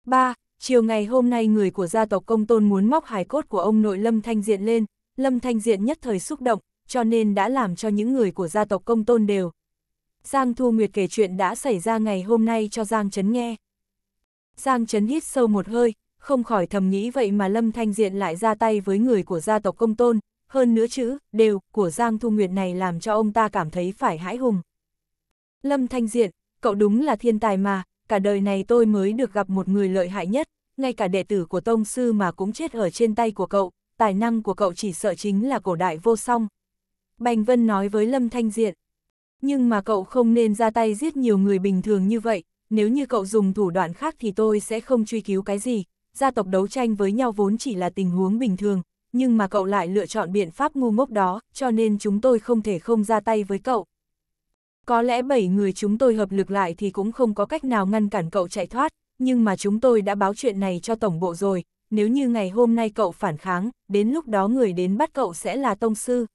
ba chiều ngày hôm nay người của gia tộc công tôn muốn móc hài cốt của ông nội Lâm Thanh Diện lên, Lâm Thanh Diện nhất thời xúc động, cho nên đã làm cho những người của gia tộc công tôn đều. Giang Thu Nguyệt kể chuyện đã xảy ra ngày hôm nay cho Giang Trấn nghe. Giang Trấn hít sâu một hơi, không khỏi thầm nghĩ vậy mà Lâm Thanh Diện lại ra tay với người của gia tộc công tôn, hơn nữa chữ, đều, của Giang Thu Nguyệt này làm cho ông ta cảm thấy phải hãi hùng. Lâm Thanh Diện, cậu đúng là thiên tài mà, cả đời này tôi mới được gặp một người lợi hại nhất, ngay cả đệ tử của tông sư mà cũng chết ở trên tay của cậu, tài năng của cậu chỉ sợ chính là cổ đại vô song. Bành Vân nói với Lâm Thanh Diện, nhưng mà cậu không nên ra tay giết nhiều người bình thường như vậy, nếu như cậu dùng thủ đoạn khác thì tôi sẽ không truy cứu cái gì, gia tộc đấu tranh với nhau vốn chỉ là tình huống bình thường, nhưng mà cậu lại lựa chọn biện pháp ngu ngốc đó, cho nên chúng tôi không thể không ra tay với cậu. Có lẽ bảy người chúng tôi hợp lực lại thì cũng không có cách nào ngăn cản cậu chạy thoát, nhưng mà chúng tôi đã báo chuyện này cho tổng bộ rồi, nếu như ngày hôm nay cậu phản kháng, đến lúc đó người đến bắt cậu sẽ là tông sư.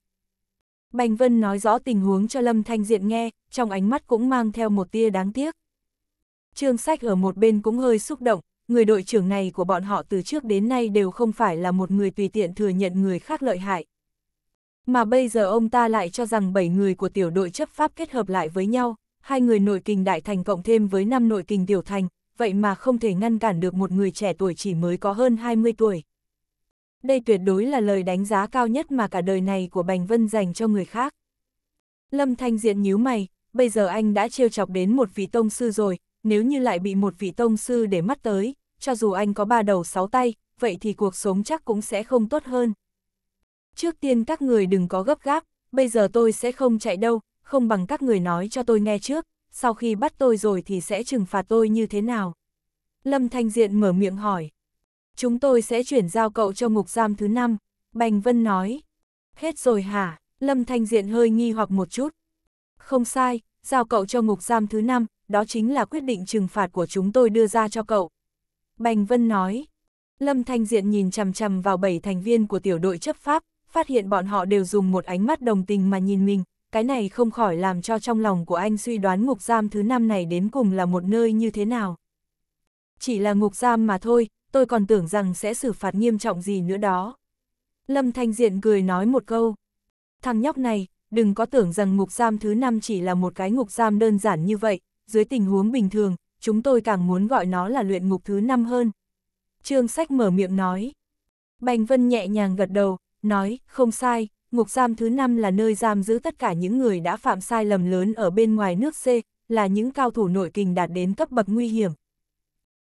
Bành Vân nói rõ tình huống cho Lâm Thanh Diện nghe, trong ánh mắt cũng mang theo một tia đáng tiếc. Trương Sách ở một bên cũng hơi xúc động, người đội trưởng này của bọn họ từ trước đến nay đều không phải là một người tùy tiện thừa nhận người khác lợi hại, mà bây giờ ông ta lại cho rằng 7 người của tiểu đội chấp pháp kết hợp lại với nhau, hai người nội kình đại thành cộng thêm với năm nội kình tiểu thành, vậy mà không thể ngăn cản được một người trẻ tuổi chỉ mới có hơn 20 tuổi. Đây tuyệt đối là lời đánh giá cao nhất mà cả đời này của Bành Vân dành cho người khác. Lâm Thanh Diện nhíu mày, bây giờ anh đã trêu chọc đến một vị tông sư rồi, nếu như lại bị một vị tông sư để mắt tới, cho dù anh có ba đầu sáu tay, vậy thì cuộc sống chắc cũng sẽ không tốt hơn. Trước tiên các người đừng có gấp gáp, bây giờ tôi sẽ không chạy đâu, không bằng các người nói cho tôi nghe trước, sau khi bắt tôi rồi thì sẽ trừng phạt tôi như thế nào. Lâm Thanh Diện mở miệng hỏi. Chúng tôi sẽ chuyển giao cậu cho ngục giam thứ năm, Bành Vân nói. Hết rồi hả? Lâm Thanh Diện hơi nghi hoặc một chút. Không sai, giao cậu cho ngục giam thứ năm, đó chính là quyết định trừng phạt của chúng tôi đưa ra cho cậu. Bành Vân nói. Lâm Thanh Diện nhìn chằm chằm vào bảy thành viên của tiểu đội chấp pháp, phát hiện bọn họ đều dùng một ánh mắt đồng tình mà nhìn mình, cái này không khỏi làm cho trong lòng của anh suy đoán ngục giam thứ năm này đến cùng là một nơi như thế nào. Chỉ là ngục giam mà thôi, tôi còn tưởng rằng sẽ xử phạt nghiêm trọng gì nữa đó. Lâm Thanh Diện cười nói một câu. Thằng nhóc này, đừng có tưởng rằng ngục giam thứ năm chỉ là một cái ngục giam đơn giản như vậy, dưới tình huống bình thường, chúng tôi càng muốn gọi nó là luyện ngục thứ năm hơn. Trương Sách mở miệng nói. Bành Vân nhẹ nhàng gật đầu, nói, không sai, ngục giam thứ năm là nơi giam giữ tất cả những người đã phạm sai lầm lớn ở bên ngoài nước C, là những cao thủ nội kình đạt đến cấp bậc nguy hiểm.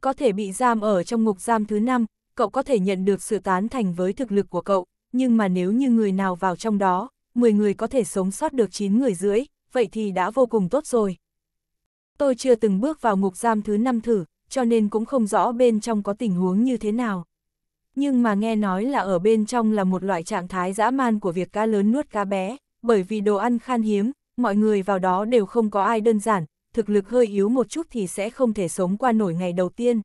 Có thể bị giam ở trong ngục giam thứ năm, cậu có thể nhận được sự tán thành với thực lực của cậu, nhưng mà nếu như người nào vào trong đó, 10 người có thể sống sót được 9 người rưỡi, vậy thì đã vô cùng tốt rồi. Tôi chưa từng bước vào ngục giam thứ năm thử, cho nên cũng không rõ bên trong có tình huống như thế nào nhưng mà nghe nói là ở bên trong là một loại trạng thái dã man của việc cá lớn nuốt cá bé, bởi vì đồ ăn khan hiếm, mọi người vào đó đều không có ai đơn giản, thực lực hơi yếu một chút thì sẽ không thể sống qua nổi ngày đầu tiên.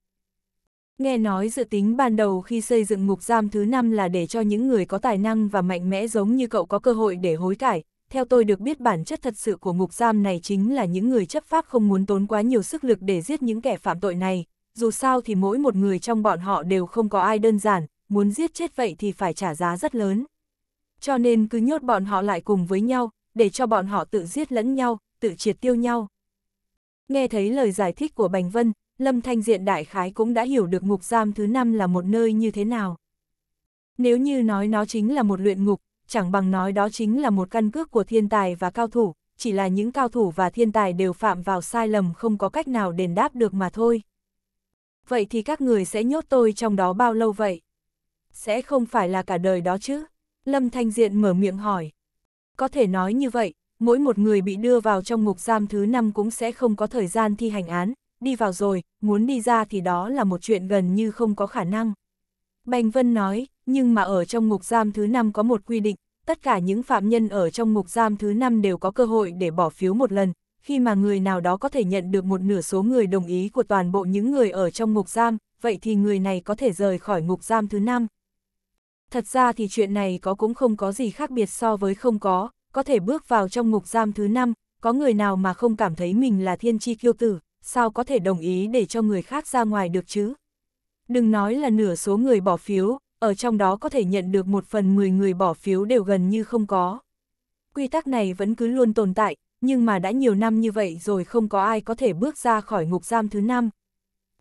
Nghe nói dự tính ban đầu khi xây dựng ngục giam thứ năm là để cho những người có tài năng và mạnh mẽ giống như cậu có cơ hội để hối cải. Theo tôi được biết bản chất thật sự của ngục giam này chính là những người chấp pháp không muốn tốn quá nhiều sức lực để giết những kẻ phạm tội này, dù sao thì mỗi một người trong bọn họ đều không có ai đơn giản, muốn giết chết vậy thì phải trả giá rất lớn. Cho nên cứ nhốt bọn họ lại cùng với nhau, để cho bọn họ tự giết lẫn nhau, tự triệt tiêu nhau. Nghe thấy lời giải thích của Bành Vân, Lâm Thanh Diện Đại Khái cũng đã hiểu được ngục giam thứ năm là một nơi như thế nào. Nếu như nói nó chính là một luyện ngục, chẳng bằng nói đó chính là một căn cước của thiên tài và cao thủ, chỉ là những cao thủ và thiên tài đều phạm vào sai lầm không có cách nào đền đáp được mà thôi vậy thì các người sẽ nhốt tôi trong đó bao lâu vậy? Sẽ không phải là cả đời đó chứ? Lâm Thanh Diện mở miệng hỏi. Có thể nói như vậy, mỗi một người bị đưa vào trong ngục giam thứ năm cũng sẽ không có thời gian thi hành án, đi vào rồi, muốn đi ra thì đó là một chuyện gần như không có khả năng. Bành Vân nói, nhưng mà ở trong ngục giam thứ năm có một quy định, tất cả những phạm nhân ở trong ngục giam thứ năm đều có cơ hội để bỏ phiếu một lần, khi mà người nào đó có thể nhận được một nửa số người đồng ý của toàn bộ những người ở trong ngục giam, vậy thì người này có thể rời khỏi ngục giam thứ năm. Thật ra thì chuyện này có cũng không có gì khác biệt so với không có, có thể bước vào trong ngục giam thứ năm, có người nào mà không cảm thấy mình là thiên chi kiêu tử, sao có thể đồng ý để cho người khác ra ngoài được chứ? Đừng nói là nửa số người bỏ phiếu, ở trong đó có thể nhận được một phần 10 người bỏ phiếu đều gần như không có. Quy tắc này vẫn cứ luôn tồn tại, nhưng mà đã nhiều năm như vậy rồi không có ai có thể bước ra khỏi ngục giam thứ năm.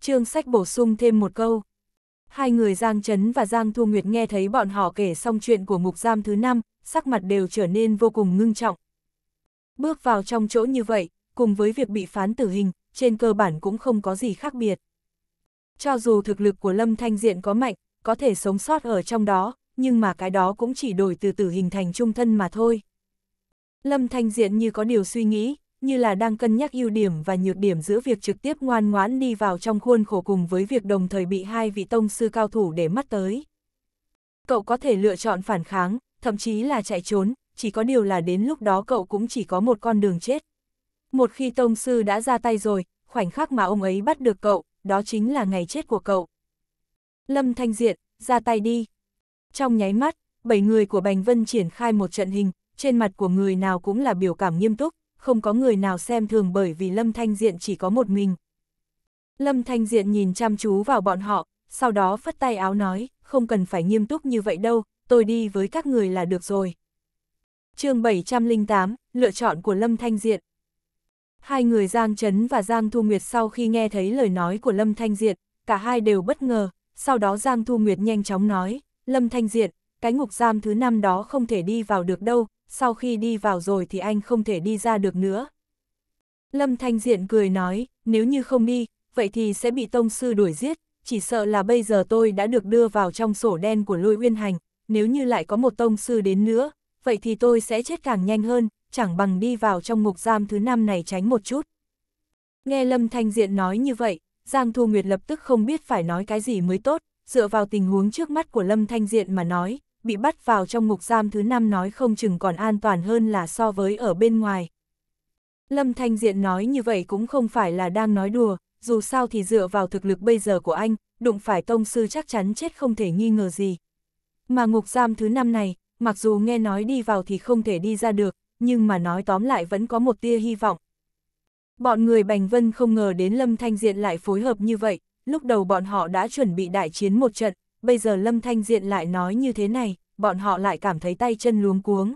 Trương sách bổ sung thêm một câu. Hai người Giang Trấn và Giang Thu Nguyệt nghe thấy bọn họ kể xong chuyện của ngục giam thứ năm, sắc mặt đều trở nên vô cùng ngưng trọng. Bước vào trong chỗ như vậy, cùng với việc bị phán tử hình, trên cơ bản cũng không có gì khác biệt. Cho dù thực lực của Lâm Thanh Diện có mạnh, có thể sống sót ở trong đó, nhưng mà cái đó cũng chỉ đổi từ tử hình thành trung thân mà thôi. Lâm Thanh Diện như có điều suy nghĩ, như là đang cân nhắc ưu điểm và nhược điểm giữa việc trực tiếp ngoan ngoãn đi vào trong khuôn khổ cùng với việc đồng thời bị hai vị tông sư cao thủ để mắt tới. Cậu có thể lựa chọn phản kháng, thậm chí là chạy trốn, chỉ có điều là đến lúc đó cậu cũng chỉ có một con đường chết. Một khi tông sư đã ra tay rồi, khoảnh khắc mà ông ấy bắt được cậu, đó chính là ngày chết của cậu. Lâm Thanh Diện, ra tay đi. Trong nháy mắt, bảy người của Bành Vân triển khai một trận hình, trên mặt của người nào cũng là biểu cảm nghiêm túc, không có người nào xem thường bởi vì Lâm Thanh Diện chỉ có một mình. Lâm Thanh Diện nhìn chăm chú vào bọn họ, sau đó phất tay áo nói, không cần phải nghiêm túc như vậy đâu, tôi đi với các người là được rồi. chương 708, lựa chọn của Lâm Thanh Diện Hai người Giang Trấn và Giang Thu Nguyệt sau khi nghe thấy lời nói của Lâm Thanh Diện, cả hai đều bất ngờ, sau đó Giang Thu Nguyệt nhanh chóng nói, Lâm Thanh Diện, cái ngục giam thứ năm đó không thể đi vào được đâu, sau khi đi vào rồi thì anh không thể đi ra được nữa. Lâm Thanh Diện cười nói, nếu như không đi, vậy thì sẽ bị tông sư đuổi giết, chỉ sợ là bây giờ tôi đã được đưa vào trong sổ đen của lôi uyên hành, nếu như lại có một tông sư đến nữa, vậy thì tôi sẽ chết càng nhanh hơn, chẳng bằng đi vào trong ngục giam thứ năm này tránh một chút. Nghe Lâm Thanh Diện nói như vậy, Giang Thu Nguyệt lập tức không biết phải nói cái gì mới tốt, dựa vào tình huống trước mắt của Lâm Thanh Diện mà nói, bị bắt vào trong ngục giam thứ năm nói không chừng còn an toàn hơn là so với ở bên ngoài. Lâm Thanh Diện nói như vậy cũng không phải là đang nói đùa, dù sao thì dựa vào thực lực bây giờ của anh, đụng phải tông sư chắc chắn chết không thể nghi ngờ gì. Mà ngục giam thứ năm này, mặc dù nghe nói đi vào thì không thể đi ra được, nhưng mà nói tóm lại vẫn có một tia hy vọng. Bọn người Bành Vân không ngờ đến Lâm Thanh Diện lại phối hợp như vậy, lúc đầu bọn họ đã chuẩn bị đại chiến một trận, bây giờ Lâm Thanh Diện lại nói như thế này, bọn họ lại cảm thấy tay chân luống cuống.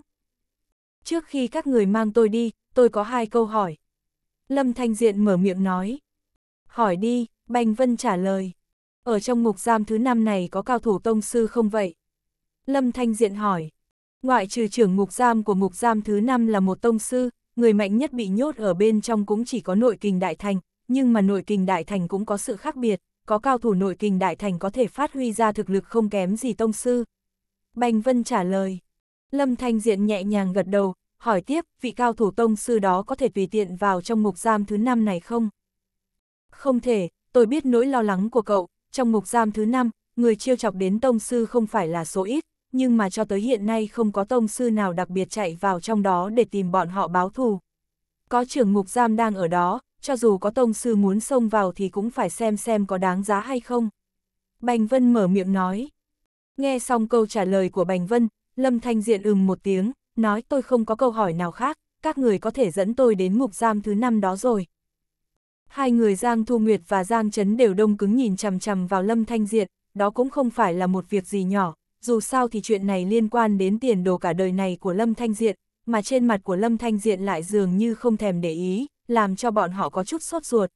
Trước khi các người mang tôi đi, tôi có hai câu hỏi. Lâm Thanh Diện mở miệng nói. Hỏi đi, Bành Vân trả lời. Ở trong ngục giam thứ năm này có cao thủ tông sư không vậy? Lâm Thanh Diện hỏi. Ngoại trừ trưởng ngục giam của ngục giam thứ năm là một tông sư, người mạnh nhất bị nhốt ở bên trong cũng chỉ có nội kình đại thành, nhưng mà nội kình đại thành cũng có sự khác biệt, có cao thủ nội kình đại thành có thể phát huy ra thực lực không kém gì tông sư. Bành Vân trả lời. Lâm Thanh Diện nhẹ nhàng gật đầu, hỏi tiếp, vị cao thủ tông sư đó có thể tùy tiện vào trong mục giam thứ năm này không? Không thể, tôi biết nỗi lo lắng của cậu, trong mục giam thứ năm, người chiêu chọc đến tông sư không phải là số ít, nhưng mà cho tới hiện nay không có tông sư nào đặc biệt chạy vào trong đó để tìm bọn họ báo thù. Có trưởng mục giam đang ở đó, cho dù có tông sư muốn xông vào thì cũng phải xem xem có đáng giá hay không. Bành Vân mở miệng nói. Nghe xong câu trả lời của Bành Vân, Lâm Thanh Diện ừm một tiếng, nói tôi không có câu hỏi nào khác, các người có thể dẫn tôi đến ngục giam thứ năm đó rồi. Hai người Giang Thu Nguyệt và Giang Trấn đều đông cứng nhìn chằm chằm vào Lâm Thanh Diện, đó cũng không phải là một việc gì nhỏ, dù sao thì chuyện này liên quan đến tiền đồ cả đời này của Lâm Thanh Diện, mà trên mặt của Lâm Thanh Diện lại dường như không thèm để ý làm cho bọn họ có chút sốt ruột.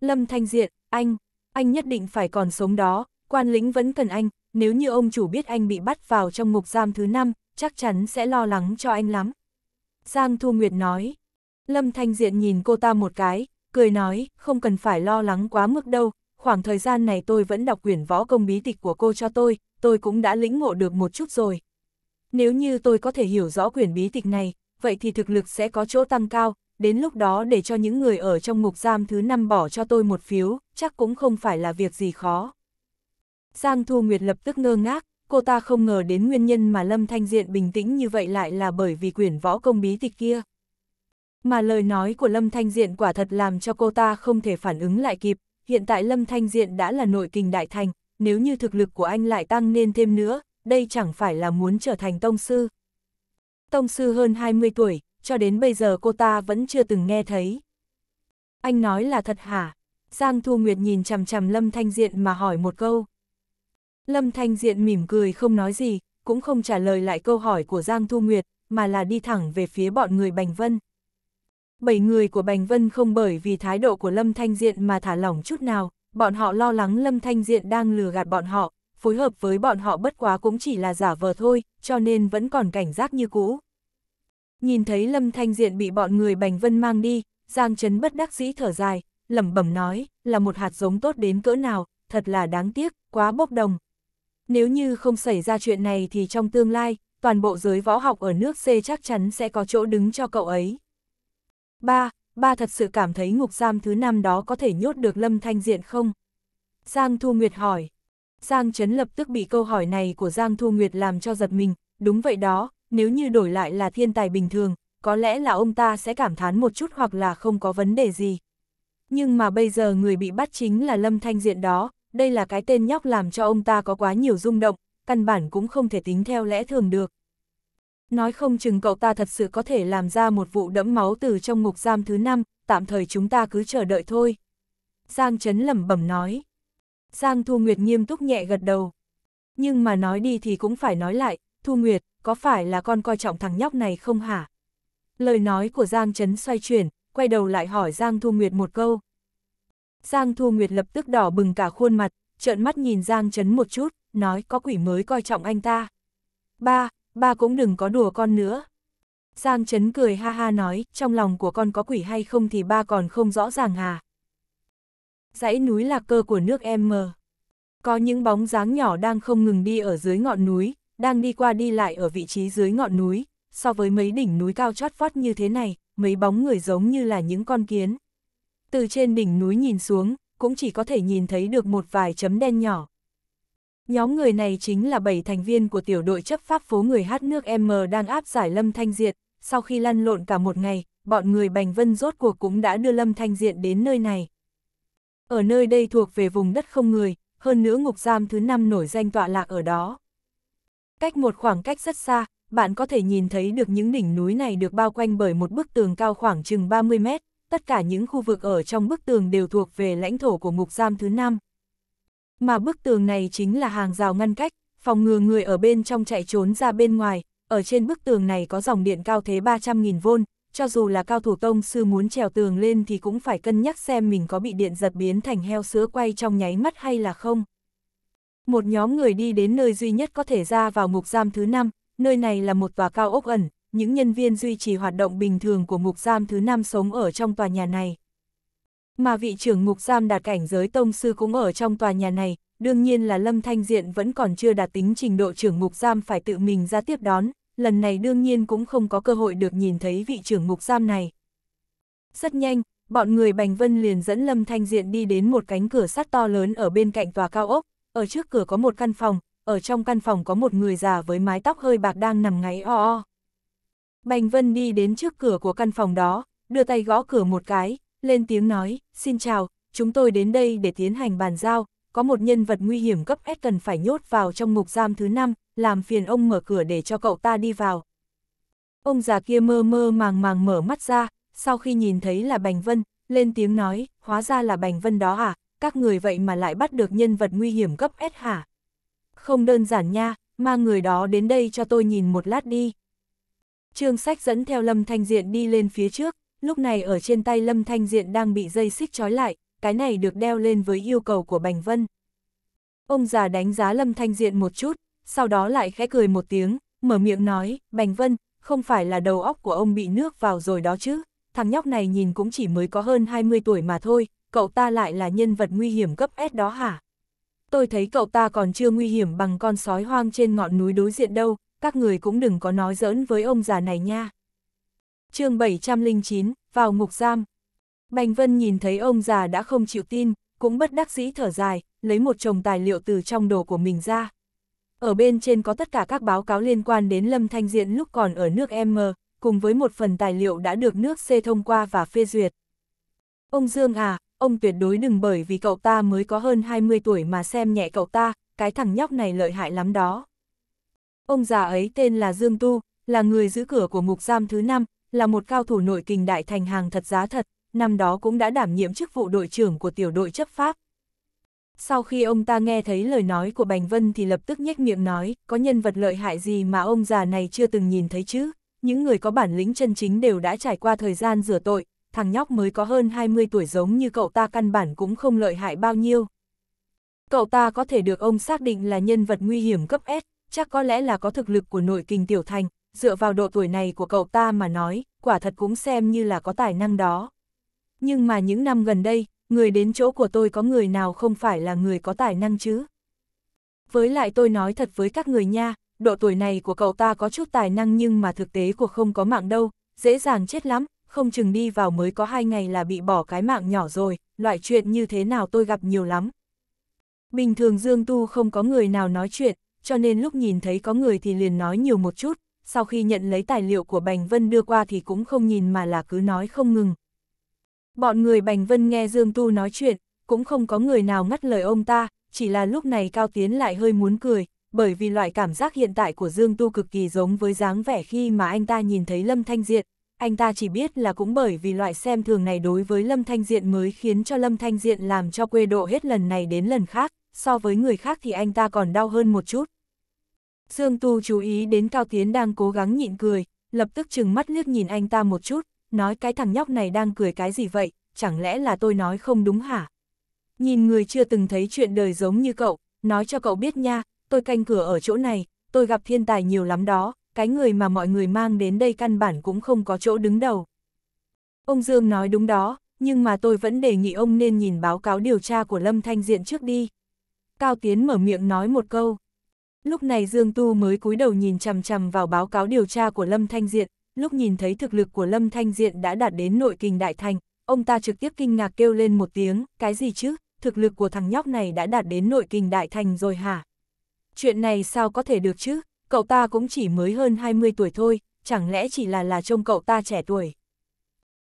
Lâm Thanh Diện, anh, anh nhất định phải còn sống đó, quan lính vẫn cần anh, nếu như ông chủ biết anh bị bắt vào trong ngục giam thứ năm, chắc chắn sẽ lo lắng cho anh lắm. Giang Thu Nguyệt nói, Lâm Thanh Diện nhìn cô ta một cái, cười nói, không cần phải lo lắng quá mức đâu, khoảng thời gian này tôi vẫn đọc quyển võ công bí tịch của cô cho tôi, tôi cũng đã lĩnh ngộ được một chút rồi. Nếu như tôi có thể hiểu rõ quyển bí tịch này, vậy thì thực lực sẽ có chỗ tăng cao, đến lúc đó để cho những người ở trong ngục giam thứ năm bỏ cho tôi một phiếu, chắc cũng không phải là việc gì khó. Giang Thu Nguyệt lập tức ngơ ngác, cô ta không ngờ đến nguyên nhân mà Lâm Thanh Diện bình tĩnh như vậy lại là bởi vì quyển võ công bí tịch kia. Mà lời nói của Lâm Thanh Diện quả thật làm cho cô ta không thể phản ứng lại kịp, hiện tại Lâm Thanh Diện đã là nội kinh đại thành, nếu như thực lực của anh lại tăng lên thêm nữa, đây chẳng phải là muốn trở thành tông sư. Tông sư hơn 20 tuổi, cho đến bây giờ cô ta vẫn chưa từng nghe thấy. Anh nói là thật hả? Giang Thu Nguyệt nhìn chằm chằm Lâm Thanh Diện mà hỏi một câu. Lâm Thanh Diện mỉm cười không nói gì, cũng không trả lời lại câu hỏi của Giang Thu Nguyệt, mà là đi thẳng về phía bọn người Bành Vân. Bảy người của Bành Vân không bởi vì thái độ của Lâm Thanh Diện mà thả lỏng chút nào, bọn họ lo lắng Lâm Thanh Diện đang lừa gạt bọn họ, phối hợp với bọn họ bất quá cũng chỉ là giả vờ thôi, cho nên vẫn còn cảnh giác như cũ. Nhìn thấy Lâm Thanh Diện bị bọn người Bành Vân mang đi, Giang Trấn bất đắc dĩ thở dài, lẩm bẩm nói, là một hạt giống tốt đến cỡ nào, thật là đáng tiếc, quá bốc đồng. Nếu như không xảy ra chuyện này thì trong tương lai, toàn bộ giới võ học ở nước C chắc chắn sẽ có chỗ đứng cho cậu ấy. Ba, ba thật sự cảm thấy ngục giam thứ năm đó có thể nhốt được Lâm Thanh Diện không? Giang Thu Nguyệt hỏi. Giang Trấn lập tức bị câu hỏi này của Giang Thu Nguyệt làm cho giật mình, đúng vậy đó, nếu như đổi lại là thiên tài bình thường, có lẽ là ông ta sẽ cảm thán một chút hoặc là không có vấn đề gì. Nhưng mà bây giờ người bị bắt chính là Lâm Thanh Diện đó, đây là cái tên nhóc làm cho ông ta có quá nhiều rung động, căn bản cũng không thể tính theo lẽ thường được. Nói không chừng cậu ta thật sự có thể làm ra một vụ đẫm máu từ trong ngục giam thứ năm, tạm thời chúng ta cứ chờ đợi thôi. Giang Trấn lẩm bẩm nói. Giang Thu Nguyệt nghiêm túc nhẹ gật đầu. Nhưng mà nói đi thì cũng phải nói lại, Thu Nguyệt, có phải là con coi trọng thằng nhóc này không hả? Lời nói của Giang Trấn xoay chuyển, quay đầu lại hỏi Giang Thu Nguyệt một câu. Giang Thu Nguyệt lập tức đỏ bừng cả khuôn mặt, trợn mắt nhìn Giang Trấn một chút, nói có quỷ mới coi trọng anh ta. Ba, ba cũng đừng có đùa con nữa. Giang Trấn cười ha ha nói, trong lòng của con có quỷ hay không thì ba còn không rõ ràng hà. Dãy núi là cơ của nước em mờ. Có những bóng dáng nhỏ đang không ngừng đi ở dưới ngọn núi, đang đi qua đi lại ở vị trí dưới ngọn núi, so với mấy đỉnh núi cao chót vót như thế này, mấy bóng người giống như là những con kiến. Từ trên đỉnh núi nhìn xuống, cũng chỉ có thể nhìn thấy được một vài chấm đen nhỏ. Nhóm người này chính là 7 thành viên của tiểu đội chấp pháp phố người hát nước M đang áp giải Lâm Thanh Diệt, sau khi lăn lộn cả một ngày, bọn người Bành Vân rốt cuộc cũng đã đưa Lâm Thanh Diệt đến nơi này. Ở nơi đây thuộc về vùng đất không người, hơn nữa ngục giam thứ năm nổi danh tọa lạc ở đó. Cách một khoảng cách rất xa, bạn có thể nhìn thấy được những đỉnh núi này được bao quanh bởi một bức tường cao khoảng chừng 30 mét, tất cả những khu vực ở trong bức tường đều thuộc về lãnh thổ của ngục giam thứ năm. Mà bức tường này chính là hàng rào ngăn cách, phòng ngừa người ở bên trong chạy trốn ra bên ngoài, ở trên bức tường này có dòng điện cao thế 300.000V, cho dù là cao thủ tông sư muốn trèo tường lên thì cũng phải cân nhắc xem mình có bị điện giật biến thành heo sữa quay trong nháy mắt hay là không. Một nhóm người đi đến nơi duy nhất có thể ra vào ngục giam thứ 5, nơi này là một tòa cao ốc ẩn, những nhân viên duy trì hoạt động bình thường của ngục giam thứ 5 sống ở trong tòa nhà này. Mà vị trưởng ngục giam đạt cảnh giới tông sư cũng ở trong tòa nhà này, đương nhiên là Lâm Thanh Diện vẫn còn chưa đạt tính trình độ trưởng ngục giam phải tự mình ra tiếp đón, lần này đương nhiên cũng không có cơ hội được nhìn thấy vị trưởng ngục giam này. Rất nhanh, bọn người Bành Vân liền dẫn Lâm Thanh Diện đi đến một cánh cửa sắt to lớn ở bên cạnh tòa cao ốc, ở trước cửa có một căn phòng, ở trong căn phòng có một người già với mái tóc hơi bạc đang nằm ngáy o o. Bành Vân đi đến trước cửa của căn phòng đó, đưa tay gõ cửa một cái, lên tiếng nói, xin chào, chúng tôi đến đây để tiến hành bàn giao, có một nhân vật nguy hiểm cấp S cần phải nhốt vào trong ngục giam thứ năm, làm phiền ông mở cửa để cho cậu ta đi vào. Ông già kia mơ mơ màng màng mở mắt ra, sau khi nhìn thấy là Bành Vân, lên tiếng nói, hóa ra là Bành Vân đó à, các người vậy mà lại bắt được nhân vật nguy hiểm cấp S hả? Không đơn giản nha, mang người đó đến đây cho tôi nhìn một lát đi. Trương sách dẫn theo Lâm Thanh Diện đi lên phía trước, lúc này ở trên tay Lâm Thanh Diện đang bị dây xích trói lại, cái này được đeo lên với yêu cầu của Bành Vân. Ông già đánh giá Lâm Thanh Diện một chút, sau đó lại khẽ cười một tiếng, mở miệng nói, Bành Vân, không phải là đầu óc của ông bị nước vào rồi đó chứ, thằng nhóc này nhìn cũng chỉ mới có hơn 20 tuổi mà thôi, cậu ta lại là nhân vật nguy hiểm cấp S đó hả? Tôi thấy cậu ta còn chưa nguy hiểm bằng con sói hoang trên ngọn núi đối diện đâu, các người cũng đừng có nói giỡn với ông già này nha. chương 709, vào ngục giam. Bành Vân nhìn thấy ông già đã không chịu tin, cũng bất đắc dĩ thở dài, lấy một chồng tài liệu từ trong đồ của mình ra. Ở bên trên có tất cả các báo cáo liên quan đến Lâm Thanh Diện lúc còn ở nước M, cùng với một phần tài liệu đã được nước C thông qua và phê duyệt. Ông Dương à, ông tuyệt đối đừng bởi vì cậu ta mới có hơn 20 tuổi mà xem nhẹ cậu ta, cái thằng nhóc này lợi hại lắm đó. Ông già ấy tên là Dương Tu, là người giữ cửa của ngục giam thứ năm, là một cao thủ nội kình đại thành hàng thật giá thật, năm đó cũng đã đảm nhiệm chức vụ đội trưởng của tiểu đội chấp pháp. Sau khi ông ta nghe thấy lời nói của Bành Vân thì lập tức nhếch miệng nói, có nhân vật lợi hại gì mà ông già này chưa từng nhìn thấy chứ, những người có bản lĩnh chân chính đều đã trải qua thời gian rửa tội, thằng nhóc mới có hơn 20 tuổi giống như cậu ta căn bản cũng không lợi hại bao nhiêu. Cậu ta có thể được ông xác định là nhân vật nguy hiểm cấp S, chắc có lẽ là có thực lực của nội kinh tiểu thành, dựa vào độ tuổi này của cậu ta mà nói, quả thật cũng xem như là có tài năng đó. Nhưng mà những năm gần đây, người đến chỗ của tôi có người nào không phải là người có tài năng chứ? Với lại tôi nói thật với các người nha, độ tuổi này của cậu ta có chút tài năng nhưng mà thực tế của không có mạng đâu, dễ dàng chết lắm, không chừng đi vào mới có hai ngày là bị bỏ cái mạng nhỏ rồi, loại chuyện như thế nào tôi gặp nhiều lắm. Bình thường Dương Tu không có người nào nói chuyện, cho nên lúc nhìn thấy có người thì liền nói nhiều một chút, sau khi nhận lấy tài liệu của Bành Vân đưa qua thì cũng không nhìn mà là cứ nói không ngừng. Bọn người Bành Vân nghe Dương Tu nói chuyện, cũng không có người nào ngắt lời ông ta, chỉ là lúc này Cao Tiến lại hơi muốn cười, bởi vì loại cảm giác hiện tại của Dương Tu cực kỳ giống với dáng vẻ khi mà anh ta nhìn thấy Lâm Thanh diệt anh ta chỉ biết là cũng bởi vì loại xem thường này đối với Lâm Thanh Diện mới khiến cho Lâm Thanh Diện làm cho quê độ hết lần này đến lần khác, so với người khác thì anh ta còn đau hơn một chút. Dương Tu chú ý đến Cao Tiến đang cố gắng nhịn cười, lập tức chừng mắt liếc nhìn anh ta một chút, nói cái thằng nhóc này đang cười cái gì vậy, chẳng lẽ là tôi nói không đúng hả? Nhìn người chưa từng thấy chuyện đời giống như cậu, nói cho cậu biết nha, tôi canh cửa ở chỗ này, tôi gặp thiên tài nhiều lắm đó, cái người mà mọi người mang đến đây căn bản cũng không có chỗ đứng đầu. Ông Dương nói đúng đó, nhưng mà tôi vẫn đề nghị ông nên nhìn báo cáo điều tra của Lâm Thanh Diện trước đi. Cao Tiến mở miệng nói một câu. Lúc này Dương Tu mới cúi đầu nhìn chằm chằm vào báo cáo điều tra của Lâm Thanh Diện, lúc nhìn thấy thực lực của Lâm Thanh Diện đã đạt đến nội kinh đại thành, ông ta trực tiếp kinh ngạc kêu lên một tiếng, cái gì chứ, thực lực của thằng nhóc này đã đạt đến nội kinh đại thành rồi hả? Chuyện này sao có thể được chứ? cậu ta cũng chỉ mới hơn 20 tuổi thôi, chẳng lẽ chỉ là là trông cậu ta trẻ tuổi.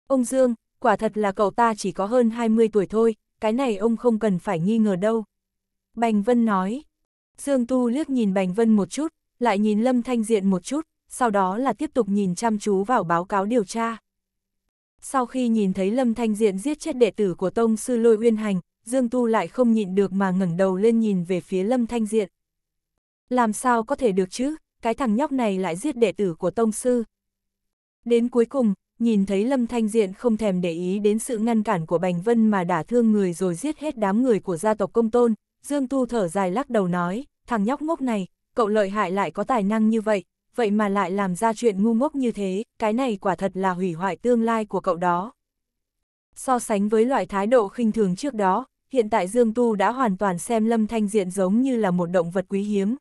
Ông Dương, quả thật là cậu ta chỉ có hơn 20 tuổi thôi, cái này ông không cần phải nghi ngờ đâu. Bành Vân nói. Dương Tu liếc nhìn Bành Vân một chút, lại nhìn Lâm Thanh Diện một chút, sau đó là tiếp tục nhìn chăm chú vào báo cáo điều tra. Sau khi nhìn thấy Lâm Thanh Diện giết chết đệ tử của Tông Sư Lôi Uyên Hành, Dương Tu lại không nhịn được mà ngẩng đầu lên nhìn về phía Lâm Thanh Diện làm sao có thể được chứ, cái thằng nhóc này lại giết đệ tử của tông sư. Đến cuối cùng, nhìn thấy Lâm Thanh Diện không thèm để ý đến sự ngăn cản của Bành Vân mà đả thương người rồi giết hết đám người của gia tộc công tôn, Dương Tu thở dài lắc đầu nói, thằng nhóc ngốc này, cậu lợi hại lại có tài năng như vậy, vậy mà lại làm ra chuyện ngu ngốc như thế, cái này quả thật là hủy hoại tương lai của cậu đó. So sánh với loại thái độ khinh thường trước đó, hiện tại Dương Tu đã hoàn toàn xem Lâm Thanh Diện giống như là một động vật quý hiếm,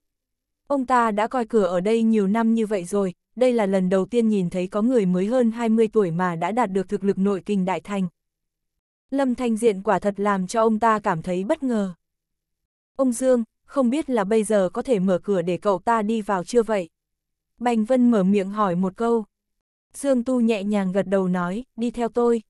Ông ta đã coi cửa ở đây nhiều năm như vậy rồi, đây là lần đầu tiên nhìn thấy có người mới hơn 20 tuổi mà đã đạt được thực lực nội kinh đại thành. Lâm Thanh Diện quả thật làm cho ông ta cảm thấy bất ngờ. Ông Dương, không biết là bây giờ có thể mở cửa để cậu ta đi vào chưa vậy? Bành Vân mở miệng hỏi một câu. Dương Tu nhẹ nhàng gật đầu nói, đi theo tôi.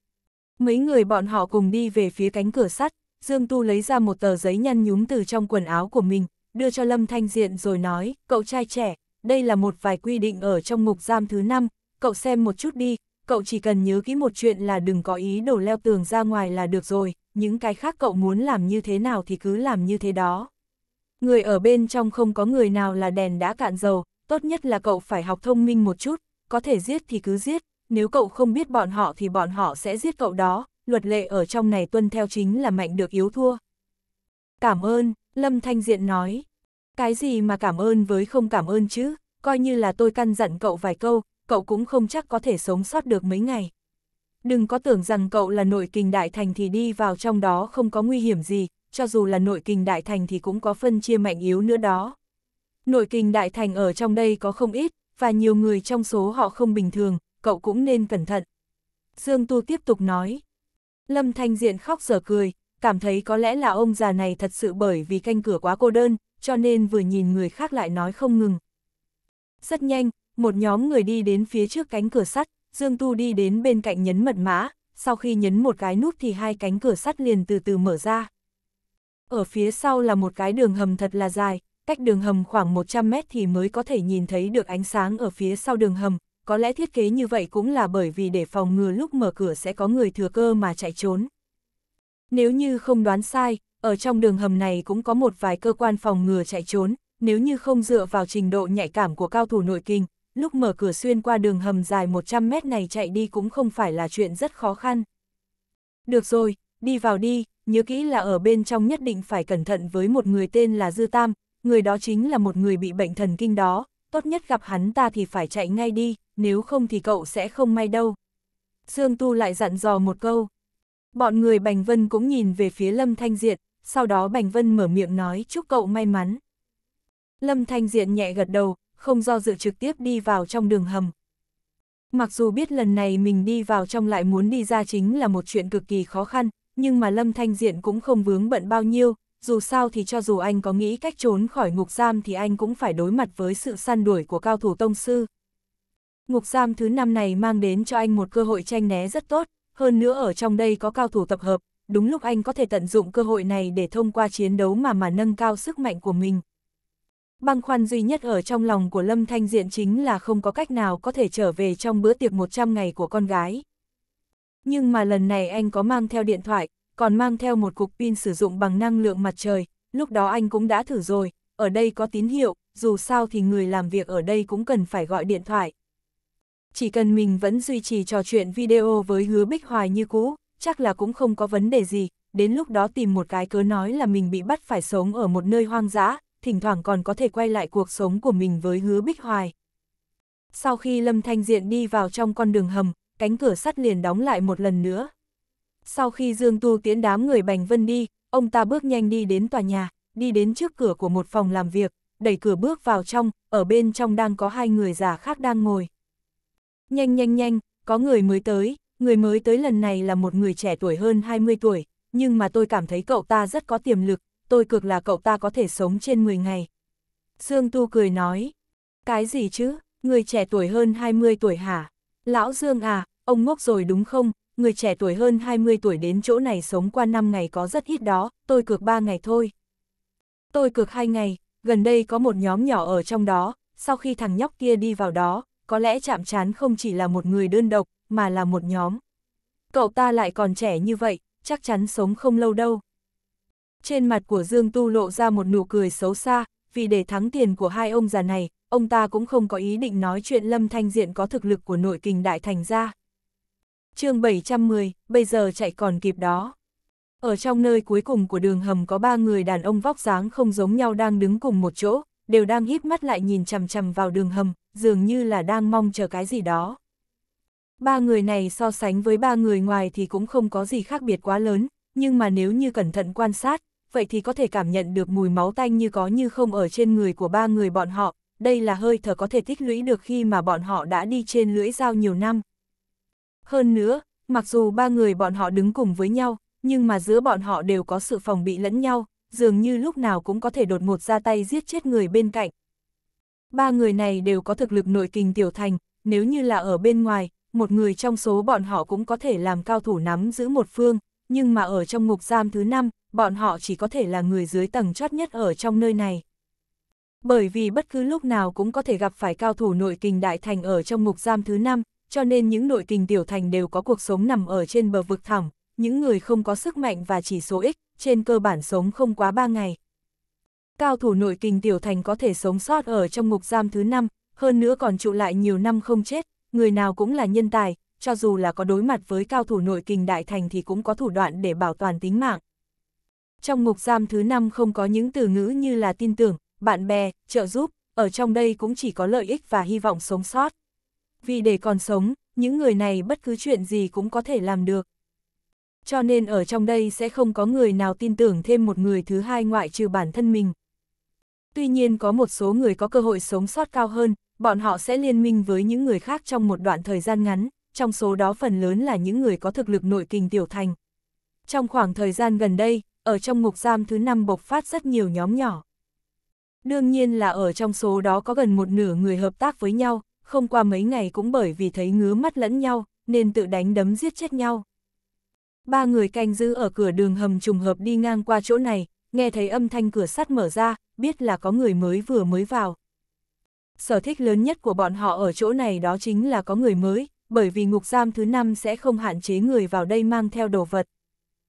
Mấy người bọn họ cùng đi về phía cánh cửa sắt, Dương Tu lấy ra một tờ giấy nhăn nhúm từ trong quần áo của mình, đưa cho Lâm Thanh Diện rồi nói, cậu trai trẻ, đây là một vài quy định ở trong mục giam thứ năm cậu xem một chút đi, cậu chỉ cần nhớ kỹ một chuyện là đừng có ý đổ leo tường ra ngoài là được rồi, những cái khác cậu muốn làm như thế nào thì cứ làm như thế đó. Người ở bên trong không có người nào là đèn đã cạn dầu, tốt nhất là cậu phải học thông minh một chút, có thể giết thì cứ giết, nếu cậu không biết bọn họ thì bọn họ sẽ giết cậu đó, luật lệ ở trong này tuân theo chính là mạnh được yếu thua. Cảm ơn. Lâm Thanh Diện nói, cái gì mà cảm ơn với không cảm ơn chứ, coi như là tôi căn dặn cậu vài câu, cậu cũng không chắc có thể sống sót được mấy ngày. Đừng có tưởng rằng cậu là nội kình đại thành thì đi vào trong đó không có nguy hiểm gì, cho dù là nội kình đại thành thì cũng có phân chia mạnh yếu nữa đó. Nội kình đại thành ở trong đây có không ít, và nhiều người trong số họ không bình thường, cậu cũng nên cẩn thận. Dương Tu tiếp tục nói. Lâm Thanh Diện khóc sở cười, cảm thấy có lẽ là ông già này thật sự bởi vì canh cửa quá cô đơn, cho nên vừa nhìn người khác lại nói không ngừng. Rất nhanh, một nhóm người đi đến phía trước cánh cửa sắt, Dương Tu đi đến bên cạnh nhấn mật mã, sau khi nhấn một cái nút thì hai cánh cửa sắt liền từ từ mở ra. Ở phía sau là một cái đường hầm thật là dài, cách đường hầm khoảng 100 mét thì mới có thể nhìn thấy được ánh sáng ở phía sau đường hầm, có lẽ thiết kế như vậy cũng là bởi vì để phòng ngừa lúc mở cửa sẽ có người thừa cơ mà chạy trốn. Nếu như không đoán sai, ở trong đường hầm này cũng có một vài cơ quan phòng ngừa chạy trốn, nếu như không dựa vào trình độ nhạy cảm của cao thủ nội kinh, lúc mở cửa xuyên qua đường hầm dài 100 mét này chạy đi cũng không phải là chuyện rất khó khăn. Được rồi, đi vào đi, nhớ kỹ là ở bên trong nhất định phải cẩn thận với một người tên là Dư Tam, người đó chính là một người bị bệnh thần kinh đó, tốt nhất gặp hắn ta thì phải chạy ngay đi, nếu không thì cậu sẽ không may đâu. Dương Tu lại dặn dò một câu. Bọn người Bành Vân cũng nhìn về phía Lâm Thanh Diện, sau đó Bành Vân mở miệng nói chúc cậu may mắn. Lâm Thanh Diện nhẹ gật đầu, không do dự trực tiếp đi vào trong đường hầm. Mặc dù biết lần này mình đi vào trong lại muốn đi ra chính là một chuyện cực kỳ khó khăn, nhưng mà Lâm Thanh Diện cũng không vướng bận bao nhiêu, dù sao thì cho dù anh có nghĩ cách trốn khỏi ngục giam thì anh cũng phải đối mặt với sự săn đuổi của cao thủ tông sư. Ngục giam thứ năm này mang đến cho anh một cơ hội tranh né rất tốt, hơn nữa ở trong đây có cao thủ tập hợp, đúng lúc anh có thể tận dụng cơ hội này để thông qua chiến đấu mà mà nâng cao sức mạnh của mình. Băng khoăn duy nhất ở trong lòng của Lâm Thanh Diện chính là không có cách nào có thể trở về trong bữa tiệc 100 ngày của con gái. Nhưng mà lần này anh có mang theo điện thoại, còn mang theo một cục pin sử dụng bằng năng lượng mặt trời, lúc đó anh cũng đã thử rồi, ở đây có tín hiệu, dù sao thì người làm việc ở đây cũng cần phải gọi điện thoại, chỉ cần mình vẫn duy trì trò chuyện video với hứa bích hoài như cũ, chắc là cũng không có vấn đề gì, đến lúc đó tìm một cái cớ nói là mình bị bắt phải sống ở một nơi hoang dã, thỉnh thoảng còn có thể quay lại cuộc sống của mình với hứa bích hoài. Sau khi Lâm Thanh Diện đi vào trong con đường hầm, cánh cửa sắt liền đóng lại một lần nữa. Sau khi Dương Tu tiến đám người Bành Vân đi, ông ta bước nhanh đi đến tòa nhà, đi đến trước cửa của một phòng làm việc, đẩy cửa bước vào trong, ở bên trong đang có hai người già khác đang ngồi. Nhanh nhanh nhanh, có người mới tới, người mới tới lần này là một người trẻ tuổi hơn 20 tuổi, nhưng mà tôi cảm thấy cậu ta rất có tiềm lực, tôi cực là cậu ta có thể sống trên 10 ngày. Dương Tu cười nói, cái gì chứ, người trẻ tuổi hơn 20 tuổi hả? Lão Dương à, ông ngốc rồi đúng không? Người trẻ tuổi hơn 20 tuổi đến chỗ này sống qua 5 ngày có rất ít đó, tôi cược 3 ngày thôi. Tôi cược 2 ngày, gần đây có một nhóm nhỏ ở trong đó, sau khi thằng nhóc kia đi vào đó, có lẽ chạm chán không chỉ là một người đơn độc, mà là một nhóm. Cậu ta lại còn trẻ như vậy, chắc chắn sống không lâu đâu. Trên mặt của Dương Tu lộ ra một nụ cười xấu xa, vì để thắng tiền của hai ông già này, ông ta cũng không có ý định nói chuyện Lâm Thanh Diện có thực lực của nội kinh đại thành ra. chương 710, bây giờ chạy còn kịp đó. Ở trong nơi cuối cùng của đường hầm có ba người đàn ông vóc dáng không giống nhau đang đứng cùng một chỗ, đều đang híp mắt lại nhìn chằm chằm vào đường hầm, dường như là đang mong chờ cái gì đó. Ba người này so sánh với ba người ngoài thì cũng không có gì khác biệt quá lớn, nhưng mà nếu như cẩn thận quan sát, vậy thì có thể cảm nhận được mùi máu tanh như có như không ở trên người của ba người bọn họ, đây là hơi thở có thể tích lũy được khi mà bọn họ đã đi trên lưỡi dao nhiều năm. Hơn nữa, mặc dù ba người bọn họ đứng cùng với nhau, nhưng mà giữa bọn họ đều có sự phòng bị lẫn nhau, dường như lúc nào cũng có thể đột ngột ra tay giết chết người bên cạnh. Ba người này đều có thực lực nội kình tiểu thành, nếu như là ở bên ngoài, một người trong số bọn họ cũng có thể làm cao thủ nắm giữ một phương, nhưng mà ở trong ngục giam thứ năm, bọn họ chỉ có thể là người dưới tầng chót nhất ở trong nơi này. Bởi vì bất cứ lúc nào cũng có thể gặp phải cao thủ nội kình đại thành ở trong ngục giam thứ năm, cho nên những nội kình tiểu thành đều có cuộc sống nằm ở trên bờ vực thẳng, những người không có sức mạnh và chỉ số ích, trên cơ bản sống không quá 3 ngày. Cao thủ nội kinh tiểu thành có thể sống sót ở trong ngục giam thứ năm, hơn nữa còn trụ lại nhiều năm không chết, người nào cũng là nhân tài, cho dù là có đối mặt với cao thủ nội kinh đại thành thì cũng có thủ đoạn để bảo toàn tính mạng. Trong ngục giam thứ năm không có những từ ngữ như là tin tưởng, bạn bè, trợ giúp, ở trong đây cũng chỉ có lợi ích và hy vọng sống sót. Vì để còn sống, những người này bất cứ chuyện gì cũng có thể làm được cho nên ở trong đây sẽ không có người nào tin tưởng thêm một người thứ hai ngoại trừ bản thân mình. Tuy nhiên có một số người có cơ hội sống sót cao hơn, bọn họ sẽ liên minh với những người khác trong một đoạn thời gian ngắn, trong số đó phần lớn là những người có thực lực nội kình tiểu thành. Trong khoảng thời gian gần đây, ở trong ngục giam thứ năm bộc phát rất nhiều nhóm nhỏ. Đương nhiên là ở trong số đó có gần một nửa người hợp tác với nhau, không qua mấy ngày cũng bởi vì thấy ngứa mắt lẫn nhau, nên tự đánh đấm giết chết nhau ba người canh giữ ở cửa đường hầm trùng hợp đi ngang qua chỗ này, nghe thấy âm thanh cửa sắt mở ra, biết là có người mới vừa mới vào. Sở thích lớn nhất của bọn họ ở chỗ này đó chính là có người mới, bởi vì ngục giam thứ năm sẽ không hạn chế người vào đây mang theo đồ vật.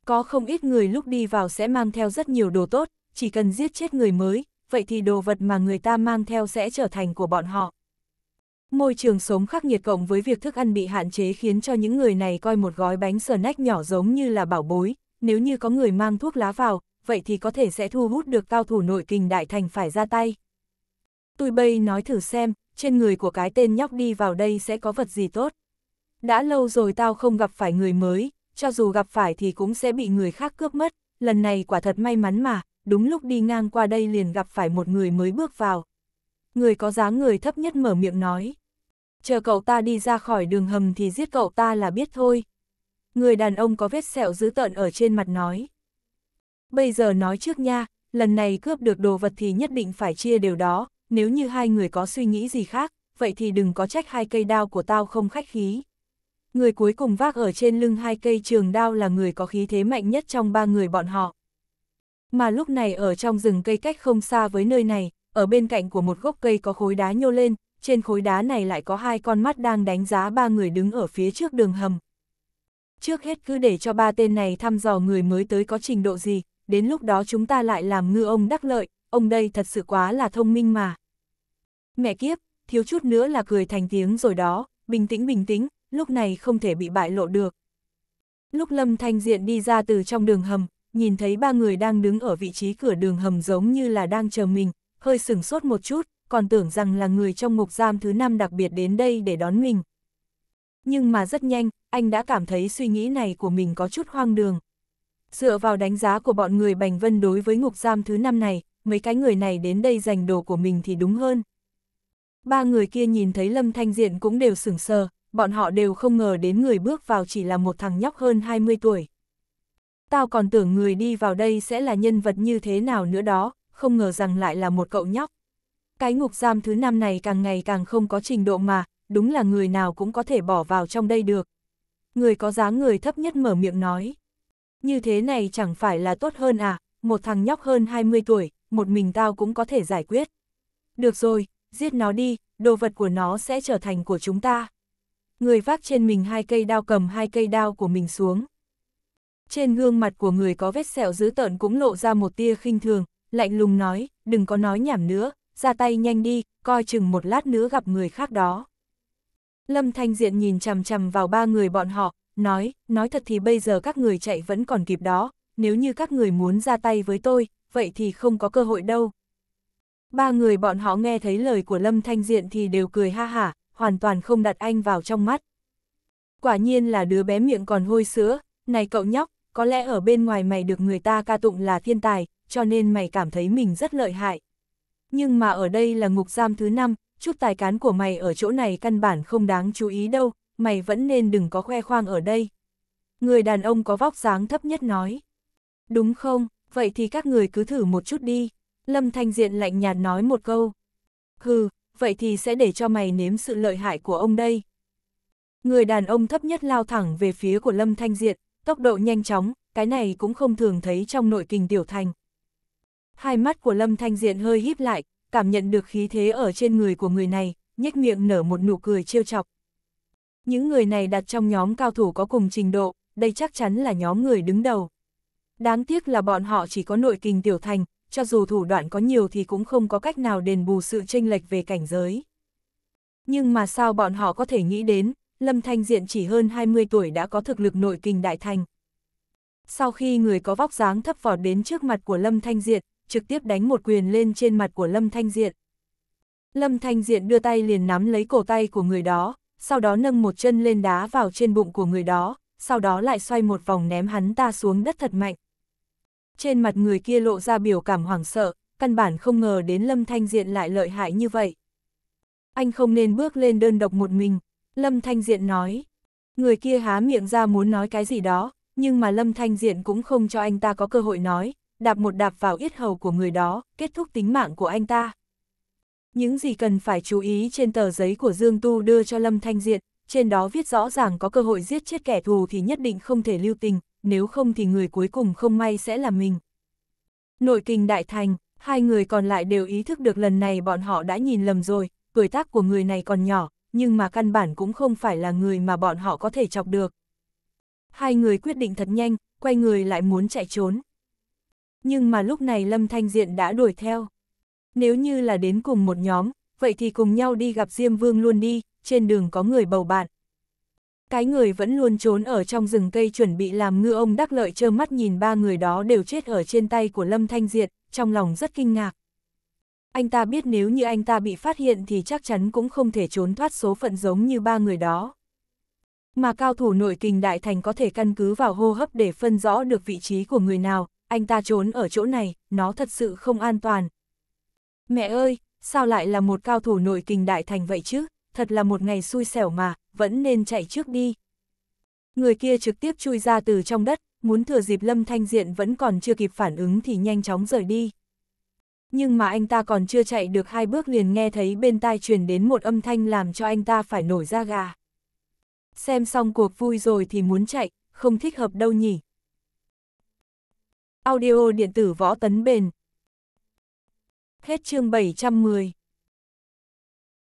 Có không ít người lúc đi vào sẽ mang theo rất nhiều đồ tốt, chỉ cần giết chết người mới, vậy thì đồ vật mà người ta mang theo sẽ trở thành của bọn họ. Môi trường sống khắc nghiệt cộng với việc thức ăn bị hạn chế khiến cho những người này coi một gói bánh nách nhỏ giống như là bảo bối, nếu như có người mang thuốc lá vào, vậy thì có thể sẽ thu hút được cao thủ nội kinh đại thành phải ra tay. Tôi bây nói thử xem, trên người của cái tên nhóc đi vào đây sẽ có vật gì tốt. Đã lâu rồi tao không gặp phải người mới, cho dù gặp phải thì cũng sẽ bị người khác cướp mất, lần này quả thật may mắn mà, đúng lúc đi ngang qua đây liền gặp phải một người mới bước vào người có dáng người thấp nhất mở miệng nói. Chờ cậu ta đi ra khỏi đường hầm thì giết cậu ta là biết thôi. Người đàn ông có vết sẹo dữ tợn ở trên mặt nói. Bây giờ nói trước nha, lần này cướp được đồ vật thì nhất định phải chia đều đó, nếu như hai người có suy nghĩ gì khác, vậy thì đừng có trách hai cây đao của tao không khách khí. Người cuối cùng vác ở trên lưng hai cây trường đao là người có khí thế mạnh nhất trong ba người bọn họ. Mà lúc này ở trong rừng cây cách không xa với nơi này, ở bên cạnh của một gốc cây có khối đá nhô lên, trên khối đá này lại có hai con mắt đang đánh giá ba người đứng ở phía trước đường hầm. Trước hết cứ để cho ba tên này thăm dò người mới tới có trình độ gì, đến lúc đó chúng ta lại làm ngư ông đắc lợi, ông đây thật sự quá là thông minh mà. Mẹ kiếp, thiếu chút nữa là cười thành tiếng rồi đó, bình tĩnh bình tĩnh, lúc này không thể bị bại lộ được. Lúc Lâm Thanh Diện đi ra từ trong đường hầm, nhìn thấy ba người đang đứng ở vị trí cửa đường hầm giống như là đang chờ mình, hơi sừng sốt một chút, còn tưởng rằng là người trong ngục giam thứ năm đặc biệt đến đây để đón mình. Nhưng mà rất nhanh, anh đã cảm thấy suy nghĩ này của mình có chút hoang đường. Dựa vào đánh giá của bọn người Bành Vân đối với ngục giam thứ năm này, mấy cái người này đến đây giành đồ của mình thì đúng hơn. Ba người kia nhìn thấy Lâm Thanh Diện cũng đều sửng sờ, bọn họ đều không ngờ đến người bước vào chỉ là một thằng nhóc hơn 20 tuổi. Tao còn tưởng người đi vào đây sẽ là nhân vật như thế nào nữa đó, không ngờ rằng lại là một cậu nhóc. Cái ngục giam thứ năm này càng ngày càng không có trình độ mà, đúng là người nào cũng có thể bỏ vào trong đây được. Người có dáng người thấp nhất mở miệng nói. Như thế này chẳng phải là tốt hơn à, một thằng nhóc hơn 20 tuổi, một mình tao cũng có thể giải quyết. Được rồi, giết nó đi, đồ vật của nó sẽ trở thành của chúng ta. Người vác trên mình hai cây đao cầm hai cây đao của mình xuống. Trên gương mặt của người có vết sẹo dữ tợn cũng lộ ra một tia khinh thường, lạnh lùng nói, đừng có nói nhảm nữa, ra tay nhanh đi, coi chừng một lát nữa gặp người khác đó. Lâm Thanh Diện nhìn chằm chằm vào ba người bọn họ, nói, nói thật thì bây giờ các người chạy vẫn còn kịp đó, nếu như các người muốn ra tay với tôi, vậy thì không có cơ hội đâu. Ba người bọn họ nghe thấy lời của Lâm Thanh Diện thì đều cười ha hả, hoàn toàn không đặt anh vào trong mắt. Quả nhiên là đứa bé miệng còn hôi sữa, này cậu nhóc, có lẽ ở bên ngoài mày được người ta ca tụng là thiên tài, cho nên mày cảm thấy mình rất lợi hại. Nhưng mà ở đây là ngục giam thứ năm, chút tài cán của mày ở chỗ này căn bản không đáng chú ý đâu, mày vẫn nên đừng có khoe khoang ở đây. Người đàn ông có vóc dáng thấp nhất nói. Đúng không, vậy thì các người cứ thử một chút đi. Lâm Thanh Diện lạnh nhạt nói một câu. Hừ, vậy thì sẽ để cho mày nếm sự lợi hại của ông đây. Người đàn ông thấp nhất lao thẳng về phía của Lâm Thanh Diện, tốc độ nhanh chóng, cái này cũng không thường thấy trong nội kinh tiểu thành hai mắt của Lâm Thanh Diện hơi híp lại, cảm nhận được khí thế ở trên người của người này, nhếch miệng nở một nụ cười trêu chọc. Những người này đặt trong nhóm cao thủ có cùng trình độ, đây chắc chắn là nhóm người đứng đầu. Đáng tiếc là bọn họ chỉ có nội kình tiểu thành, cho dù thủ đoạn có nhiều thì cũng không có cách nào đền bù sự chênh lệch về cảnh giới. Nhưng mà sao bọn họ có thể nghĩ đến, Lâm Thanh Diện chỉ hơn 20 tuổi đã có thực lực nội kình đại thành. Sau khi người có vóc dáng thấp vọt đến trước mặt của Lâm Thanh Diện, trực tiếp đánh một quyền lên trên mặt của Lâm Thanh Diện. Lâm Thanh Diện đưa tay liền nắm lấy cổ tay của người đó, sau đó nâng một chân lên đá vào trên bụng của người đó, sau đó lại xoay một vòng ném hắn ta xuống đất thật mạnh. Trên mặt người kia lộ ra biểu cảm hoảng sợ, căn bản không ngờ đến Lâm Thanh Diện lại lợi hại như vậy. Anh không nên bước lên đơn độc một mình, Lâm Thanh Diện nói. Người kia há miệng ra muốn nói cái gì đó, nhưng mà Lâm Thanh Diện cũng không cho anh ta có cơ hội nói, đạp một đạp vào yết hầu của người đó, kết thúc tính mạng của anh ta. Những gì cần phải chú ý trên tờ giấy của Dương Tu đưa cho Lâm Thanh Diện, trên đó viết rõ ràng có cơ hội giết chết kẻ thù thì nhất định không thể lưu tình, nếu không thì người cuối cùng không may sẽ là mình. Nội kinh đại thành, hai người còn lại đều ý thức được lần này bọn họ đã nhìn lầm rồi, tuổi tác của người này còn nhỏ, nhưng mà căn bản cũng không phải là người mà bọn họ có thể chọc được. Hai người quyết định thật nhanh, quay người lại muốn chạy trốn. Nhưng mà lúc này Lâm Thanh Diện đã đuổi theo. Nếu như là đến cùng một nhóm, vậy thì cùng nhau đi gặp Diêm Vương luôn đi, trên đường có người bầu bạn. Cái người vẫn luôn trốn ở trong rừng cây chuẩn bị làm ngư ông đắc lợi trơ mắt nhìn ba người đó đều chết ở trên tay của Lâm Thanh Diện trong lòng rất kinh ngạc. Anh ta biết nếu như anh ta bị phát hiện thì chắc chắn cũng không thể trốn thoát số phận giống như ba người đó. Mà cao thủ nội kình đại thành có thể căn cứ vào hô hấp để phân rõ được vị trí của người nào, anh ta trốn ở chỗ này, nó thật sự không an toàn. Mẹ ơi, sao lại là một cao thủ nội kình đại thành vậy chứ, thật là một ngày xui xẻo mà, vẫn nên chạy trước đi. Người kia trực tiếp chui ra từ trong đất, muốn thừa dịp Lâm Thanh Diện vẫn còn chưa kịp phản ứng thì nhanh chóng rời đi. Nhưng mà anh ta còn chưa chạy được hai bước liền nghe thấy bên tai truyền đến một âm thanh làm cho anh ta phải nổi da gà. Xem xong cuộc vui rồi thì muốn chạy, không thích hợp đâu nhỉ. Audio điện tử võ tấn bền. Hết chương 710.